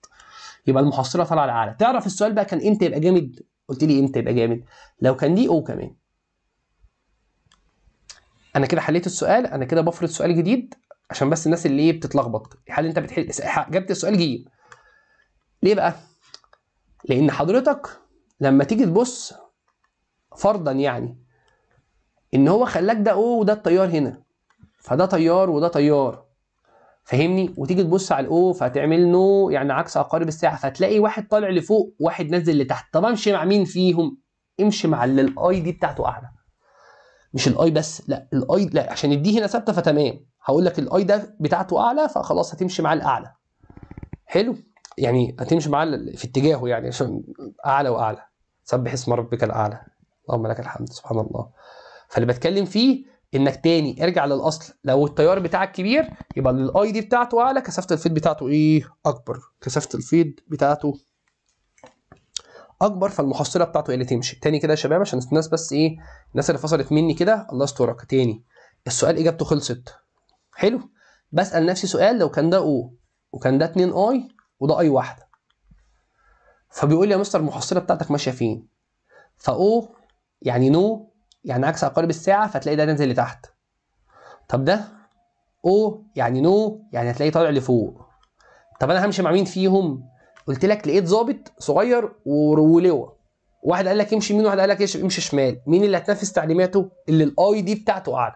S1: يبقى المحصله طالعه لاعلى تعرف السؤال بقى كان امتى يبقى جامد قلت لي امتى يبقى جامد لو كان دي او كمان انا كده حليت السؤال انا كده بفرض سؤال جديد عشان بس الناس اللي ايه بتتلخبط هل انت بتحل جبت السؤال جي ليه بقى لان حضرتك لما تيجي تبص فرضا يعني ان هو خلاك ده او وده التيار هنا فده تيار وده تيار فاهمني وتيجي تبص على الاو فهتعمل نو يعني عكس عقارب الساعه فتلاقي واحد طالع لفوق واحد نازل لتحت طب امشي مع مين فيهم امشي مع اللي الاي دي بتاعته اعلى مش الاي بس لا الاي لا عشان الدي هنا ثابته فتمام هقول لك الاي ده بتاعته اعلى فخلاص هتمشي مع الاعلى حلو يعني هتمشي معاه في اتجاهه يعني عشان اعلى واعلى سبح اسم ربك الاعلى اللهم لك الحمد سبحان الله فاللي بتكلم فيه انك تاني ارجع للاصل لو التيار بتاعك كبير يبقى الاي دي بتاعته اعلى كثافه الفيد بتاعته ايه اكبر كثافه الفيد بتاعته اكبر فالمحصله بتاعته اللي تمشي تاني كده يا شباب عشان الناس بس ايه الناس اللي فصلت مني كده الله يسترك تاني السؤال اجابته خلصت حلو بسال نفسي سؤال لو كان ده او وكان ده 2 اي وده اي واحده فبيقول لي يا مستر المحصله بتاعتك ماشيه فين فاو يعني نو يعني عكس عقارب الساعه فتلاقي ده نازل لتحت طب ده او يعني نو يعني هتلاقيه طالع لفوق طب انا همشي مع مين فيهم قلت لك لقيت ظابط صغير ولواء واحد قال لك امشي يمين واحد قال لك امشي شمال مين اللي هتنفذ تعليماته اللي الاي دي بتاعته اعلى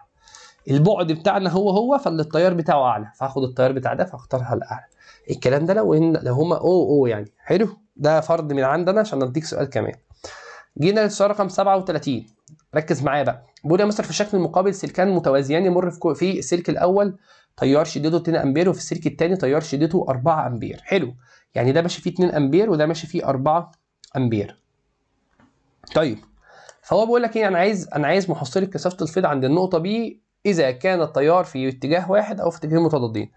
S1: البعد بتاعنا هو هو فاللي التيار بتاعه اعلى فهاخد التيار بتاع ده فاختارها الاعلى الكلام ده لو ان لو هما او او يعني حلو ده فرض من عندنا عشان اديك سؤال كمان جينا للسؤال رقم 37 ركز معايا بقى بيقول يا مستر في الشكل المقابل سلكان متوازيان يمر في, في السلك الاول تيار شدته 2 امبير وفي السلك الثاني تيار شدته 4 امبير حلو يعني ده ماشي فيه 2 امبير وده ماشي فيه 4 امبير طيب فهو بيقول لك ايه انا عايز انا عايز محصله كثافه الفيض عند النقطه بي اذا كان التيار في اتجاه واحد او في اتجاهين متضادين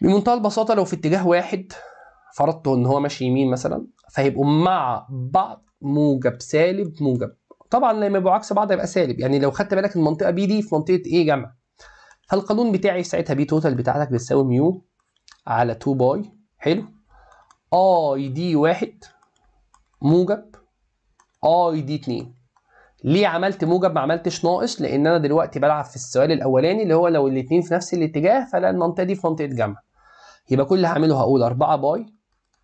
S1: بمنتهى البساطه لو في اتجاه واحد فرضت ان هو ماشي يمين مثلا فهيبقوا مع بعض موجب سالب موجب طبعا لما يبقوا عكس بعض هيبقى سالب يعني لو خدت بالك المنطقه بي دي في منطقه ايه جمع فالقانون بتاعي ساعتها بي توتال بتاعتك بتساوي ميو على 2 باي حلو اي دي واحد موجب اي دي 2 ليه عملت موجب ما عملتش ناقص لان انا دلوقتي بلعب في السؤال الاولاني اللي هو لو الاثنين في نفس الاتجاه فلا المنطقه دي في منطقه جمع يبقى كل اللي هعمله هقول 4 باي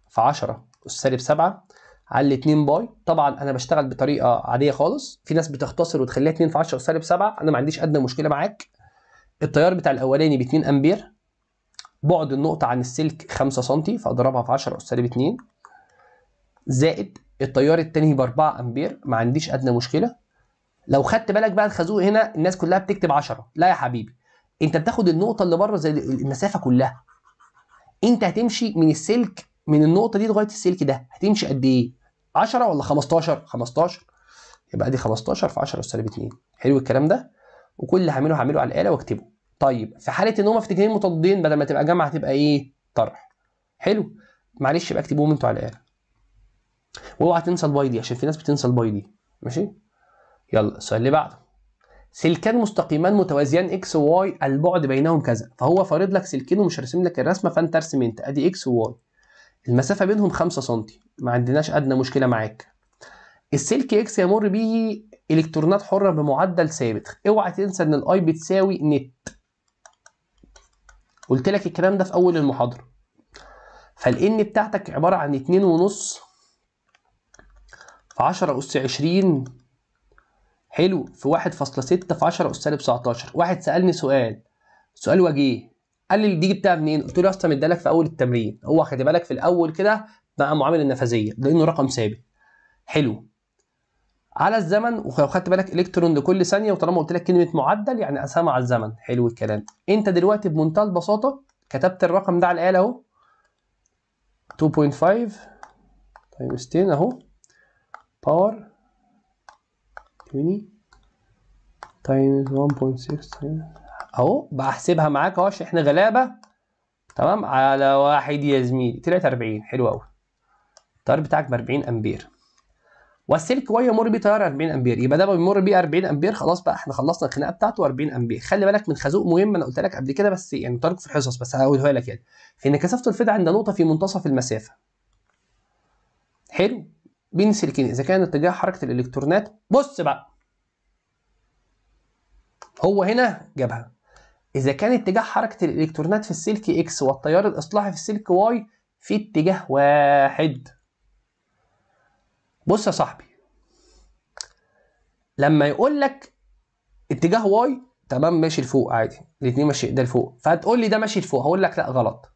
S1: في 10 اس سالب 7 على ال 2 باي طبعا انا بشتغل بطريقه عاديه خالص في ناس بتختصر وتخليها 2 في 10 سالب 7 انا ما عنديش ادنى مشكله معاك التيار بتاع الاولاني ب 2 امبير بعد النقطه عن السلك 5 سم فاضربها في 10 سالب 2 زائد التيار الثاني ب 4 امبير ما عنديش ادنى مشكله لو خدت بالك بقى الخازوق هنا الناس كلها بتكتب 10 لا يا حبيبي انت بتاخد النقطه اللي بره زي المسافه كلها انت هتمشي من السلك من النقطه دي لغايه السلك ده هتمشي قد ايه 10 ولا 15 15 يبقى ادي 15 في 10 سالب 2 حلو الكلام ده وكل اللي هعمله هعمله على الاله واكتبه طيب في حاله ان هما في مضادين بدل ما تبقى جمع هتبقى ايه طرح حلو معلش يبقى اكتبوهم انتوا على الاله واوعى تنسى الباي دي عشان في ناس بتنسى الباي دي ماشي يلا السؤال اللي بعده سلكان مستقيمان متوازيان اكس وواي البعد بينهم كذا فهو فارض لك سلكين ومش راسم لك الرسمه فانت ارسم انت ادي اكس وواي المسافه بينهم 5 سم ما عندناش ادنى مشكله معاك السلك اكس يمر به الكترونات حره بمعدل ثابت اوعى تنسى ان الاي بتساوي نت قلت لك الكلام ده في اول المحاضره فالان بتاعتك عباره عن 2.5 في 10 اس 20 حلو في 1.6 في 10 اس سالب 19 واحد سالني سؤال سؤال وجيه قال لي دي بتاعها منين؟ قلت له يا اسطى مديها في اول التمرين، هو خد بالك في الاول كده مع معامل النفاذيه لانه رقم ثابت. حلو. على الزمن ولو خدت بالك الكترون لكل ثانيه وطالما قلت لك كلمه معدل يعني اسامه على الزمن، حلو الكلام. انت دلوقتي بمنتهى البساطه كتبت الرقم ده على الاله اهو 2.5 تايمز 10 اهو باور 20 تايمز 1.6 اهو بحسبها معاك اهو عشان احنا غلابه تمام على واحد يا زميلي طلعت 40 حلو قوي التيار بتاعك ب 40 امبير والسلك واي يمر بيه تيار 40 امبير يبقى ده بيمر بيه 40 امبير خلاص بقى احنا خلصنا الخناقه بتاعته 40 امبير خلي بالك من خازوق مهم انا قلت لك قبل كده بس يعني طارق في الحصص بس هقولها لك يعني في ان كثافه الفيض عند نقطه في منتصف المسافه حلو بين سلكين اذا كان اتجاه حركه الالكترونات بص بقى هو هنا جابها إذا كان اتجاه حركة الإلكترونات في السلك X والتيار الإصلاحي في السلك Y في اتجاه واحد بص يا صاحبي لما يقول لك اتجاه واي تمام ماشي لفوق عادي الاثنين ماشي ده لفوق فهتقول لي ده ماشي لفوق هقول لك لا غلط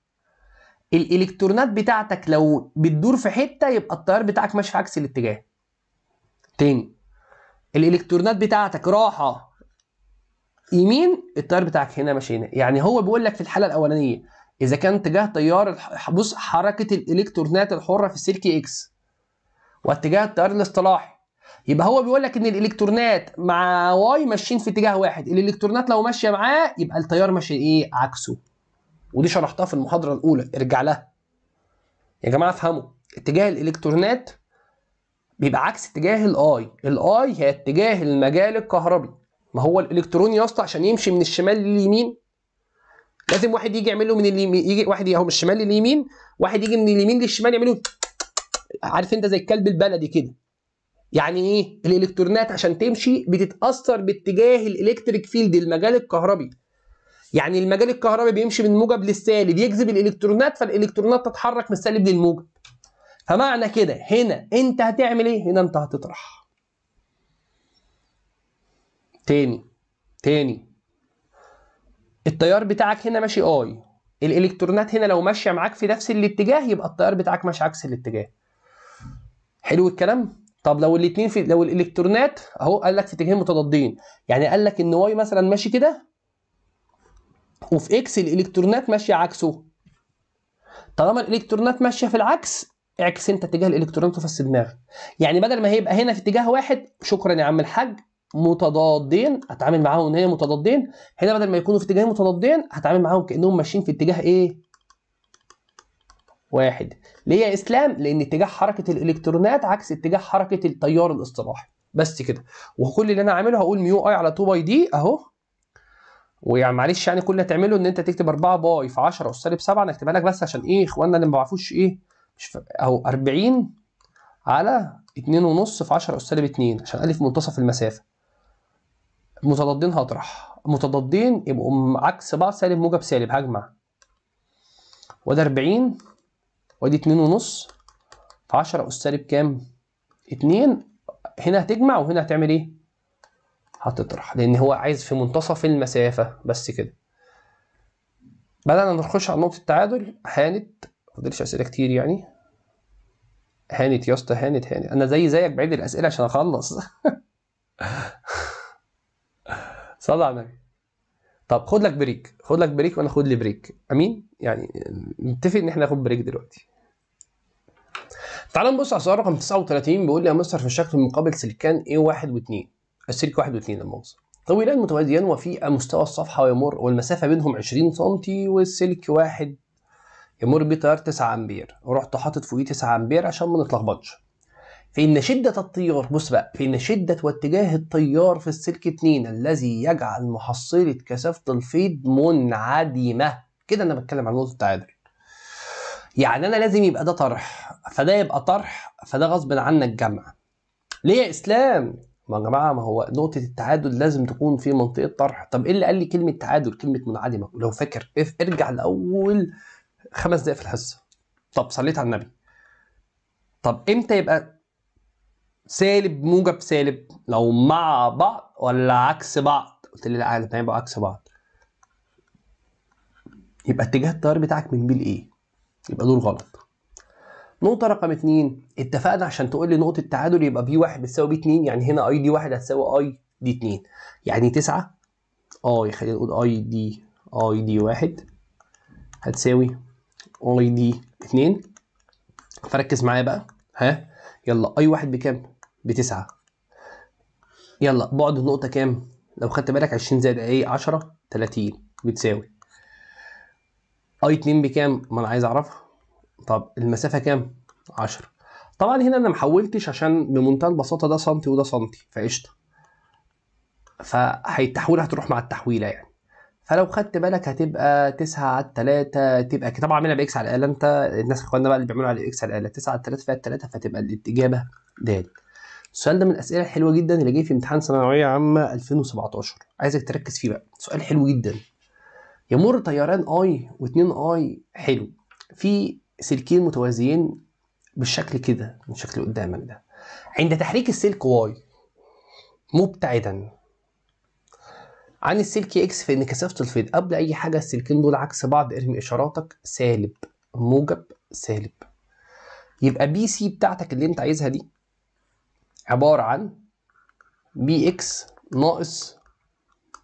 S1: الالكترونات بتاعتك لو بتدور في حته يبقى التيار بتاعك ماشي في عكس الاتجاه تاني الالكترونات بتاعتك راحه يمين التيار بتاعك هنا ماشي هنا يعني هو بيقول لك في الحاله الاولانيه اذا كان اتجاه تيار بص حركه الالكترونات الحره في السلك اكس واتجاه التيار الاصطلاحي يبقى هو بيقول لك ان الالكترونات مع واي ماشيين في اتجاه واحد الالكترونات لو ماشيه معاه يبقى التيار ماشي ايه عكسه ودي شرحتها في المحاضره الاولى ارجع لها يا جماعه افهموا اتجاه الالكترونات بيبقى عكس اتجاه الاي الاي هي اتجاه المجال الكهربي ما هو الالكترون يا اسطى عشان يمشي من الشمال لليمين لازم واحد يجي يعمل له من اليمين يجي واحد اهو من الشمال لليمين واحد يجي من اليمين للشمال يعمل له عارف انت زي الكلب البلدي كده يعني ايه الالكترونات عشان تمشي بتتاثر باتجاه الالكتريك فيلد المجال الكهربي يعني المجال الكهربي بيمشي من موجب للسالب يجذب الالكترونات فالالكترونات تتحرك من السالب للموجب فمعنى كده هنا انت هتعمل ايه هنا انت هتطرح تاني تاني التيار بتاعك هنا ماشي اي الالكترونات هنا لو ماشيه معاك في نفس الاتجاه يبقى التيار بتاعك ماشي عكس الاتجاه حلو الكلام طب لو الاثنين في لو الالكترونات اهو قال لك في اتجاهين متضادين يعني قال لك ان واي مثلا ماشي كده وفي اكس الالكترونات ماشيه عكسه طالما الالكترونات ماشيه في العكس اعكس انت اتجاه الالكترونات وفسد دماغك يعني بدل ما هيبقى هنا في اتجاه واحد شكرا يا عم الحاج متضادين هتعامل معاهم ان هي متضادين هنا بدل ما يكونوا في اتجاهين متضادين هتعامل معاهم كانهم ماشيين في اتجاه ايه واحد ليه يا اسلام لان اتجاه حركه الالكترونات عكس اتجاه حركه التيار الاصطلاحي بس كده وكل اللي انا عامله هقول ميو اي على 2 باي دي اهو ويعني معلش يعني كل اللي هتعمله ان انت تكتب 4 باي في 10 سالب 7 نكتبها لك بس عشان ايه اخواننا اللي ما بيعرفوش ايه مش ف... اهو 40 على 2.5 في 10 سالب 2 عشان الف منتصف المسافه متضادين هطرح متضادين يبقوا عكس بعض سالب موجب سالب هجمع وده 40 ودي 2 ونص في 10 اس سالب كام 2 هنا هتجمع وهنا هتعمل ايه هتطرح لان هو عايز في منتصف المسافه بس كده بدأنا نخش على نقطة التعادل هانت فضلش أسئلة كتير يعني هانت يا اسطى هانت هانت أنا زي زيك بعيد الأسئلة عشان أخلص صلى على النبي طب خد لك بريك خد لك بريك وانا خد لي بريك امين يعني نتفق ان احنا ناخد بريك دلوقتي تعال نبص على سؤال رقم 39 بيقول لي يا مستر في الشكل المقابل سلكان A1 و2 السلك 1 و2 للمؤاخذه طويلان متوازيان وفي مستوى الصفحه ويمر والمسافه بينهم 20 سم والسلك واحد يمر بيه تيار 9 امبير ورحت حاطط فوقيه 9 امبير عشان ما نتلخبطش فإن شدة التيار بص بقى فإن شدة واتجاه التيار في السلك 2 الذي يجعل محصلة كثافة الفيض منعدمة كده أنا بتكلم عن نقطة التعادل يعني أنا لازم يبقى ده طرح فده يبقى طرح فده غصب عنك جمع ليه يا إسلام؟ ما يا جماعة ما هو نقطة التعادل لازم تكون في منطقة طرح طب إيه اللي قال لي كلمة تعادل كلمة منعدمة ولو فاكر ارجع لأول خمس دقايق في الحصة طب صليت على النبي طب امتى يبقى سالب موجب سالب لو مع بعض ولا عكس بعض قلت لي لا الاثنين هيبقوا عكس بعض يبقى اتجاه التيار بتاعك من بي لايه يبقى دول غلط نقطة رقم اتنين اتفقنا عشان تقول لي نقطة التعادل يبقى بي واحد بتساوي بي اتنين يعني هنا اي دي واحد هتساوي اي دي اتنين يعني تسعة اي آه، خلينا نقول اي دي اي دي واحد هتساوي اي دي اتنين فركز معايا بقى ها يلا اي واحد بكام؟ بتسعة يلا بعد النقطة كام؟ لو خدت بالك 20 زائد ايه 10 30 بتساوي اي 2 بكام؟ ما انا عايز اعرفها طب المسافة كام؟ 10 طبعا هنا انا ما حولتش عشان بمنتهى البساطة ده سنتي وده سنتي فقشطة فالتحويلة هتروح مع التحويلة يعني فلو خدت بالك هتبقى 9 على 3 تبقى طبعا عاملها باكس على الاله انت الناس اخواننا بقى اللي بيعملوا على الاكس على الاله 9 على 3 فيها 3 فتبقى الاجابه د السؤال ده من الاسئله الحلوه جدا اللي جه في امتحان ثانويه عامه 2017 عايزك تركز فيه بقى سؤال حلو جدا يمر طيران اي واتنين اي حلو في سلكين متوازيين بالشكل كده من الشكل اللي قدامك ده عند تحريك السلك واي مبتعدا عن السلك اكس في كثافه الفيض قبل اي حاجه السلكين دول عكس بعض ارمي اشاراتك سالب موجب سالب يبقى بي سي بتاعتك اللي انت عايزها دي عبارة عن بي اكس ناقص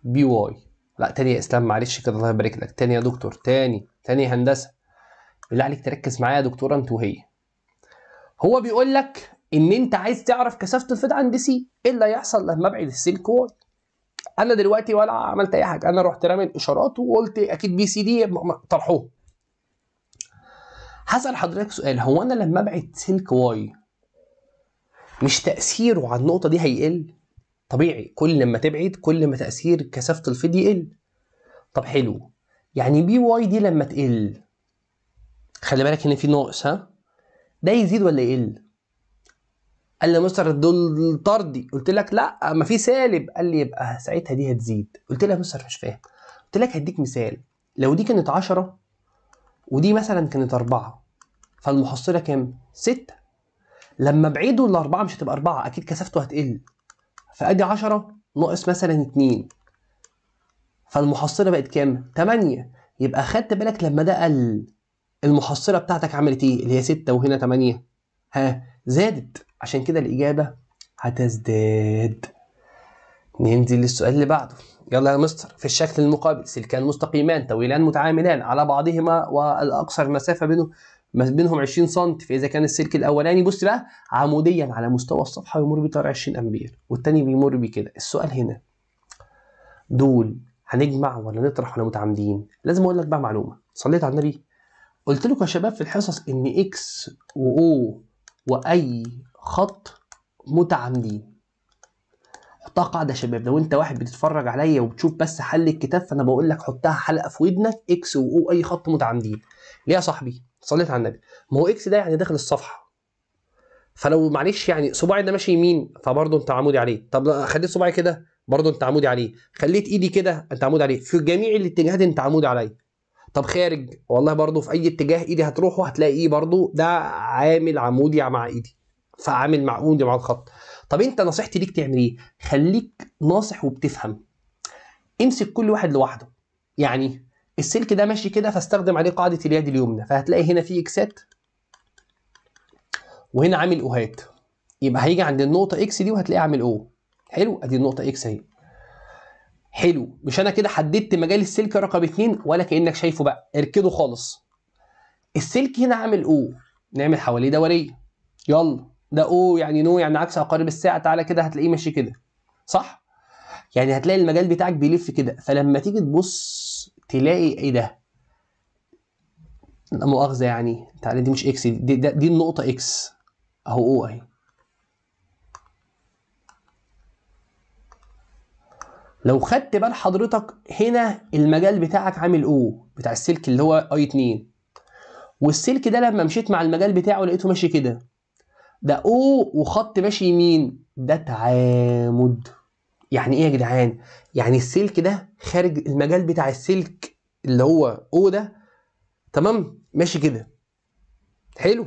S1: بي واي لا تاني يا اسلام معلش كده الله يبارك لك تاني يا دكتور تاني تاني هندسة بالله عليك تركز معايا يا دكتورة انت وهي هو بيقول لك ان انت عايز تعرف كثافة الفيض عند سي ايه اللي هيحصل لما ابعد السلك واي انا دلوقتي ولا عملت اي حاجه انا رحت رامي الاشارات وقلت اكيد بي سي دي طرحوه هسال حضرتك سؤال هو انا لما ابعد سلك واي مش تاثيره على النقطه دي هيقل طبيعي كل ما تبعد كل ما تاثير كثافه الفيض يقل طب حلو يعني بي واي دي لما تقل خلي بالك ان في نقص ها ده يزيد ولا يقل قال لي يا مستر دول طردي قلت لك لا ما في سالب قال لي يبقى ساعتها دي هتزيد قلت له يا مستر مش فاهم قلت لك هديك مثال لو دي كانت 10 ودي مثلا كانت 4 فالمحصله كام 6 لما بعيدوا الاربعه مش هتبقى اربعه اكيد كثافته هتقل فادي 10 ناقص مثلا 2 فالمحصله بقت كام 8 يبقى خدت بالك لما ده قل المحصله بتاعتك عملت ايه اللي هي 6 وهنا 8 ها زادت عشان كده الاجابه هتزداد ننزل للسؤال اللي بعده يلا يا مستر في الشكل المقابل سلكان مستقيمان طويلان متعاملان على بعضهما والاقصر مسافه بينه ما بينهم 20 سم فاذا كان السلك الاولاني بص بقى عموديا على مستوى الصفحه يمر بيه 20 امبير والتاني بيمر بكده السؤال هنا دول هنجمع ولا نطرح ولا متعامدين لازم اقول لك بقى معلومه صليت على النبي قلت لكم يا شباب في الحصص ان اكس واو واي خط متعامدين حطها قاعده يا شباب لو انت واحد بتتفرج عليا وبتشوف بس حل الكتاب فانا بقول لك حطها حلقه في ودنك اكس واو اي خط متعامدين ليه يا صاحبي صليت على النبي ما هو اكس ده يعني داخل الصفحه فلو معلش يعني صباعي ده ماشي يمين فبرضه انت عمودي عليه طب خليت صباعي كده برضه انت عمودي عليه خليت ايدي كده انت عمودي عليه في جميع الاتجاهات انت عمودي عليه طب خارج والله برضه في اي اتجاه ايدي هتروح وهتلاقي ايه برضه ده عامل عمودي مع ايدي فعامل مع عمودي مع الخط طب انت نصيحتي ليك تعمل ايه خليك ناصح وبتفهم امسك كل واحد لوحده يعني السلك ده ماشي كده فاستخدم عليه قاعده اليد اليمنى فهتلاقي هنا في اكسات وهنا عامل اوهات يبقى هيجي عند النقطه اكس دي وهتلاقيه عامل او حلو ادي النقطه اكس اهي حلو مش انا كده حددت مجال السلك رقم 2 ولا كانك شايفه بقى اركده خالص السلك هنا عامل او نعمل حواليه دوريه يلا ده او يعني نو يعني عكس عقارب الساعه تعالى كده هتلاقيه ماشي كده صح يعني هتلاقي المجال بتاعك بيلف كده فلما تيجي تبص تلاقي ايه ده لا مؤاخذه يعني تعالى دي مش اكس دي, دي, دي النقطه اكس اهو او اهي لو خدت بال حضرتك هنا المجال بتاعك عامل او بتاع السلك اللي هو اي 2 والسلك ده لما مشيت مع المجال بتاعه لقيته ماشي كده ده او وخط ماشي يمين ده تعامد يعني ايه يا جدعان يعني السلك ده خارج المجال بتاع السلك اللي هو او ده تمام ماشي كده حلو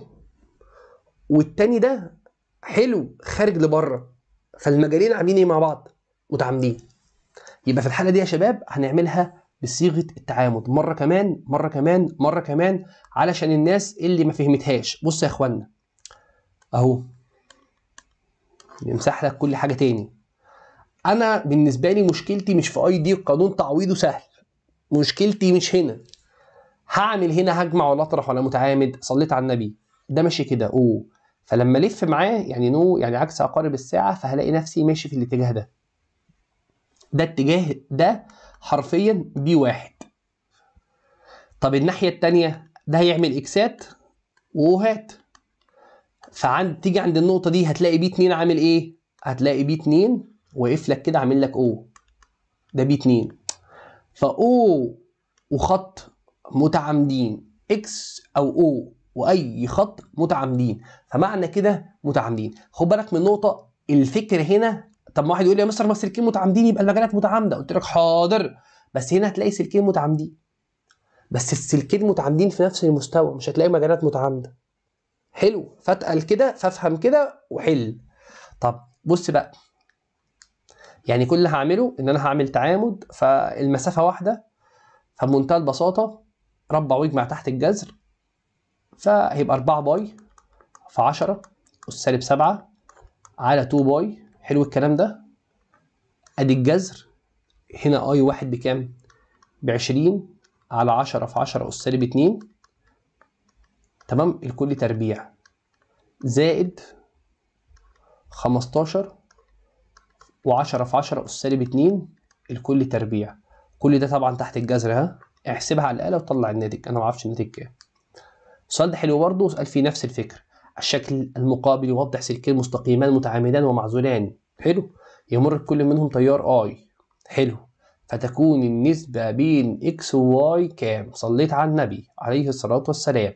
S1: والتاني ده حلو خارج لبره فالمجالين عاملين ايه مع بعض متعامدين يبقى في الحاله دي يا شباب هنعملها بصيغه التعامد مره كمان مره كمان مره كمان علشان الناس اللي ما فهمتهاش بص يا اخوانا اهو نمسح لك كل حاجه تاني انا بالنسبه لي مشكلتي مش في اي دي القانون تعويضه سهل مشكلتي مش هنا هعمل هنا هجمع ولا اطرح ولا متعامد صليت على النبي ده ماشي كده اوه فلما الف معاه يعني نو يعني عكس عقارب الساعه فهلاقي نفسي ماشي في الاتجاه ده ده اتجاه ده حرفيا بي واحد طب الناحيه الثانيه ده هيعمل اكسات وهات فعند تيجي عند النقطه دي هتلاقي بي 2 عامل ايه هتلاقي بي 2 وقف لك كده عامل لك او ده بي 2 او وخط متعامدين اكس او او واي خط متعامدين فمعنى كده متعامدين خد بالك من نقطه الفكر هنا طب ما واحد يقول لي يا مستر ما سلكين متعامدين يبقى المجالات متعامده قلت لك حاضر بس هنا هتلاقي سلكين متعامدين بس السلكين متعامدين في نفس المستوى مش هتلاقي مجالات متعامده حلو فاتقل كده فافهم كده وحل طب بص بقى يعني كل اللي هعمله ان انا هعمل تعامد فالمسافه واحده فبمنتهى البساطه ربع ويجمع تحت الجذر فهيبقى 4 باي في 10 أس سالب 7 على 2 باي حلو الكلام ده ادي الجذر هنا اي واحد بكام؟ ب 20 على 10 في 10 أس سالب 2 تمام الكل تربيع زائد 15 و10 في 10 أس سالب 2 الكل تربيع كل ده طبعا تحت الجذر ها احسبها على الآلة وطلع الناتج أنا ما اعرفش الناتج كام السؤال ده حلو برضه وسأل فيه نفس الفكرة الشكل المقابل يوضح سلكين مستقيمان متعامدان ومعزولان حلو يمر كل منهم تيار اي حلو فتكون النسبة بين اكس وواي كام صليت على النبي عليه الصلاة والسلام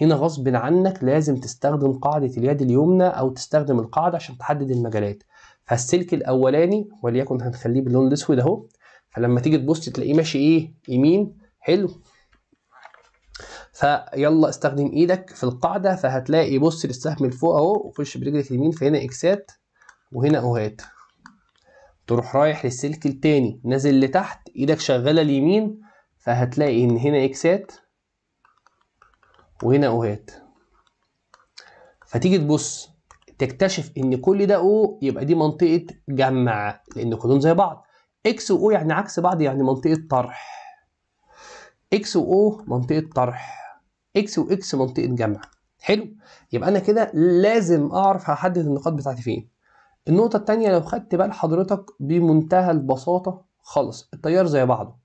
S1: هنا غصب عنك لازم تستخدم قاعدة اليد اليمنى أو تستخدم القاعدة عشان تحدد المجالات فالسلك الاولاني وليكن هنخليه باللون الاسود اهو فلما تيجي تبص تلاقيه ماشي ايه يمين حلو فيلا استخدم ايدك في القاعده فهتلاقي بص للسهم لفوق اهو وخش برجلك اليمين فهنا اكسات وهنا اوهات تروح رايح للسلك التاني نازل لتحت ايدك شغاله اليمين فهتلاقي ان هنا اكسات وهنا اوهات فتيجي تبص تكتشف ان كل ده او يبقى دي منطقه جمع لان كلهم زي بعض اكس واو يعني عكس بعض يعني منطقه طرح اكس واو منطقه طرح اكس واكس منطقه جمع حلو يبقى انا كده لازم اعرف هحدد النقاط بتاعتي فين النقطه الثانيه لو خدت بال حضرتك بمنتهى البساطه خالص التيار زي بعضه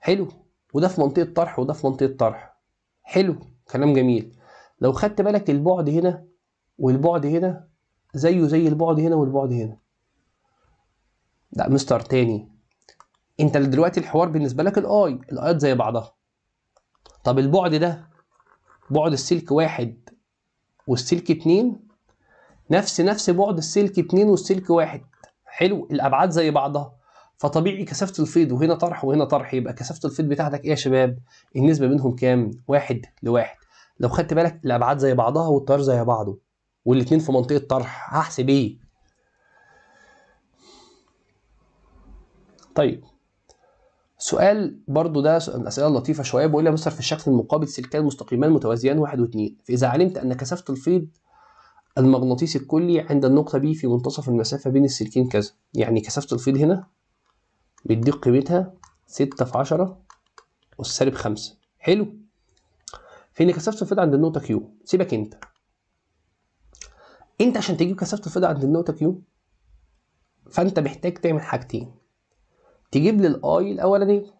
S1: حلو وده في منطقه طرح وده في منطقه طرح حلو كلام جميل لو خدت بالك البعد هنا والبعد هنا زيه زي البعد هنا والبعد هنا لا مستر تاني انت دلوقتي الحوار بالنسبه لك الاي الايات زي بعضها طب البعد ده بعد السلك واحد والسلك اتنين نفس نفس بعد السلك اتنين والسلك واحد حلو الابعاد زي بعضها فطبيعي كثافه الفيض وهنا طرح وهنا طرح يبقى كثافه الفيض بتاعتك ايه يا شباب النسبه بينهم كام واحد لواحد لو خدت بالك الابعاد زي بعضها والتيار زي بعضه والاثنين في منطقه طرح هحسب ايه طيب سؤال برضو ده الاسئله لطيفه شويه بيقول لي مستر في الشكل المقابل سلكان مستقيمان متوازيان واحد واثنين فاذا علمت ان كثافه الفيض المغناطيسي الكلي عند النقطه بي في منتصف المسافه بين السلكين كذا يعني كثافه الفيض هنا بتديك قيمتها 6 في 10 والسالب 5 حلو فين كثافه الفيض عند النقطه كيو سيبك انت انت عشان تجيب كثافه الفضه عند النقطه كيو فانت محتاج تعمل حاجتين تجيب لي الاي الاولاني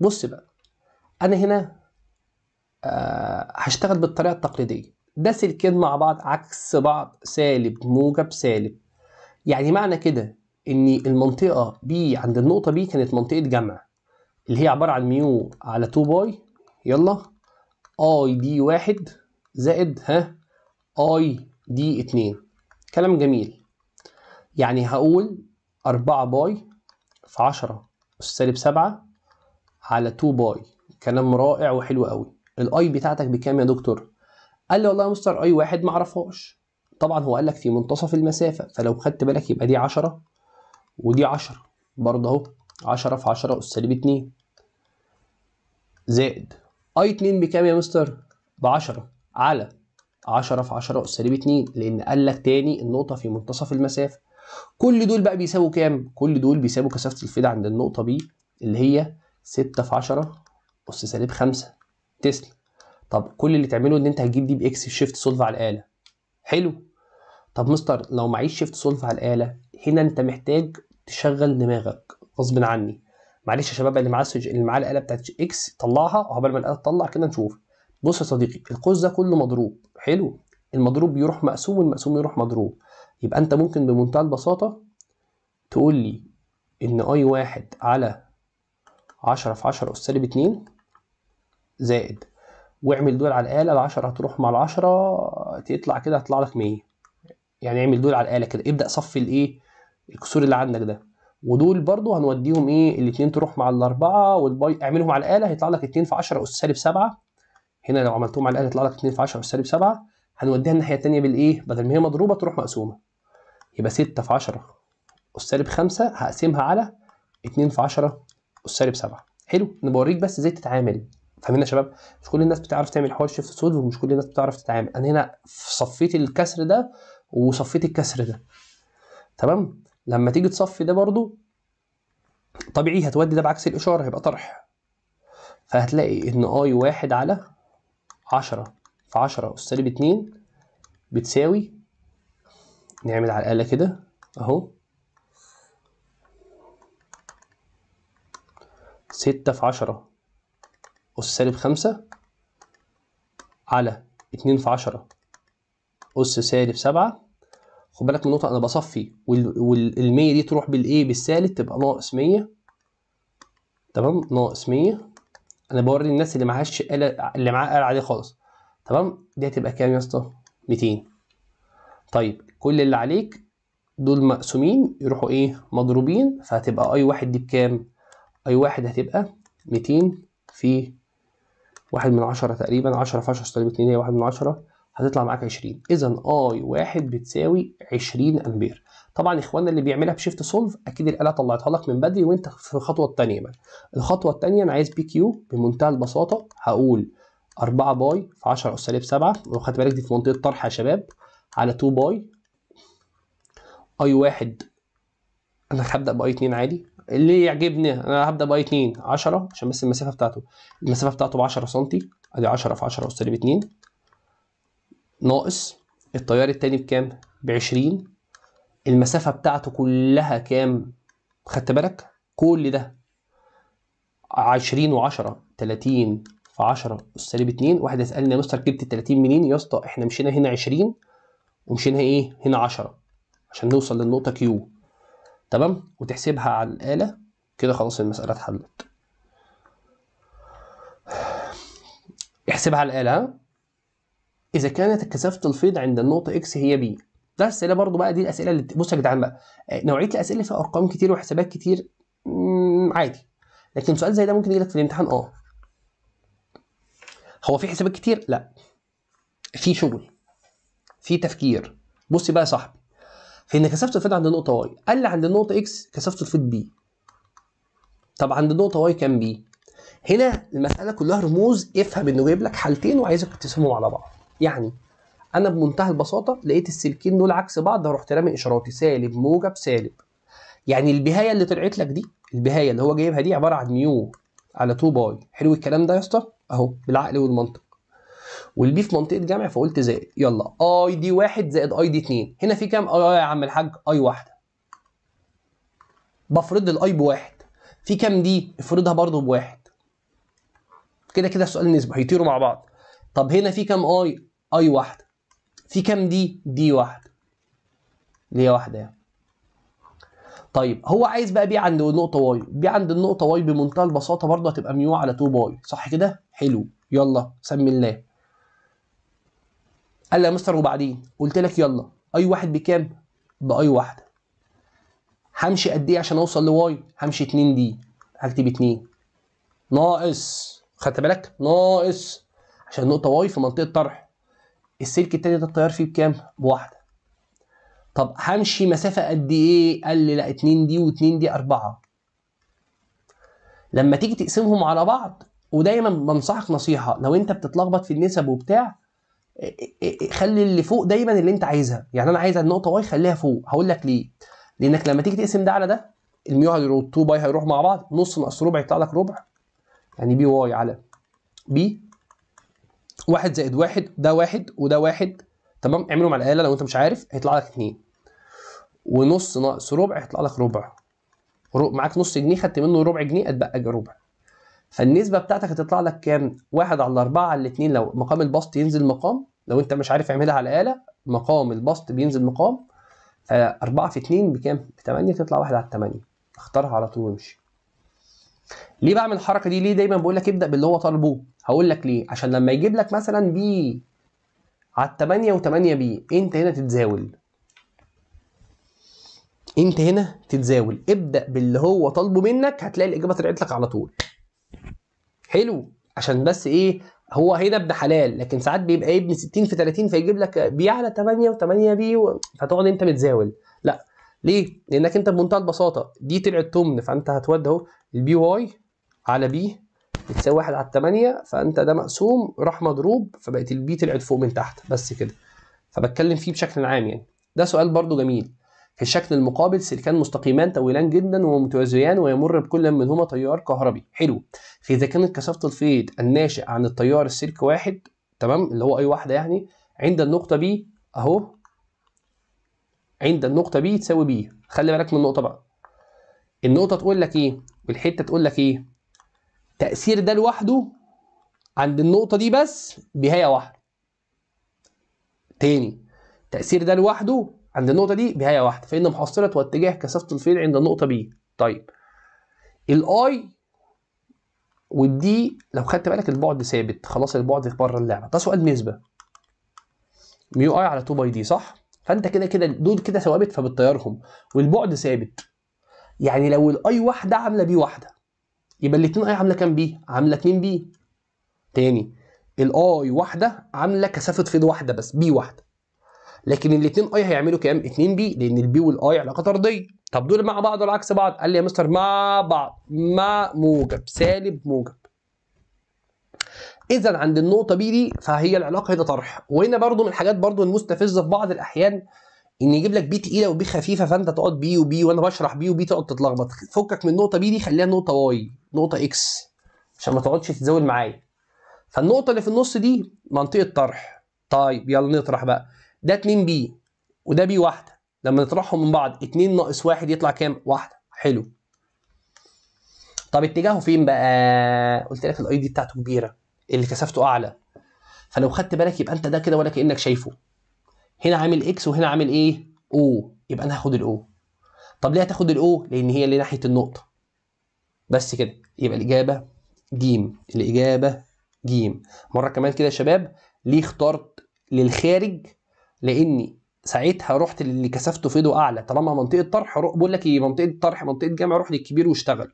S1: بص بقى انا هنا آه هشتغل بالطريقه التقليديه ده سلكين مع بعض عكس بعض سالب موجب سالب يعني معنى كده ان المنطقه بي عند النقطه بي كانت منطقه جمع اللي هي عباره عن ميو على 2 باي يلا اي دي واحد زائد ها اي دي اتنين كلام جميل يعني هقول 4 باي في 10 أس سالب 7 على 2 باي كلام رائع وحلو قوي الاي بتاعتك بكام يا دكتور؟ قال لي والله يا مستر اي واحد معرفهاش طبعا هو قال لك في منتصف المسافه فلو خدت بالك يبقى دي 10 ودي 10 برضه اهو 10 في 10 اس سالب 2 زائد اي 2 بكام يا مستر؟ ب 10 على 10 في 10 سالب 2 لأن قال لك تاني النقطة في منتصف المسافة كل دول بقى بيساووا كام؟ كل دول بيساووا كثافة الفيد عند النقطة B اللي هي 6 في 10 أس سالب 5 تسلا طب كل اللي تعمله ان انت هتجيب دي باكس شيفت سولف على الآلة حلو طب مستر لو معيش شيفت سولف على الآلة هنا انت محتاج تشغل دماغك غصب عني معلش يا شباب اللي معاه اللي معاه الآلة بتاعت اكس طلعها وعقبال ما الآلة تطلع كده نشوف بص يا صديقي القوس ده كله مضروب حلو المضروب بيروح مقسوم والمقسوم يروح مضروب يبقى انت ممكن بمنتهى البساطه تقول لي ان اي واحد على 10 في 10 اس سالب 2 زائد واعمل دول على الاله ال 10 هتروح مع ال 10 تطلع كده هتطلع لك 100 يعني اعمل دول على الاله كده ابدا صف الايه الكسور اللي عندك ده ودول برضو هنوديهم ايه الاثنين تروح مع الاربعه والباي اعملهم على الاله هيطلع لك 2 في 10 اس سالب 7 هنا لو عملتهم على الاقل يطلع لك 2 في 10 سالب 7 هنوديها الناحيه الثانيه بالايه بدل ما هي مضروبه تروح مقسومه يبقى 6 في 10 اس سالب 5 هقسمها على 2 في 10 اس سالب 7 حلو انا بوريك بس ازاي تتعامل فاهمين يا شباب مش كل الناس بتعرف تعمل حوار شيفت سود ومش كل الناس بتعرف تتعامل انا هنا صفيت الكسر ده وصفيت الكسر ده تمام لما تيجي تصفي ده برضو طبيعي هتودي ده بعكس الاشاره هيبقى طرح فهتلاقي ان اي واحد على 10 في 10 أس سالب 2 بتساوي نعمل على الآلة كده أهو ستة في عشرة أس سالب خمسة على اتنين في عشرة أس سالب سبعة خد بالك من نقطة أنا بصفي والمية دي تروح بالإيه بالسالب تبقى ناقص مية تمام ناقص مية انا بوري الناس اللي معهاش آلة اللي معاها آلة عادية خالص تمام دي هتبقى كام يا اسطى 200 طيب كل اللي عليك دول مقسومين يروحوا ايه مضروبين فهتبقى اي واحد دي بكام اي واحد هتبقى 200 في واحد من عشرة تقريبا عشرة في عشرة تقريبا اتنين هي واحد من عشرة هتطلع معاك عشرين اذا اي واحد بتساوي عشرين امبير طبعا اخوانا اللي بيعملها بشيفت سولف اكيد الاله طلعتها لك من بدري وانت في الخطوه الثانيه بقى الخطوه الثانيه انا عايز بي كيو بمنتهى البساطه هقول 4 باي في 10 اس سالب 7 لو خدت بالك دي في منطقه طرح يا شباب على 2 باي اي واحد انا هبدا باي 2 عادي اللي يعجبني انا هبدا باي 2 10 عشان بس المسافه بتاعته المسافه بتاعته ب 10 سم ادي 10 في 10 اس سالب 2 ناقص التيار الثاني بكام؟ ب 20 المسافة بتاعته كلها كام؟ خدت بالك؟ كل ده 20 و10 30 في 10 سالب 2 واحد يسالني يا مستر جبت ال 30 منين يا اسطى احنا مشينا هنا 20 ومشينا ايه هنا 10 عشان نوصل للنقطه كيو تمام وتحسبها على الاله كده خلاص المساله اتحلت احسبها على الاله اذا كانت كثافه الفيض عند النقطه اكس هي بي ده اسئله برضو بقى دي الاسئله اللي بص يا جدعان بقى آه، نوعيه الاسئله اللي فيها ارقام كتير وحسابات كتير عادي لكن سؤال زي ده ممكن يجي لك في الامتحان اه هو في حسابات كتير لا في شغل في تفكير بصي بقى يا صاحبي في ان كثافه الفيض عند النقطه واي قال عند النقطه اكس كثافه الفيض بي طب عند النقطه واي كام بي هنا المساله كلها رموز افهم انه جايب لك حالتين وعايزك تقسمهم على بعض يعني انا بمنتهى البساطه لقيت السلكين دول عكس بعض رحت رامي اشاراتي سالب موجب سالب يعني البهايه اللي طلعت لك دي البهايه اللي هو جايبها دي عباره عن ميو على 2 باي حلو الكلام ده يا اسطى اهو بالعقل والمنطق والبي في منطقه جمع فقلت زائد يلا اي دي 1 زائد اي دي 2 هنا في كام اي آه يا عم الحاج اي واحده بفرض الاي بواحد في كام دي افرضها برضه بواحد كده كده السؤال نسبه هيطيروا مع بعض طب هنا في كام اي اي واحده في كام دي دي واحده اللي هي واحده يعني طيب هو عايز بقى بي عند نقطه واي بي عند النقطه واي بمنتهى البساطه برضه هتبقى ميو على 2 باي صح كده حلو يلا سمي الله قال لي يا مستر وبعدين قلت لك يلا اي واحد بكام باي واحده همشي قد ايه عشان اوصل لواي همشي 2 دي هكتب 2 ناقص خدت بالك ناقص عشان النقطه واي في منطقه طرح السلك التاني ده التيار فيه بكام؟ بواحدة طب همشي مسافة قد إيه؟ قال لي لا 2 دي و2 دي 4 لما تيجي تقسمهم على بعض ودايما بنصحك نصيحة لو أنت بتتلخبط في النسب وبتاع خلي اللي فوق دايما اللي أنت عايزها يعني أنا عايز النقطة واي خليها فوق هقول لك ليه؟ لأنك لما تيجي تقسم ده على ده الميو هيروح 2 باي هيروح مع بعض نص ناقص ربع يطلع لك ربع يعني بي واي على بي واحد زائد واحد ده واحد وده واحد تمام اعملهم على الاله لو انت مش عارف هيطلع لك اتنين ونص ناقص ربع هيطلع لك ربع معاك نص جنيه خدت منه ربع جنيه اتبقى ربع فالنسبه بتاعتك هتطلع لك كام؟ واحد على اربعه على الاتنين لو مقام البسط ينزل مقام لو انت مش عارف اعملها على الاله مقام البسط بينزل مقام فاربعه في اتنين بكام؟ ب 8 تطلع واحد على 8 اختارها على طول وامشي ليه بعمل الحركه دي ليه دايما بقول لك ابدا باللي هو طالبه هقول لك ليه عشان لما يجيب لك مثلا بي على 8 و8 بي انت هنا تتزاول انت هنا تتزاول ابدا باللي هو طالبه منك هتلاقي الاجابه طلعت لك على طول حلو عشان بس ايه هو هنا ابن حلال لكن ساعات بيبقى إيه؟ ابن 60 في 30 فيجيب لك بي على 8 و8 بي و... فتقعد انت متزاول لا ليه؟ لانك انت بمنتهى البساطه دي طلعت تمن فانت هتودي اهو البي واي على بي بتساوي واحد على 8 فأنت ده مقسوم راح مضروب فبقت البي طلعت فوق من تحت بس كده فبتكلم فيه بشكل عام يعني ده سؤال برضو جميل في الشكل المقابل سلكان مستقيمان طويلان جدا ومتوازيان ويمر بكل منهما تيار كهربي حلو فإذا كانت كثافة الفيض الناشئ عن التيار السلك واحد تمام اللي هو أي واحدة يعني عند النقطة بي أهو عند النقطة بي تساوي بي خلي بالك من النقطة بقى النقطة تقول لك إيه والحته تقول لك ايه تاثير ده لوحده عند النقطه دي بس بهايه واحده تاني تاثير ده لوحده عند النقطه دي بهايه واحده فان محصله واتجاه كثافه الفيل عند النقطه بي طيب الاي والدي لو خدت بالك البعد ثابت خلاص البعد بره اللعبه ده سؤال نسبه ميو اي على 2 باي دي صح فانت كده كده دول كده ثوابت فبتطيرهم والبعد ثابت يعني لو الاي واحده عامله بي واحده يبقى الاثنين اي عامله كام بي عامله 2 بي تاني الاي واحده عامله كثافه فيض واحده بس بي واحده لكن الاثنين اي هيعملوا كام 2 بي لان البي والاي علاقه طرديه طب دول مع بعض ولا عكس بعض قال لي يا مستر مع بعض مع موجب سالب موجب اذا عند النقطه بي دي فهي العلاقه هنا طرح وهنا برضو من الحاجات برضو المستفزه في بعض الاحيان ان يجيب لك بي تقيله وبي خفيفه فانت تقعد بي وبي وانا بشرح بي وبي تقعد تتلخبط فكك من النقطه بي دي خليها نقطه واي نقطه اكس عشان ما تقعدش تتزاول معايا فالنقطه اللي في النص دي منطقه طرح طيب يلا نطرح بقى ده 2 بي وده بي واحده لما نطرحهم من بعض 2 ناقص 1 يطلع كام واحده حلو طب اتجاهه فين بقى قلت لك الاي دي بتاعته كبيره اللي كثافته اعلى فلو خدت بالك يبقى انت ده كده ولا كانك شايفه هنا عامل اكس وهنا عامل ايه او يبقى انا هاخد الاو طب ليه هتاخد الاو لان هي اللي ناحيه النقطه بس كده يبقى الاجابه جيم الاجابه جيم مره كمان كده يا شباب ليه اخترت للخارج لاني ساعتها رحت للي كثافته في ايده اعلى طالما منطقه طرح بقول لك ايه منطقه طرح منطقه جمع روح للكبير واشتغل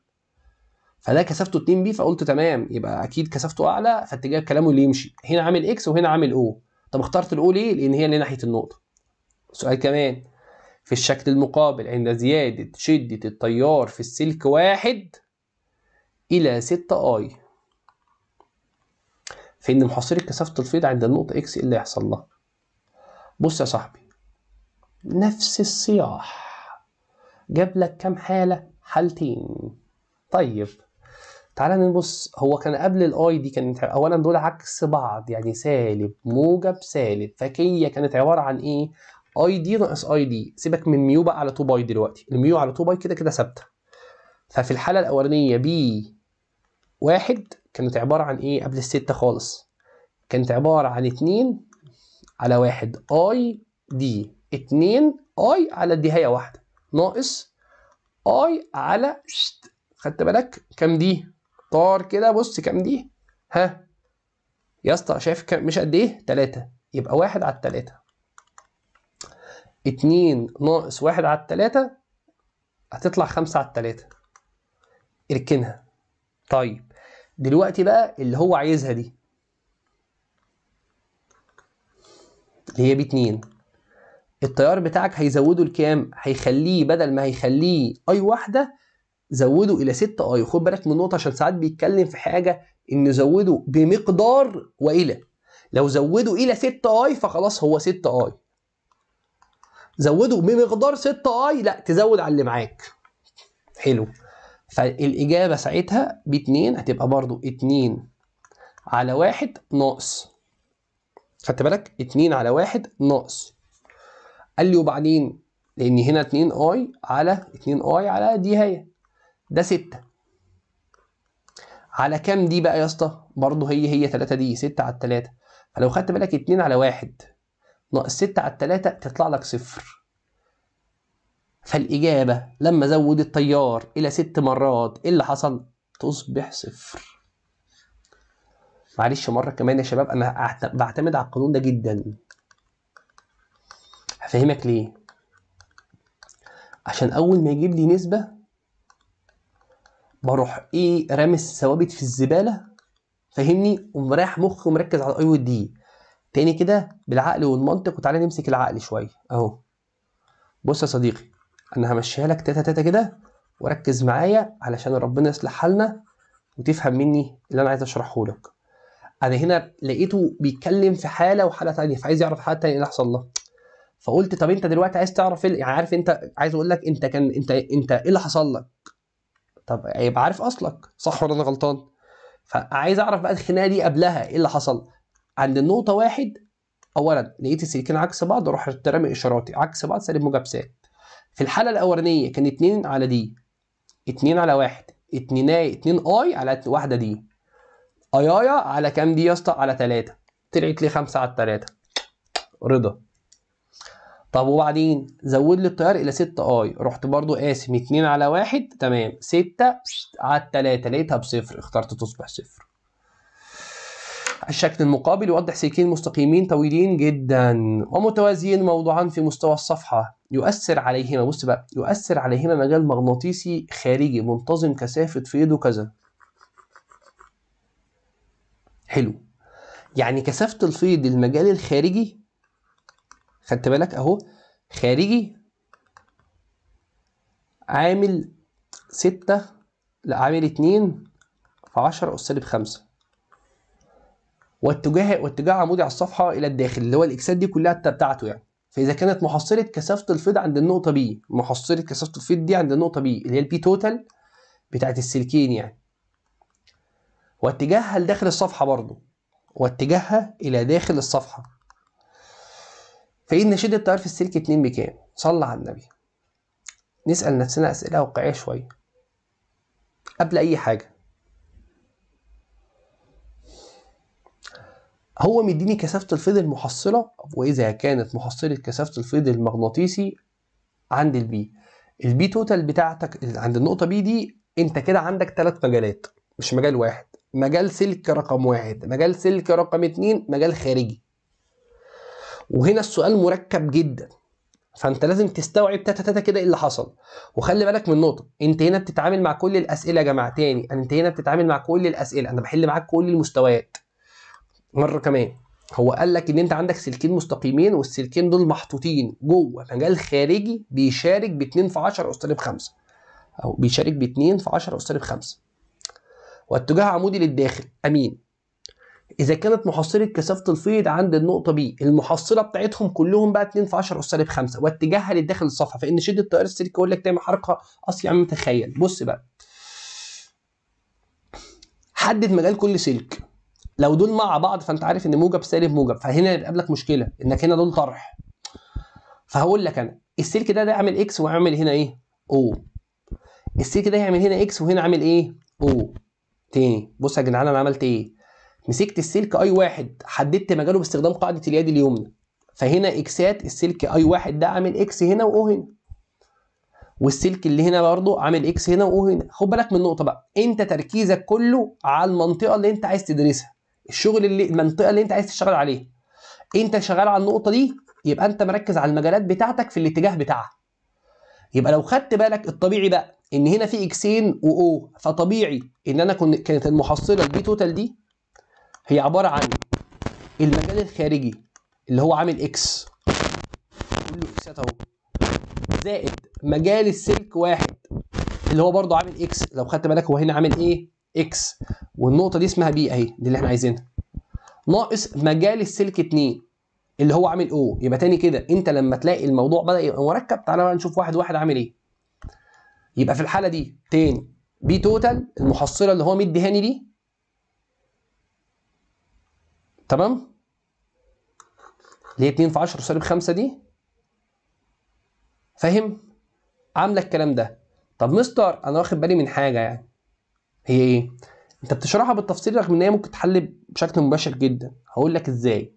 S1: فده كثافته 2 بي فقلت تمام يبقى اكيد كثافته اعلى فاتجاه كلامه اللي يمشي هنا عامل اكس وهنا عامل او طب اخترت الاولى لان هي اللي ناحيه النقطه سؤال كمان في الشكل المقابل عند زيادة شدة التيار في السلك واحد إلى ستة آي فإن محاصره كثافة الفيض عند النقطة إكس إيه اللي هيحصل لها بص يا صاحبي نفس الصياح جاب لك كام حالة حالتين طيب تعالى نبص هو كان قبل الاي دي كانت اولا دول عكس بعض يعني سالب موجب سالب فكيه كانت عباره عن ايه اي دي ناقص اي دي سيبك من ميو بقى على 2 باي دلوقتي الميو على 2 باي كده كده ثابته ففي الحاله الاولانيه بي واحد كانت عباره عن ايه قبل الستة خالص كانت عباره عن 2 على واحد اي دي 2 اي على الدهاية واحده ناقص اي على خدت بالك كام دي اختار كده بص كام دي ها يا اسطى شايف كام مش قد ايه 3 يبقى 1 على 3 2 ناقص 1 على 3 هتطلع 5 على 3 اركنها طيب دلوقتي بقى اللي هو عايزها دي اللي هي ب 2 التيار بتاعك هيزوده لكام؟ هيخليه بدل ما هيخليه اي واحده زوده الى 6 اي آه، خد بالك من النقطه عشان ساعات بيتكلم في حاجه ان زوده بمقدار والى لو زوده الى 6 اي فخلاص هو 6 اي زوده بمقدار 6 اي لا تزود على اللي معاك حلو فالاجابه ساعتها ب 2 هتبقى برضو 2 على 1 ناقص خدت بالك 2 على 1 ناقص قال لي وبعدين لان هنا 2 اي على 2 اي على دي هي ده 6 على كام دي بقى يا اسطى برضه هي هي 3 دي 6 على 3 فلو خدت بالك 2 على 1 ناقص 6 على 3 تطلع لك صفر فالإجابة لما زود التيار إلى ست مرات إيه اللي حصل؟ تصبح صفر معلش مرة كمان يا شباب أنا بعتمد على القانون ده جدا هفهمك ليه عشان أول ما يجيب لي نسبة بروح ايه رامس الثوابت في الزباله فاهمني ومريح مخ ومركز على الاي والدي تاني كده بالعقل والمنطق وتعالى نمسك العقل شويه اهو بص يا صديقي انا همشيها لك تاتا تاتا كده وركز معايا علشان ربنا يصلح حالنا وتفهم مني اللي انا عايز اشرحه لك انا هنا لقيته بيتكلم في حاله وحاله تانية فعايز يعرف حاله تانية إيه اللي حصل له فقلت طب انت دلوقتي عايز تعرف يعني عارف انت عايز اقول لك انت كان انت انت ايه اللي حصل لك طب هيبقى عارف اصلك صح ولا انا غلطان فعايز اعرف بقى الخناقه دي قبلها ايه اللي حصل عند النقطه واحد اولا لقيت السلكين عكس بعض اروح رامي اشاراتي عكس بعض سالب موجب سالب في الحاله الاولانيه كان 2 على دي 2 على واحد 2 2 اي على واحده دي ايايا على كام دي يا اسطى على 3 طلعت لي 5 على 3 رضا طب وبعدين زود لي التيار الى 6 اي رحت برضو قاسم 2 على 1 تمام 6 على 3 لقيتها بصفر اخترت تصبح صفر الشكل المقابل يوضح سلكين مستقيمين طويلين جدا ومتوازيين موضوعا في مستوى الصفحة يؤثر عليهما بص بقى يؤثر عليهما مجال مغناطيسي خارجي منتظم كثافة فيض كذا حلو يعني كثافة الفيض المجال الخارجي خدت بالك اهو خارجي عامل ستة لا عامل اتنين في عشرة أس سالب خمسة واتجاه واتجاه عمودي على الصفحة إلى الداخل اللي هو الإكسات دي كلها بتاعته يعني فإذا كانت محصلة كثافة الفيض عند النقطة بي محصلة كثافة الفيض دي عند النقطة بي اللي هي البي توتال بتاعت السلكين يعني واتجاهها لداخل الصفحة برضه واتجاهها إلى داخل الصفحة فإن نشيد التيار في السلك 2 بكام؟ صلى على النبي نسأل نفسنا أسئلة واقعية شوية قبل أي حاجة هو مديني كثافة الفيض المحصلة وإذا كانت محصلة كثافة الفيض المغناطيسي عند البي البي توتال بتاعتك عند النقطة بي دي أنت كده عندك ثلاث مجالات مش مجال واحد مجال سلك رقم واحد مجال سلك رقم اتنين مجال خارجي وهنا السؤال مركب جدا فانت لازم تستوعب تاتا تاتا كده ايه اللي حصل وخلي بالك من نقطه انت هنا بتتعامل مع كل الاسئله يا جماعه تاني انت هنا بتتعامل مع كل الاسئله انا بحل معاك كل المستويات مره كمان هو قال لك ان انت عندك سلكين مستقيمين والسلكين دول محطوطين جوه مجال خارجي بيشارك ب 2 في 10 اس 5 او بيشارك ب 2 في 10 اس 5 واتجاه عمودي للداخل امين اذا كانت محصله كثافه الفيض عند النقطه بي المحصله بتاعتهم كلهم بقى 2 في 10 اس سالب 5 واتجاهها للداخل الصفحه فان شده التيار السلك يقول لك تعمل حركه اصل يا عم تخيل بص بقى حدد مجال كل سلك لو دول مع بعض فانت عارف ان موجب سالب موجب فهنا يبقى لك مشكله انك هنا دول طرح فهقول لك انا السلك ده ده عامل اكس وعامل هنا ايه او السلك ده هيعمل هنا اكس وهنا عامل ايه او تاني بص يا جدعان انا عملت ايه مسكت السلك اي واحد حددت مجاله باستخدام قاعده اليد اليمنى فهنا اكسات السلك اي واحد ده عامل اكس هنا واو هنا والسلك اللي هنا برضه عامل اكس هنا واو هنا خد بالك من النقطه بقى انت تركيزك كله على المنطقه اللي انت عايز تدرسها الشغل اللي المنطقه اللي انت عايز تشتغل عليها انت شغال على النقطه دي يبقى انت مركز على المجالات بتاعتك في الاتجاه بتاعها يبقى لو خدت بالك الطبيعي بقى ان هنا في اكسين واو فطبيعي ان انا كنت كانت المحصله البي توتال دي هي عباره عن المجال الخارجي اللي هو عامل اكس كله اكسات اهو زائد مجال السلك واحد اللي هو برضه عامل اكس لو خدت بالك هو هنا عامل ايه اكس والنقطه دي اسمها بي اهي دي اللي احنا عايزينها ناقص مجال السلك 2 اللي هو عامل او يبقى تاني كده انت لما تلاقي الموضوع بدا يبقى مركب تعالى بقى نشوف واحد واحد عامل ايه يبقى في الحاله دي تاني بي توتال المحصله اللي هو مديهاني دي تمام اللي هي 2 في 10 سالب 5 دي فاهم عامله الكلام ده طب مستر انا واخد بالي من حاجه يعني هي ايه انت بتشرحها بالتفصيل رغم ان هي ممكن تتحل بشكل مباشر جدا هقول لك ازاي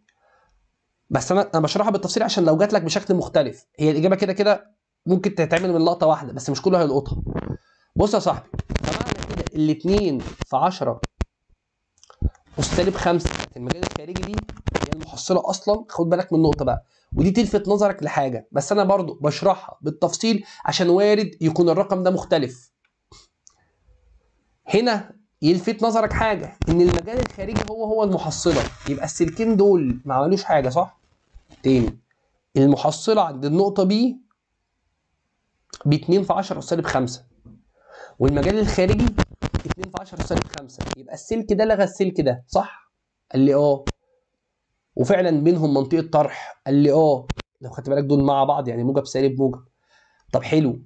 S1: بس انا انا بشرحها بالتفصيل عشان لو جات لك بشكل مختلف هي الاجابه كده كده ممكن تتعمل من لقطه واحده بس مش كله هيلقطها بص يا صاحبي فمعنى كده 2 في 10 سالب 5 المجال الخارجي دي هي المحصله اصلا خد بالك من النقطه بقى ودي تلفت نظرك لحاجه بس انا برضو بشرحها بالتفصيل عشان وارد يكون الرقم ده مختلف هنا يلفت نظرك حاجه ان المجال الخارجي هو هو المحصله يبقى السلكين دول ما عملوش حاجه صح تاني المحصله عند النقطه بي ب 2 في 10 سالب 5 والمجال الخارجي 2 في 10 سالب 5 يبقى السلك ده لغى السلك ده صح قال لي اه وفعلا بينهم منطقه طرح قال لي اه لو خدت بالك دول مع بعض يعني موجب سالب موجب طب حلو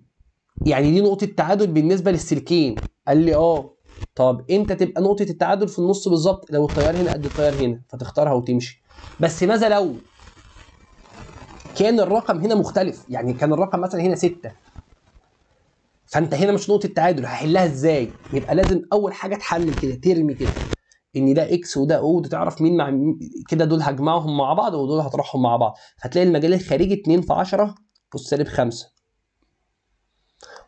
S1: يعني دي نقطه تعادل بالنسبه للسلكين قال لي اه طب امتى تبقى نقطه التعادل في النص بالظبط لو التيار هنا قد التيار هنا فتختارها وتمشي بس ماذا لو كان الرقم هنا مختلف يعني كان الرقم مثلا هنا 6 فانت هنا مش نقطه تعادل هحلها ازاي يبقى لازم اول حاجه تحلل كده ترمي كده ان ده اكس وده او تعرف مين مع كده دول هجمعهم مع بعض ودول هطرحهم مع بعض هتلاقي المجال الخارجي 2 في 10 أس سالب 5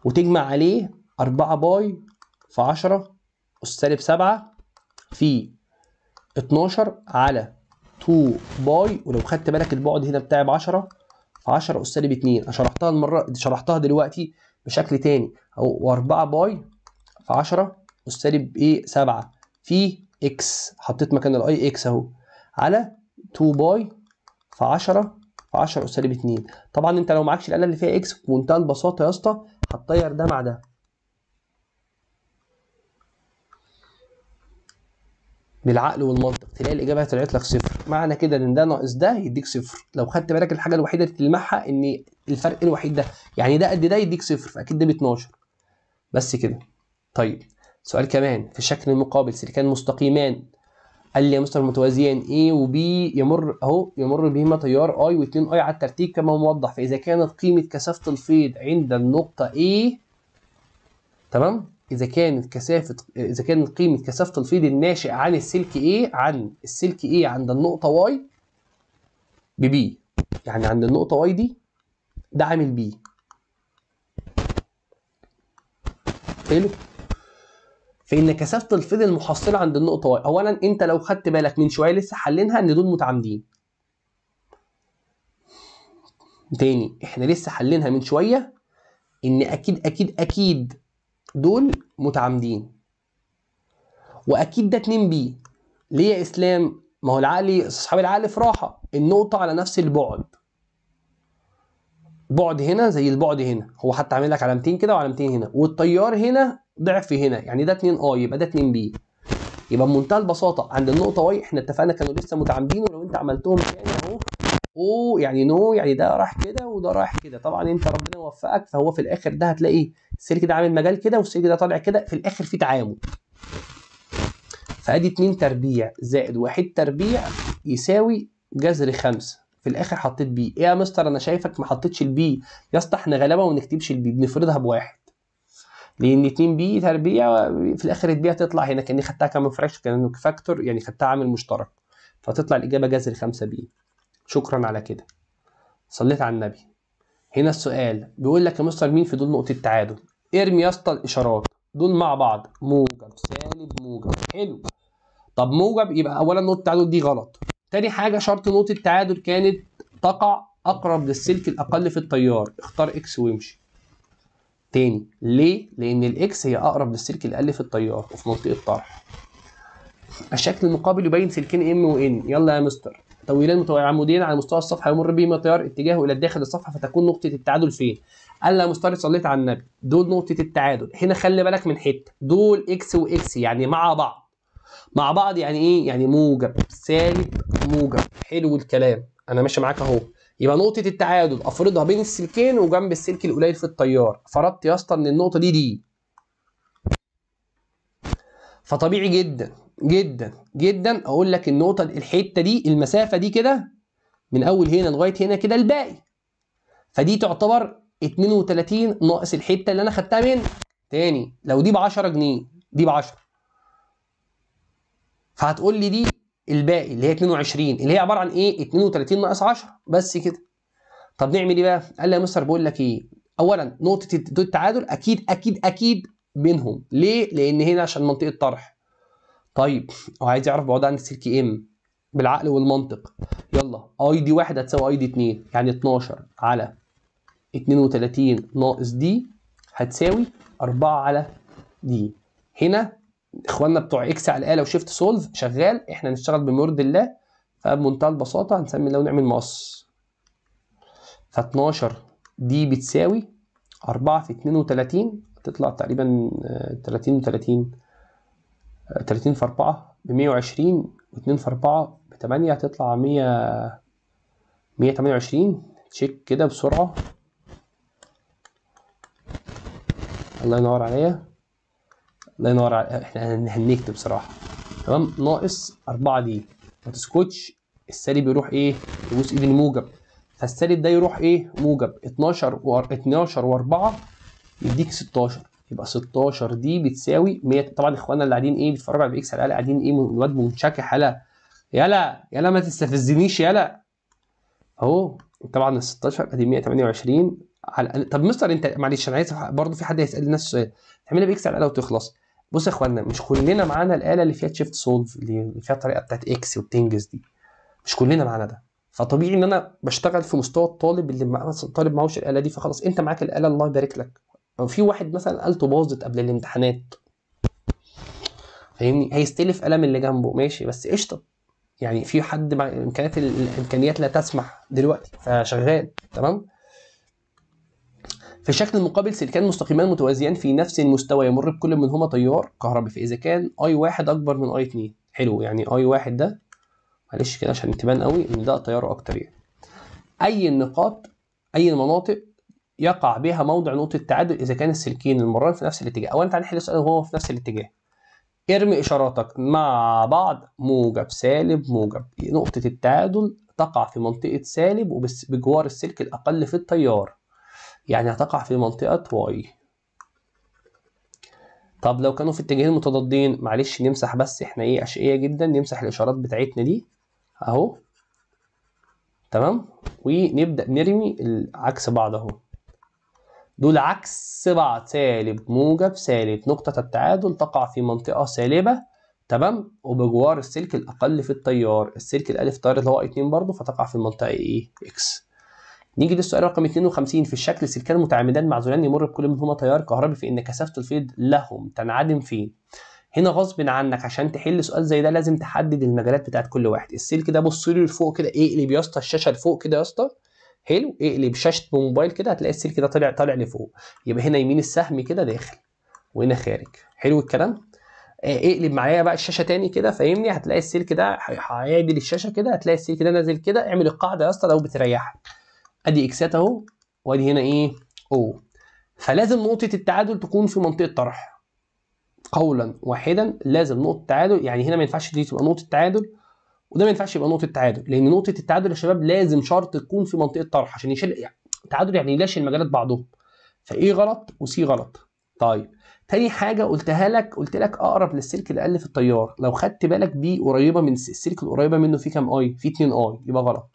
S1: وتجمع عليه 4 باي في 10 أس سالب 7 في 12 على 2 باي ولو خدت بالك البعد هنا بتاعي ب 10 في 10 أس سالب 2 أنا شرحتها المرة شرحتها دلوقتي بشكل تاني أو 4 باي في 10 أس سالب إيه 7 في اكس حطيت مكان الاي اكس اهو على 2 باي في 10 في 10 سالب 2 طبعا انت لو معكش الاله اللي فيها اكس بمنتهى البساطه يا اسطى هتطير ده مع ده بالعقل والمنطق تلاقي الاجابه طلعت لك صفر معنى كده ان ده ناقص ده يديك صفر لو خدت بالك الحاجه الوحيده اللي تلمحها ان الفرق الوحيد ده يعني ده قد ده يديك صفر فاكيد ده ب 12 بس كده طيب سؤال كمان في الشكل المقابل سلكان مستقيمان قال لي يا مستر متوازيان A و B يمر اهو يمر بهما تيار I و 2 I على الترتيب كما موضح فإذا كانت قيمة كثافة الفيض عند النقطة A تمام إذا كانت كثافة إذا كانت قيمة كثافة الفيض الناشئ عن السلك A عن السلك A عند النقطة Y ب B يعني عند النقطة Y دي ده عامل B حلو فان كثافه الفيض المحصله عند النقطه واي اولا انت لو خدت بالك من شويه لسه حلينها ان دول متعامدين تاني احنا لسه حلينها من شويه ان اكيد اكيد اكيد دول متعامدين واكيد ده 2 بي ليه يا اسلام ما هو العقل اصحاب العقل في راحه النقطه على نفس البعد بعد هنا زي البعد هنا هو حتى عامل لك علامتين كده وعلامتين هنا والتيار هنا ضعف هنا يعني ده 2 اي آه، يبقى ده 2 بي يبقى بمنتهى البساطه عند النقطه واي احنا اتفقنا كانوا لسه متعامدين ولو انت عملتهم تاني يعني اهو او يعني نو يعني ده راح كده وده راح كده طبعا انت ربنا يوفقك فهو في الاخر ده هتلاقي السلك ده عامل مجال كده والسلك ده طالع كده في الاخر في تعامد فادي 2 تربيع زائد 1 تربيع يساوي جذر 5 في الاخر حطيت بي ايه يا مستر انا شايفك ما حطيتش البي يا اسطى احنا غلابه وما نكتبش البي بنفرضها بواحد لان 2 بي تربيع في الاخر البي هتطلع هنا كاني خدتها كمان فراكشن كانه فاكتور يعني خدتها عامل مشترك فتطلع الاجابه جذر 5 بي شكرا على كده صليت على النبي هنا السؤال بيقول لك يا مستر مين في دول نقطه التعادل ارمي يا اسطى الاشارات دول مع بعض موجب سالب موجب حلو طب موجب يبقى اولا نقطه التعادل دي غلط تاني حاجه شرط نقطه التعادل كانت تقع اقرب للسلك الاقل في التيار اختار اكس وامشي تاني ليه لان الاكس هي اقرب للسلك الاقل في التيار وفي منطقه طرح الشكل المقابل يبين سلكين ام وان يلا يا مستر طويلين عمودين على مستوى الصفحه يمر بهما تيار اتجاهه الى داخل الصفحه فتكون نقطه التعادل فين قال يا مستر صليت على النبي دول نقطه التعادل هنا خلي بالك من حته دول اكس واكس يعني مع بعض مع بعض يعني ايه يعني موجب سالب موجب حلو الكلام انا ماشي معاك اهو يبقى نقطه التعادل افرضها بين السلكين وجنب السلك القليل في التيار فرضت يا اسطى ان النقطه دي دي فطبيعي جدا جدا جدا اقول لك النقطه الحته دي المسافه دي كده من اول هنا لغايه هنا كده الباقي فدي تعتبر 32 ناقص الحته اللي انا خدتها من تاني لو دي ب 10 جنيه دي ب 10 فهتقول لي دي الباقي اللي هي 22 اللي هي عباره عن ايه 32 ناقص 10 بس كده طب نعمل ايه بقى قال لي يا مستر بقول لك ايه اولا نقطه التعادل اكيد اكيد اكيد بينهم ليه لان هنا عشان منطقه طرح طيب هو عايز يعرف بعد عن السلك ام بالعقل والمنطق يلا اي دي واحد هتساوي اي دي 2 يعني 12 على 32 ناقص دي هتساوي 4 على دي هنا اخواننا بتوع اكس على الاله وشيفت سولف شغال احنا نشتغل بمرضي الله فبمنتهى البساطه هنسمي لو نعمل مقص ف 12 دي بتساوي 4 في 32 تطلع تقريبا 30 و30 30 في 4 ب 120 و2 في 4 ب 8 هتطلع 100 128 تشيك كده بسرعه الله ينور عليا الله ينور احنا هنكتب بصراحه تمام ناقص 4 دي ما تسكتش السالب يروح ايه يبوس ايد الموجب فالسالب ده يروح ايه موجب 12 و 12 و4 يديك 16 يبقى 16 دي بتساوي 100 طبعا اخواننا اللي قاعدين ايه بيتفرجوا على الاكس على الاقل قاعدين ايه الواد منشكح هلا يلا يلا ما تستفزنيش يلا اهو طبعا ال 16 ادي 128 على طب مستر انت معلش انا عايز برضه في حد هيسال نفس السؤال تعملها باكس على الاقل وتخلص بص يا اخوانا مش كلنا معانا الاله اللي فيها شيفت سولف اللي فيها الطريقه بتاعت اكس وبتنجز دي مش كلنا معانا ده فطبيعي ان انا بشتغل في مستوى الطالب اللي الطالب معهوش الاله دي فخلاص انت معاك الاله الله يبارك لك في واحد مثلا آلته باظت قبل الامتحانات فاهمني هيستلف قلم اللي جنبه ماشي بس قشطه يعني في حد مع امكانيات الامكانيات لا تسمح دلوقتي فشغال تمام في الشكل المقابل سلكان مستقيمان متوازيان في نفس المستوى يمر بكل منهما تيار كهربي فاذا كان اي واحد اكبر من اي اتنين حلو يعني اي واحد ده معلش كده عشان تبان قوي ان ده تياره اكتر يعني اي النقاط اي المناطق يقع بها موضع نقطه التعادل اذا كان السلكين المران في نفس الاتجاه اولا تعالى نحل السؤال وهو في نفس الاتجاه ارمي اشاراتك مع بعض موجب سالب موجب نقطه التعادل تقع في منطقه سالب وبجوار السلك الاقل في التيار يعني هتقع في منطقة واي طب لو كانوا في اتجاهين متضادين معلش نمسح بس احنا ايه اشقية جدا نمسح الاشارات بتاعتنا دي اهو تمام ونبدأ نرمي عكس بعض اهو دول عكس بعض سالب موجب سالب نقطة التعادل تقع في منطقة سالبة تمام وبجوار السلك الأقل في التيار السلك الألف تيار اللي هو اتنين برضه فتقع في المنطقة إيه؟ إكس نيجي للسؤال رقم 52 في الشكل سلكان متعامدان معزولان يمر بكل منهما تيار كهربي فإن كثافة الفيض لهم تنعدم فين؟ هنا غصب عنك عشان تحل سؤال زي ده لازم تحدد المجالات بتاعت كل واحد السلك ده بص له لفوق كده اقلب يا اسطى الشاشه لفوق كده يا اسطى حلو اقلب شاشه موبايل كده هتلاقي السلك ده طالع طالع لفوق يبقى هنا يمين السهم كده داخل وهنا خارج حلو الكلام آه، اقلب معايا بقى الشاشه تاني كده فاهمني هتلاقي السلك ده هيعدل الشاشه كده هتلاقي السلك ده نازل كده اعمل القاعده يا اسطى لو بتريحك ادي اكسات اهو وادي هنا ايه او فلازم نقطه التعادل تكون في منطقه طرح قولا واحدا لازم نقطه التعادل يعني هنا ما ينفعش دي تبقى نقطه تعادل وده ما ينفعش يبقى نقطه تعادل لان نقطه التعادل يا شباب لازم شرط تكون في منطقه طرح عشان يشيل يعني التعادل يعني يلاشي المجالات بعضهم فايه غلط وسي غلط طيب تاني حاجة قلتها لك قلت لك أقرب للسلك الأقل في التيار، لو خدت بالك بي قريبة من السلك القريبة منه في كام أي؟ في 2 أي، يبقى غلط.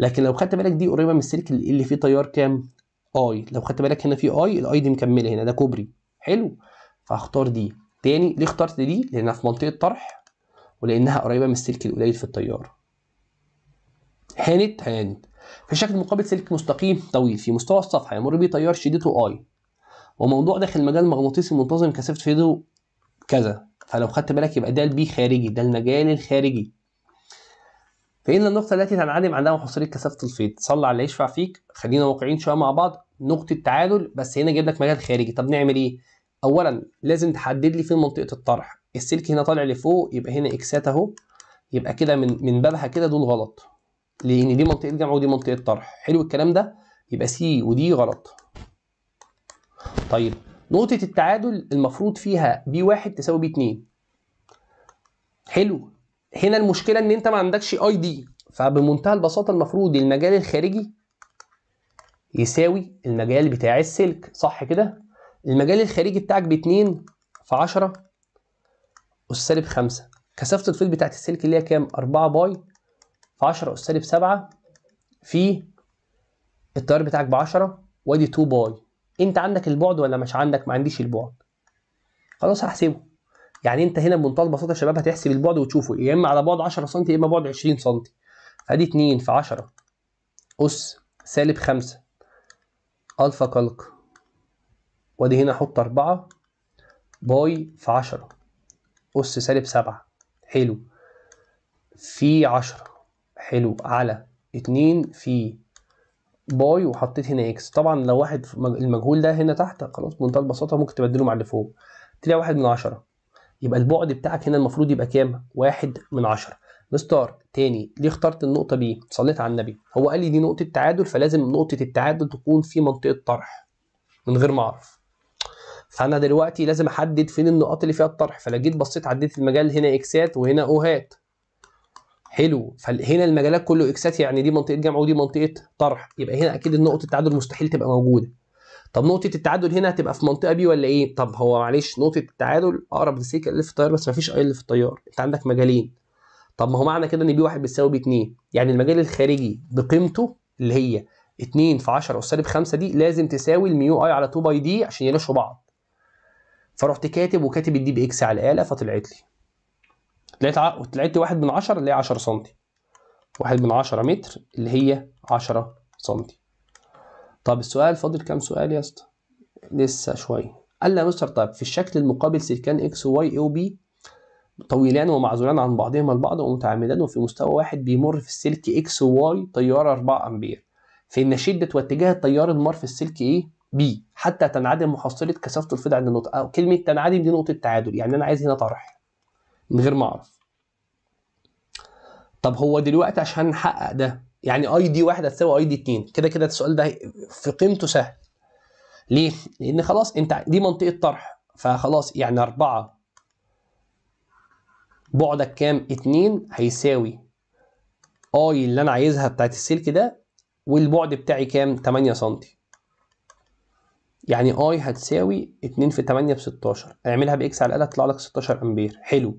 S1: لكن لو خدت بالك دي قريبه من السلك اللي فيه تيار كام اي لو خدت بالك هنا في اي الاي دي مكمله هنا ده كوبري حلو فهختار دي تاني ليه اخترت دي لانها في منطقه طرح ولانها قريبه من السلك القليل في التيار هانت هانت في شكل مقابل سلك مستقيم طويل في مستوى الصفحه يمر به تيار شدته اي وموضوع داخل مجال مغناطيسي منتظم كثافه فيدو كذا فلو خدت بالك يبقى ده البي خارجي ده المجال الخارجي فإن النقطة التي تنعدم عندها محصلة كثافة الفيض صلى على اللي يشفع فيك خلينا واقعيين شوية مع بعض نقطة تعادل بس هنا جايب لك مجال خارجي طب نعمل إيه؟ أولا لازم تحدد لي فين منطقة الطرح السلك هنا طالع لفوق يبقى هنا إكسات أهو يبقى كده من من بابها كده دول غلط لأن دي منطقة جمع ودي منطقة طرح حلو الكلام ده يبقى سي ودي غلط طيب نقطة التعادل المفروض فيها بي واحد تساوي بي اتنين حلو هنا المشكله ان انت ما عندكش اي دي فبمنتهى البساطه المفروض المجال الخارجي يساوي المجال بتاع السلك صح كده المجال الخارجي بتاعك ب 2 في 10 اس سالب 5 كثافه الفيل بتاعت السلك اللي هي كام 4 باي في 10 اس سالب 7 في التيار بتاعك ب 10 وادي 2 باي انت عندك البعد ولا مش عندك ما عنديش البعد خلاص هحسبه يعني انت هنا بمنتهى البساطه يا شباب هتحسب البعد وتشوفه إيه. يا اما على بعد 10 سم يا اما بعد 20 سم فادي 2 في 10 اس سالب 5 الفا قلق وادي هنا احط 4 باي في 10 اس سالب 7 حلو في 10 حلو على 2 في باي وحطيت هنا اكس طبعا لو واحد المجهول ده هنا تحت خلاص بمنتهى البساطه ممكن تبدله مع اللي فوق تلاقي واحد من عشره يبقى البعد بتاعك هنا المفروض يبقى كام؟ واحد من عشرة مستار تاني ليه اخترت النقطة دي؟ صليت على النبي هو قال لي دي نقطة تعادل فلازم نقطة التعادل تكون في منطقة طرح من غير ما اعرف فانا دلوقتي لازم احدد فين النقاط اللي فيها الطرح فلو جيت بصيت عديت المجال هنا اكسات وهنا اوهات حلو فهنا المجالات كله اكسات يعني دي منطقه جمع ودي منطقه طرح يبقى هنا اكيد النقطه التعادل مستحيل تبقى موجوده طب نقطه التعادل هنا هتبقى في منطقه بي ولا ايه طب هو معلش نقطه التعادل اقرب لسيكه ال في التيار بس مفيش اي ال في التيار انت عندك مجالين طب ما هو معنى كده ان بي واحد بتساوي بي 2 يعني المجال الخارجي بقيمته اللي هي 2 في 10 اس 5 دي لازم تساوي الميو اي على 2 باي دي عشان يلاشوا بعض فرحت كاتب وكاتب الدي باكس على الاله فطلعت لي طلعت طلعت 1 من 10 اللي هي 10 سم 1 من 10 متر اللي هي 10 سم طب السؤال فاضل كام سؤال يا اسطى لسه شويه قال لي يا مستر طب في الشكل المقابل سلكان اكس واي او بي طويلان ومعزولان عن بعضهما البعض ومتعامدان وفي مستوى واحد بيمر في السلك اكس واي تيار 4 امبير فإن شدة واتجاه التيار المار في السلك إيه؟ بي حتى تنعدم محصلة كثافة الفيض عند النقطة أو كلمة تنعدم دي نقطة تعادل يعني أنا عايز هنا طرح من غير ما أعرف طب هو دلوقتي عشان نحقق ده يعني اي دي واحد هتساوي اي دي 2 كده كده السؤال ده في قيمته سهل ليه؟ لان خلاص انت دي منطقه طرح فخلاص يعني 4 بعدك كام؟ 2 هيساوي اي اللي انا عايزها بتاعت السلك ده والبعد بتاعي كام؟ 8 سم يعني اي هتساوي 2 في 8 ب 16 اعملها باكس على الاله تطلع لك 16 امبير حلو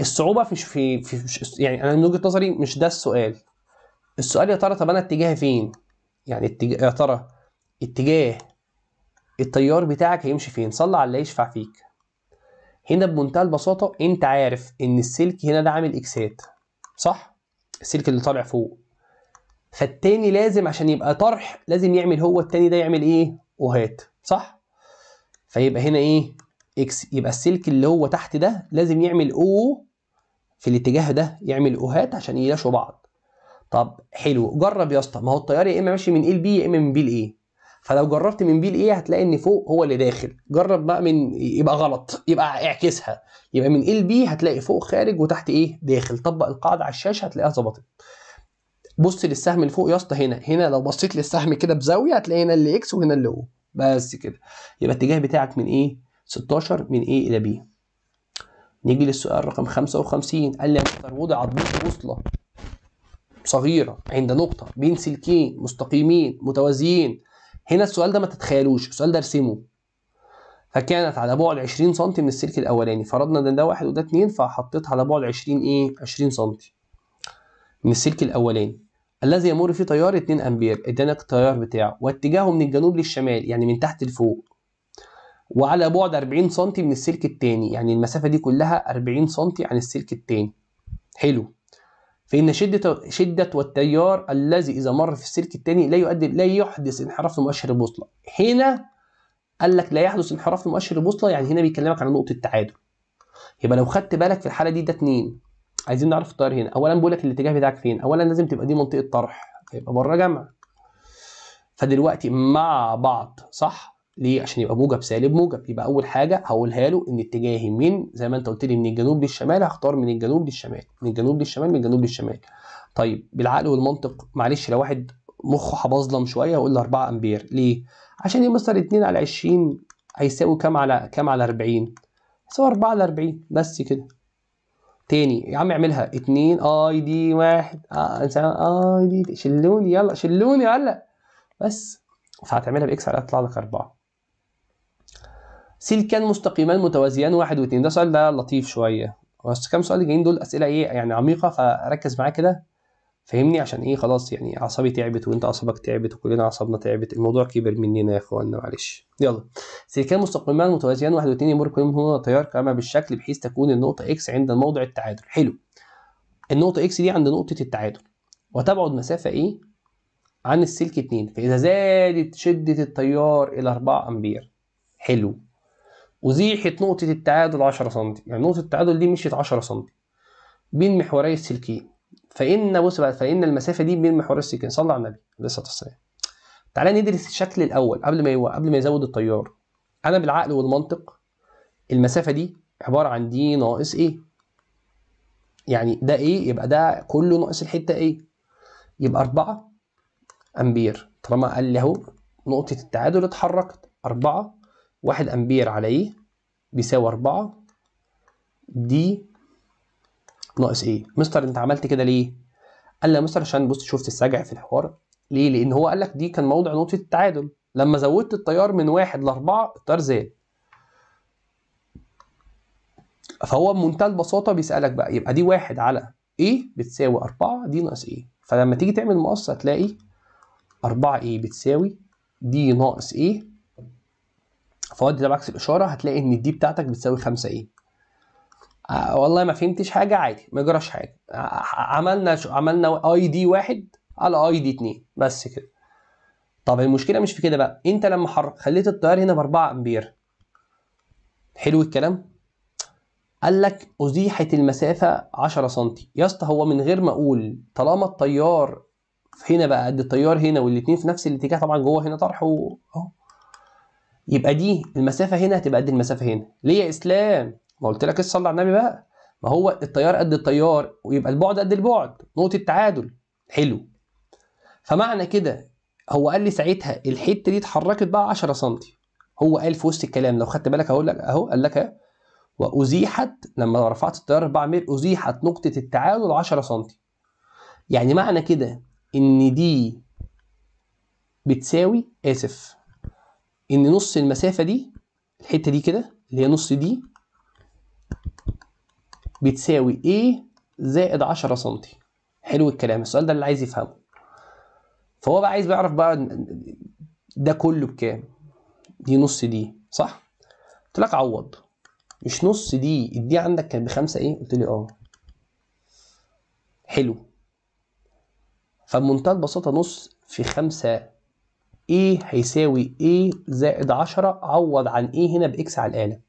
S1: الصعوبه في في, في يعني انا من وجهه نظري مش ده السؤال السؤال يا ترى طب انا اتجاهي فين يعني اتجاه يا ترى اتجاه التيار بتاعك هيمشي فين صلي على اللي يشفع فيك هنا بمنتهى البساطه انت عارف ان السلك هنا ده عامل اكسات صح السلك اللي طالع فوق فالتاني لازم عشان يبقى طرح لازم يعمل هو التاني ده يعمل ايه وهات صح فيبقى هنا ايه اكس يبقى السلك اللي هو تحت ده لازم يعمل او في الاتجاه ده يعمل اوهات عشان يلاشوا بعض طب حلو جرب يا اسطى ما هو التيار يا اما ماشي من ايه لبي يا اما من بي لايه فلو جربت من بي لايه هتلاقي ان فوق هو اللي داخل جرب بقى من يبقى غلط يبقى اعكسها يبقى من ايه لبي هتلاقي فوق خارج وتحت ايه داخل طبق القاعده على الشاشه هتلاقيها ظبطت بص للسهم اللي فوق يا اسطى هنا هنا لو بصيت للسهم كده بزاويه هتلاقي هنا اللي اكس وهنا اللي او بس كده يبقى الاتجاه بتاعك من ايه 16 من ايه الى بي نيجي للسؤال رقم 55 قال لي يا مستر وضعت بوصله صغيرة عند نقطة بين سلكين مستقيمين متوازيين هنا السؤال ده ما تتخيلوش السؤال ده ارسمه فكانت على بعد 20 سم من السلك الاولاني فرضنا ان ده واحد وده اتنين فحطيتها على بعد 20 ايه 20 سم من السلك الاولاني الذي يمر فيه تيار 2 امبير ادانا التيار بتاعه واتجاهه من الجنوب للشمال يعني من تحت لفوق وعلى بعد 40 سم من السلك الثاني يعني المسافه دي كلها 40 سم عن السلك الثاني حلو فإن شدة شدة والتيار الذي إذا مر في السلك الثاني لا يؤدي لا يحدث انحراف لمؤشر البوصلة هنا قال لك لا يحدث انحراف لمؤشر البوصلة يعني هنا بيكلمك عن نقطة التعادل. يبقى لو خدت بالك في الحالة دي ده اتنين عايزين نعرف التيار هنا أولا بقول لك الاتجاه بتاعك فين أولا لازم تبقى دي منطقة طرح يبقى بره جمع فدلوقتي مع بعض صح ليه عشان يبقى موجب سالب موجب يبقى اول حاجه هقولها له ان اتجاهي من زي ما انت قلت لي من الجنوب للشمال هختار من الجنوب للشمال من الجنوب للشمال من الجنوب للشمال طيب بالعقل والمنطق معلش لو واحد مخه هبظلم شويه هقول له 4 امبير ليه عشان يمثل 2 على 20 هيساوي كام على كام على 40 هيساوي 4 على 40 بس كده تاني يا عم اعملها 2 اي دي 1 آه، اي دي شلوني يلا شلوني يلا بس فهتعملها باكس على يطلع إيه؟ لك 4 سلكان مستقيمان متوازيان واحد واثنين ده سؤال ده لطيف شويه بس كام سؤال جايين دول اسئله ايه يعني عميقه فركز معايا كده فهمني عشان ايه خلاص يعني اعصابي تعبت وانت اعصابك تعبت وكلنا اعصابنا تعبت الموضوع كبر مننا يا اخوانا معلش يلا سلكان مستقيمان متوازيان واحد واثنين يمر كل منهما تيار كما بالشكل بحيث تكون النقطه اكس عند موضع التعادل حلو النقطه اكس دي عند نقطه التعادل وتبعد مسافه ايه عن السلك 2 فاذا زادت شده التيار الى 4 امبير حلو وزيحت نقطة التعادل 10 سم يعني نقطة التعادل دي مشيت 10 سم بين محوري السلكين فإن بص بقى فإن المسافة دي بين محوري السلكين صلى على النبي عليه الصلاة والسلام تعالى ندرس الشكل الأول قبل ما يو... قبل ما يزود التيار أنا بالعقل والمنطق المسافة دي عبارة عن دي ناقص إيه يعني ده إيه يبقى ده كله ناقص الحتة إيه يبقى 4 أمبير طالما قال لي أهو نقطة التعادل اتحركت 4 واحد أمبير على إيه بيساوي أربعة دي ناقص إيه مستر أنت عملت كده ليه؟ قال لي يا مستر عشان بص شفت السجع في الحوار ليه؟ لأن هو قال لك دي كان موضع نقطة التعادل لما زودت التيار من واحد لأربعة التيار زاد فهو بمنتهى البساطة بيسألك بقى يبقى دي واحد على إيه بتساوي أربعة دي ناقص إيه فلما تيجي تعمل مقص هتلاقي 4 ايه بتساوي دي ناقص ايه فودي ده بعكس الاشاره هتلاقي ان الدي بتاعتك بتساوي 5 ايه آه والله ما فهمتش حاجه عادي ما يجراش حاجه آه، عملنا عملنا اي دي واحد على اي دي 2 بس كده طب المشكله مش في كده بقى انت لما حر... خليت التيار هنا ب 4 امبير حلو الكلام قال لك ازيحت المسافه 10 سم يا اسطى هو من غير ما اقول طالما التيار هنا بقى قد التيار هنا والاثنين في نفس الاتجاه طبعا جوه هنا طرح اهو يبقى دي المسافه هنا هتبقى قد المسافه هنا ليه يا اسلام ما قلت لك صلي على النبي بقى ما هو التيار قد التيار ويبقى البعد قد البعد نقطه تعادل حلو فمعنى كده هو قال لي ساعتها الحته دي اتحركت بقى 10 سم هو قال في وسط الكلام لو خدت بالك هقول لك اهو قال لك وازيحت لما رفعت التيار 4 متر ازيحت نقطه التعادل 10 سم يعني معنى كده ان دي بتساوي اسف ان نص المسافه دي الحته دي كده اللي هي نص دي بتساوي A زائد 10 سم حلو الكلام السؤال ده اللي عايز يفهمه فهو بقى عايز بيعرف بقى ده كله بكام دي نص دي صح قلت لك عوض مش نص دي الدي عندك كان بخمسة ايه قلت لي اه حلو فبمنتهى البساطة نص في خمسة A هيساوي A زائد 10 عوض عن A هنا بإكس على الآلة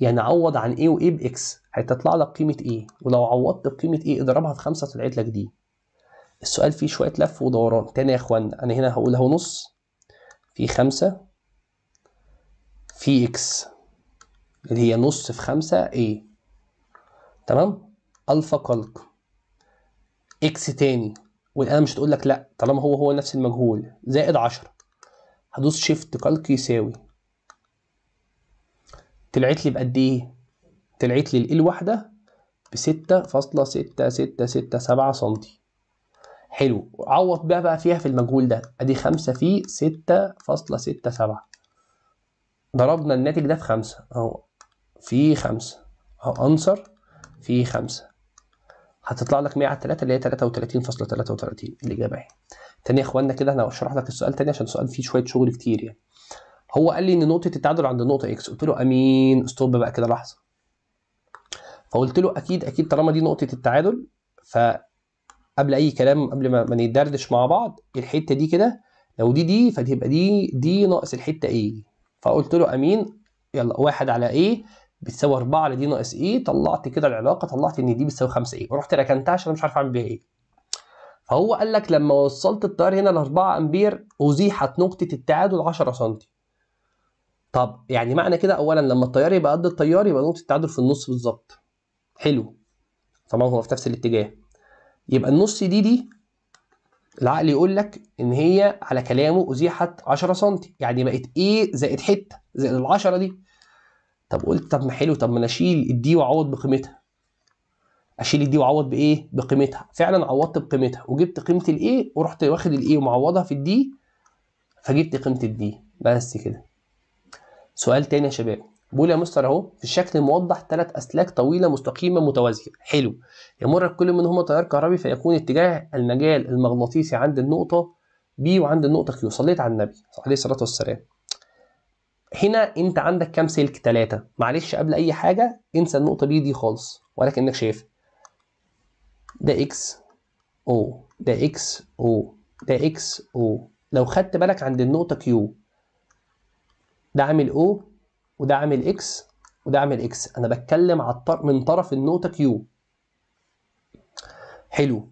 S1: يعني عوض عن A وA بإكس هتطلع لك قيمة A ولو عوضت بقيمة A اضربها في 5 طلعت لك دي السؤال فيه شوية لف ودوران تاني يا إخوانا أنا هنا هقول أهو نص في 5 في إكس اللي هي نص في 5 A تمام ألفا قلق إكس تاني والآلة مش هتقول لك لأ طالما هو هو نفس المجهول زائد عشرة هدوس شيفت كالك يساوي طلعت لي بقد إيه؟ طلعت لي ال واحدة بستة فاصلة ستة ستة ستة سبعة سنتي حلو عوض بقى بقى فيها في المجهول ده أدي خمسة في ستة فاصلة ستة سبعة ضربنا الناتج ده في خمسة أهو في خمسة أهو أنصر في خمسة هتطلع لك 100 على 3 اللي هي 33.33 الاجابه اهي تاني يا اخوانا كده انا هشرح لك السؤال تاني عشان السؤال فيه شويه شغل كتير يعني هو قال لي ان نقطه التعادل عند نقطه اكس قلت له امين ستوب بقى كده لحظه فقلت له اكيد اكيد طالما دي نقطه التعادل ف قبل اي كلام قبل ما, ما نتدردش مع بعض الحته دي كده لو دي دي فتبقى دي دي ناقص الحته ايه فقلت له امين يلا واحد على ايه بتساوي 4 لدي ناقص ايه طلعت كده العلاقه طلعت ان دي بتساوي 5 ايه ورحت ركنتها عشان انا مش عارف اعمل بيها ايه فهو قال لك لما وصلت التيار هنا ل 4 امبير ازيحت نقطه التعادل 10 سم طب يعني معنى كده اولا لما التيار يبقى قد التيار يبقى نقطه التعادل في النص بالظبط حلو طبعا هو في نفس الاتجاه يبقى النص دي دي العقل يقول لك ان هي على كلامه ازيحت 10 سم يعني بقت ايه زائد حته زائد ال 10 دي طب قلت طب ما حلو طب ما انا اشيل الدي واعوض بقيمتها اشيل الدي واعوض بايه بقيمتها فعلا عوضت بقيمتها وجبت قيمه الايه ورحت واخد الايه ومعوضها في الدي فجبت قيمه الدي بس كده سؤال تاني يا شباب بقول يا مستر اهو في الشكل الموضح ثلاث اسلاك طويله مستقيمه متوازيه حلو يمر كل منهما تيار كهربي فيكون اتجاه المجال المغناطيسي عند النقطه بي وعند النقطه كيو صليت على النبي عليه الصلاه والسلام هنا انت عندك كام سلك تلاتة، معلش قبل اي حاجة انسى النقطة دي دي خالص ولكنك شايف ده اكس او ده اكس او ده اكس او لو خدت بالك عند النقطة كيو ده عامل او وده عامل اكس وده عامل اكس انا بتكلم على من طرف النقطة كيو حلو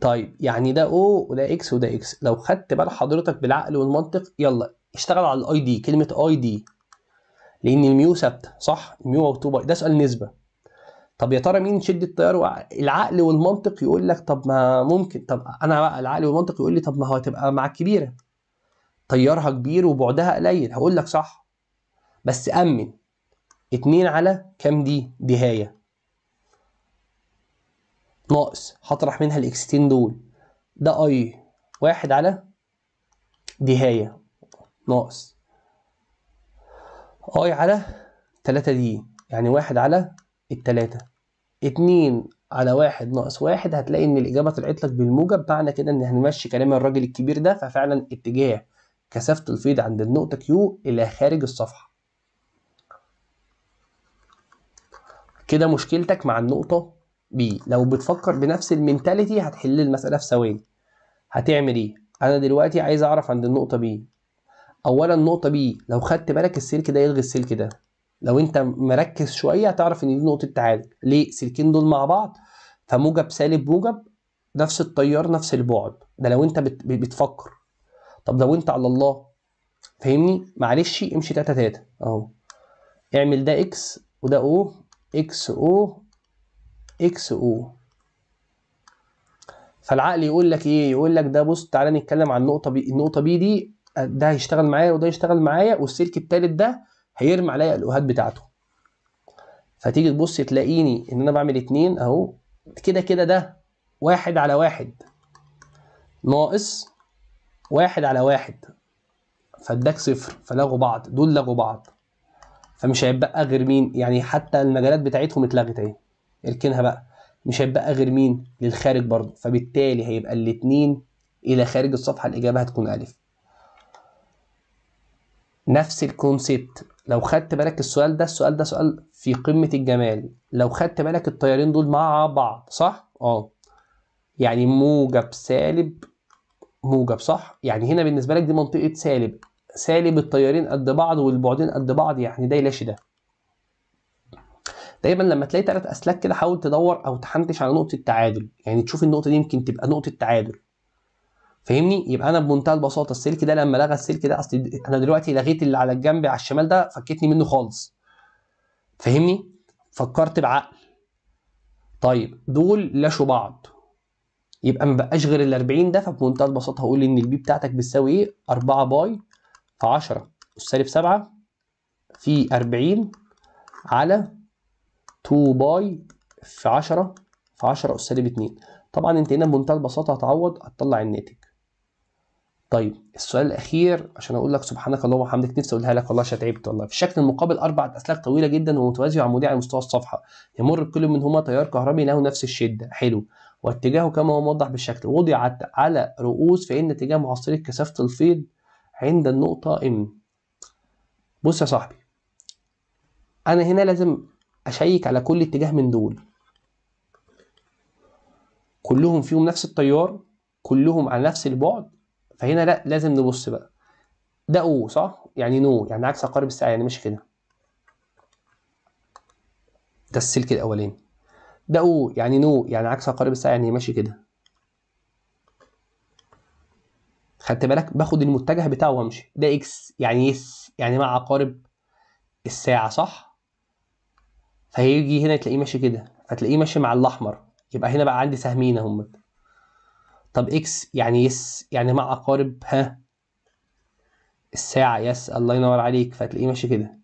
S1: طيب يعني ده او وده اكس وده اكس لو خدت بال حضرتك بالعقل والمنطق يلا اشتغل على الاي دي كلمه اي دي لان الميو ثابته صح الميو مكتوبه ده سؤال نسبه طب يا ترى مين شد التيار العقل والمنطق يقول لك طب ما ممكن طب انا بقى العقل والمنطق يقول لي طب ما هو هتبقى مع الكبيره تيارها كبير وبعدها قليل هقول لك صح بس امن اتنين على كام دي دهايه ناقص هطرح منها الاكستين دول ده اي واحد على دهايه ناقص اي على 3 دي يعني واحد على التلاتة اتنين على واحد ناقص واحد هتلاقي ان الاجابه طلعت لك بالموجب معنى كده ان هنمشي كلام الراجل الكبير ده ففعلا اتجاه كثافه الفيض عند النقطه كيو الى خارج الصفحه كده مشكلتك مع النقطه بي لو بتفكر بنفس المنتاليتي هتحل المساله في ثواني هتعمل ايه انا دلوقتي عايز اعرف عند النقطه بي اولا نقطه بي لو خدت بالك السلك ده يلغي السلك ده لو انت مركز شويه هتعرف ان دي نقطه تعالج ليه سلكين دول مع بعض فموجب سالب موجب نفس التيار نفس البعد ده لو انت بت... بتفكر طب لو انت على الله فاهمني معلش امشي تاتا تاتا اهو اعمل ده اكس وده او اكس او اكس او فالعقل يقول لك ايه يقول لك ده بص تعالى نتكلم عن النقطه بي النقطه بي دي ده هيشتغل معايا وده يشتغل معايا والسلك التالت ده هيرمي عليا الاوهات بتاعته فتيجي تبص تلاقيني ان انا بعمل اتنين اهو كده كده ده واحد على واحد ناقص واحد على واحد فاداك صفر فلغوا بعض دول لغوا بعض فمش هيتبقى غير مين يعني حتى المجالات بتاعتهم اتلغت اهي اركنها بقى مش هيتبقى غير مين للخارج برضه فبالتالي هيبقى الاتنين الى خارج الصفحه الاجابه هتكون ا نفس الكونسيبت لو خدت بالك السؤال ده السؤال ده سؤال في قمة الجمال لو خدت بالك الطيارين دول مع بعض صح؟ اه يعني موجب سالب موجب صح؟ يعني هنا بالنسبة لك دي منطقة سالب سالب الطيارين قد بعض والبعدين قد بعض يعني ده يلاش ده دايما لما تلاقي ثلاث اسلاك كده حاول تدور او تحنتش على نقطه التعادل يعني تشوف النقطه دي يمكن تبقى نقطه تعادل فاهمني يبقى انا بمنتهى البساطه السلك ده لما لغى السلك ده اصل انا دلوقتي لغيت اللي على الجنب على الشمال ده فكتني منه خالص فاهمني فكرت بعقل طيب دول لاشوا بعض يبقى ما بقاش غير ال 40 ده فبمنتهى البساطه هقول ان البي بتاعتك بتساوي ايه 4 باي في 10 سالب 7 في 40 على 2 باي في 10 في 10 اس سالب 2 طبعا انت هنا بمنتهى البساطه هتعوض هتطلع الناتج طيب السؤال الاخير عشان اقول لك سبحانك اللهم وبحمدك نفسي اقولها لك والله عشان تعبت والله في الشكل المقابل اربع اسلاك طويله جدا ومتوازيه وعموديه على مستوى الصفحه يمر بكل منهما تيار كهربي له نفس الشده حلو واتجاهه كما هو موضح بالشكل وضعت على رؤوس فان اتجاه معاصري كثافه الفيض عند النقطه ام بص يا صاحبي انا هنا لازم اشيك على كل اتجاه من دول كلهم فيهم نفس التيار كلهم على نفس البعد فهنا لا لازم نبص بقى ده او صح يعني نو يعني عكس عقارب الساعه يعني مش كده ده السلك الاولاني ده او يعني نو يعني عكس عقارب الساعه يعني ماشي كده خدت بالك باخد المتجه بتاعه وامشي ده اكس يعني يس يعني مع عقارب الساعه صح فهيجي هنا تلاقيه ماشي كده فتلاقيه ماشي مع الاحمر يبقى هنا بقى عندي سهمين اهم طب اكس يعني يس يعني مع اقارب ها الساعة يس الله ينور عليك فتلاقيه ماشي كده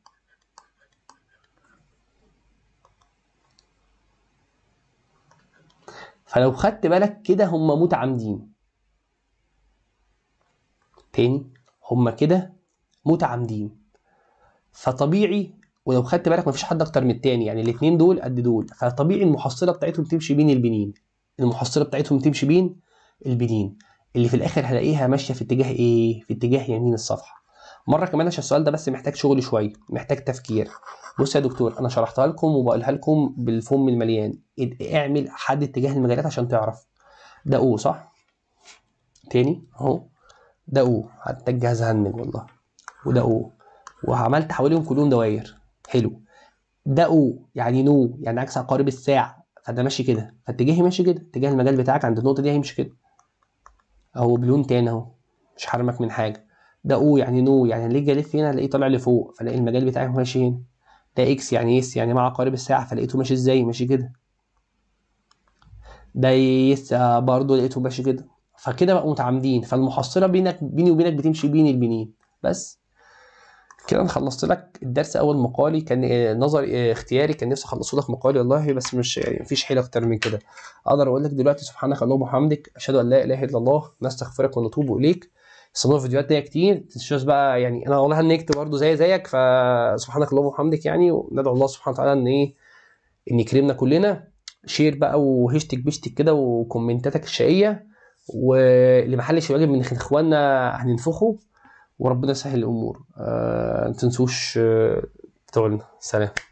S1: فلو خدت بالك كده هم متعمدين تاني هم كده متعمدين فطبيعي ولو خدت بالك مفيش حد اكتر من التاني يعني الاثنين دول قد دول فطبيعي المحصله بتاعتهم تمشي بين البنين المحصله بتاعتهم تمشي بين البنين اللي في الاخر هلاقيها ماشيه في اتجاه ايه في اتجاه يمين الصفحه مره كمان عشان السؤال ده بس محتاج شغل شويه محتاج تفكير بص يا دكتور انا شرحتها لكم وبقولها لكم بالفم المليان اعمل حد اتجاه المجالات عشان تعرف ده او صح تاني اهو ده او حتى الجهاز هنج والله وده او وعملت حواليهم كلهم دواير حلو ده او يعني نو يعني عكس عقارب الساعه فده ماشي كده فاتجاهي ماشي كده اتجاه المجال بتاعك عند النقطه دي هيمشي كده اهو بلون تاني اهو مش حرمك من حاجه ده او يعني نو يعني ليه جالف هنا الاقيه طالع لفوق فلاقي المجال بتاعي ماشي هنا ده اكس يعني اس إيه يعني مع عقارب الساعه فلقيته ماشي ازاي ماشي كده ده يس آه، برضه لقيته ماشي كده فكده بقوا متعامدين فالمحصله بينك بيني وبينك بتمشي بين البنين بس كده انا خلصت لك الدرس اول مقالي كان آه، نظري آه، اختياري كان نفسي اخلصه لك مقالي والله بس مش يعني مفيش حيله اكتر من كده اقدر اقول لك دلوقتي سبحانك اللهم وبحمدك اشهد ان لا اله الا الله نستغفرك ونتوب اليك استنوا الفيديوهات دي كتير تنسوش بقى يعني انا والله هنكت برده زي زيك فسبحانك اللهم وبحمدك يعني وندعو الله سبحانه وتعالى ان ايه ان يكرمنا كلنا شير بقى وهشتك بشتك كده وكومنتاتك الشقيه واللي محلش واجب من اخواننا هننفخه وربنا يسهل الامور آه تنسوش آه سلام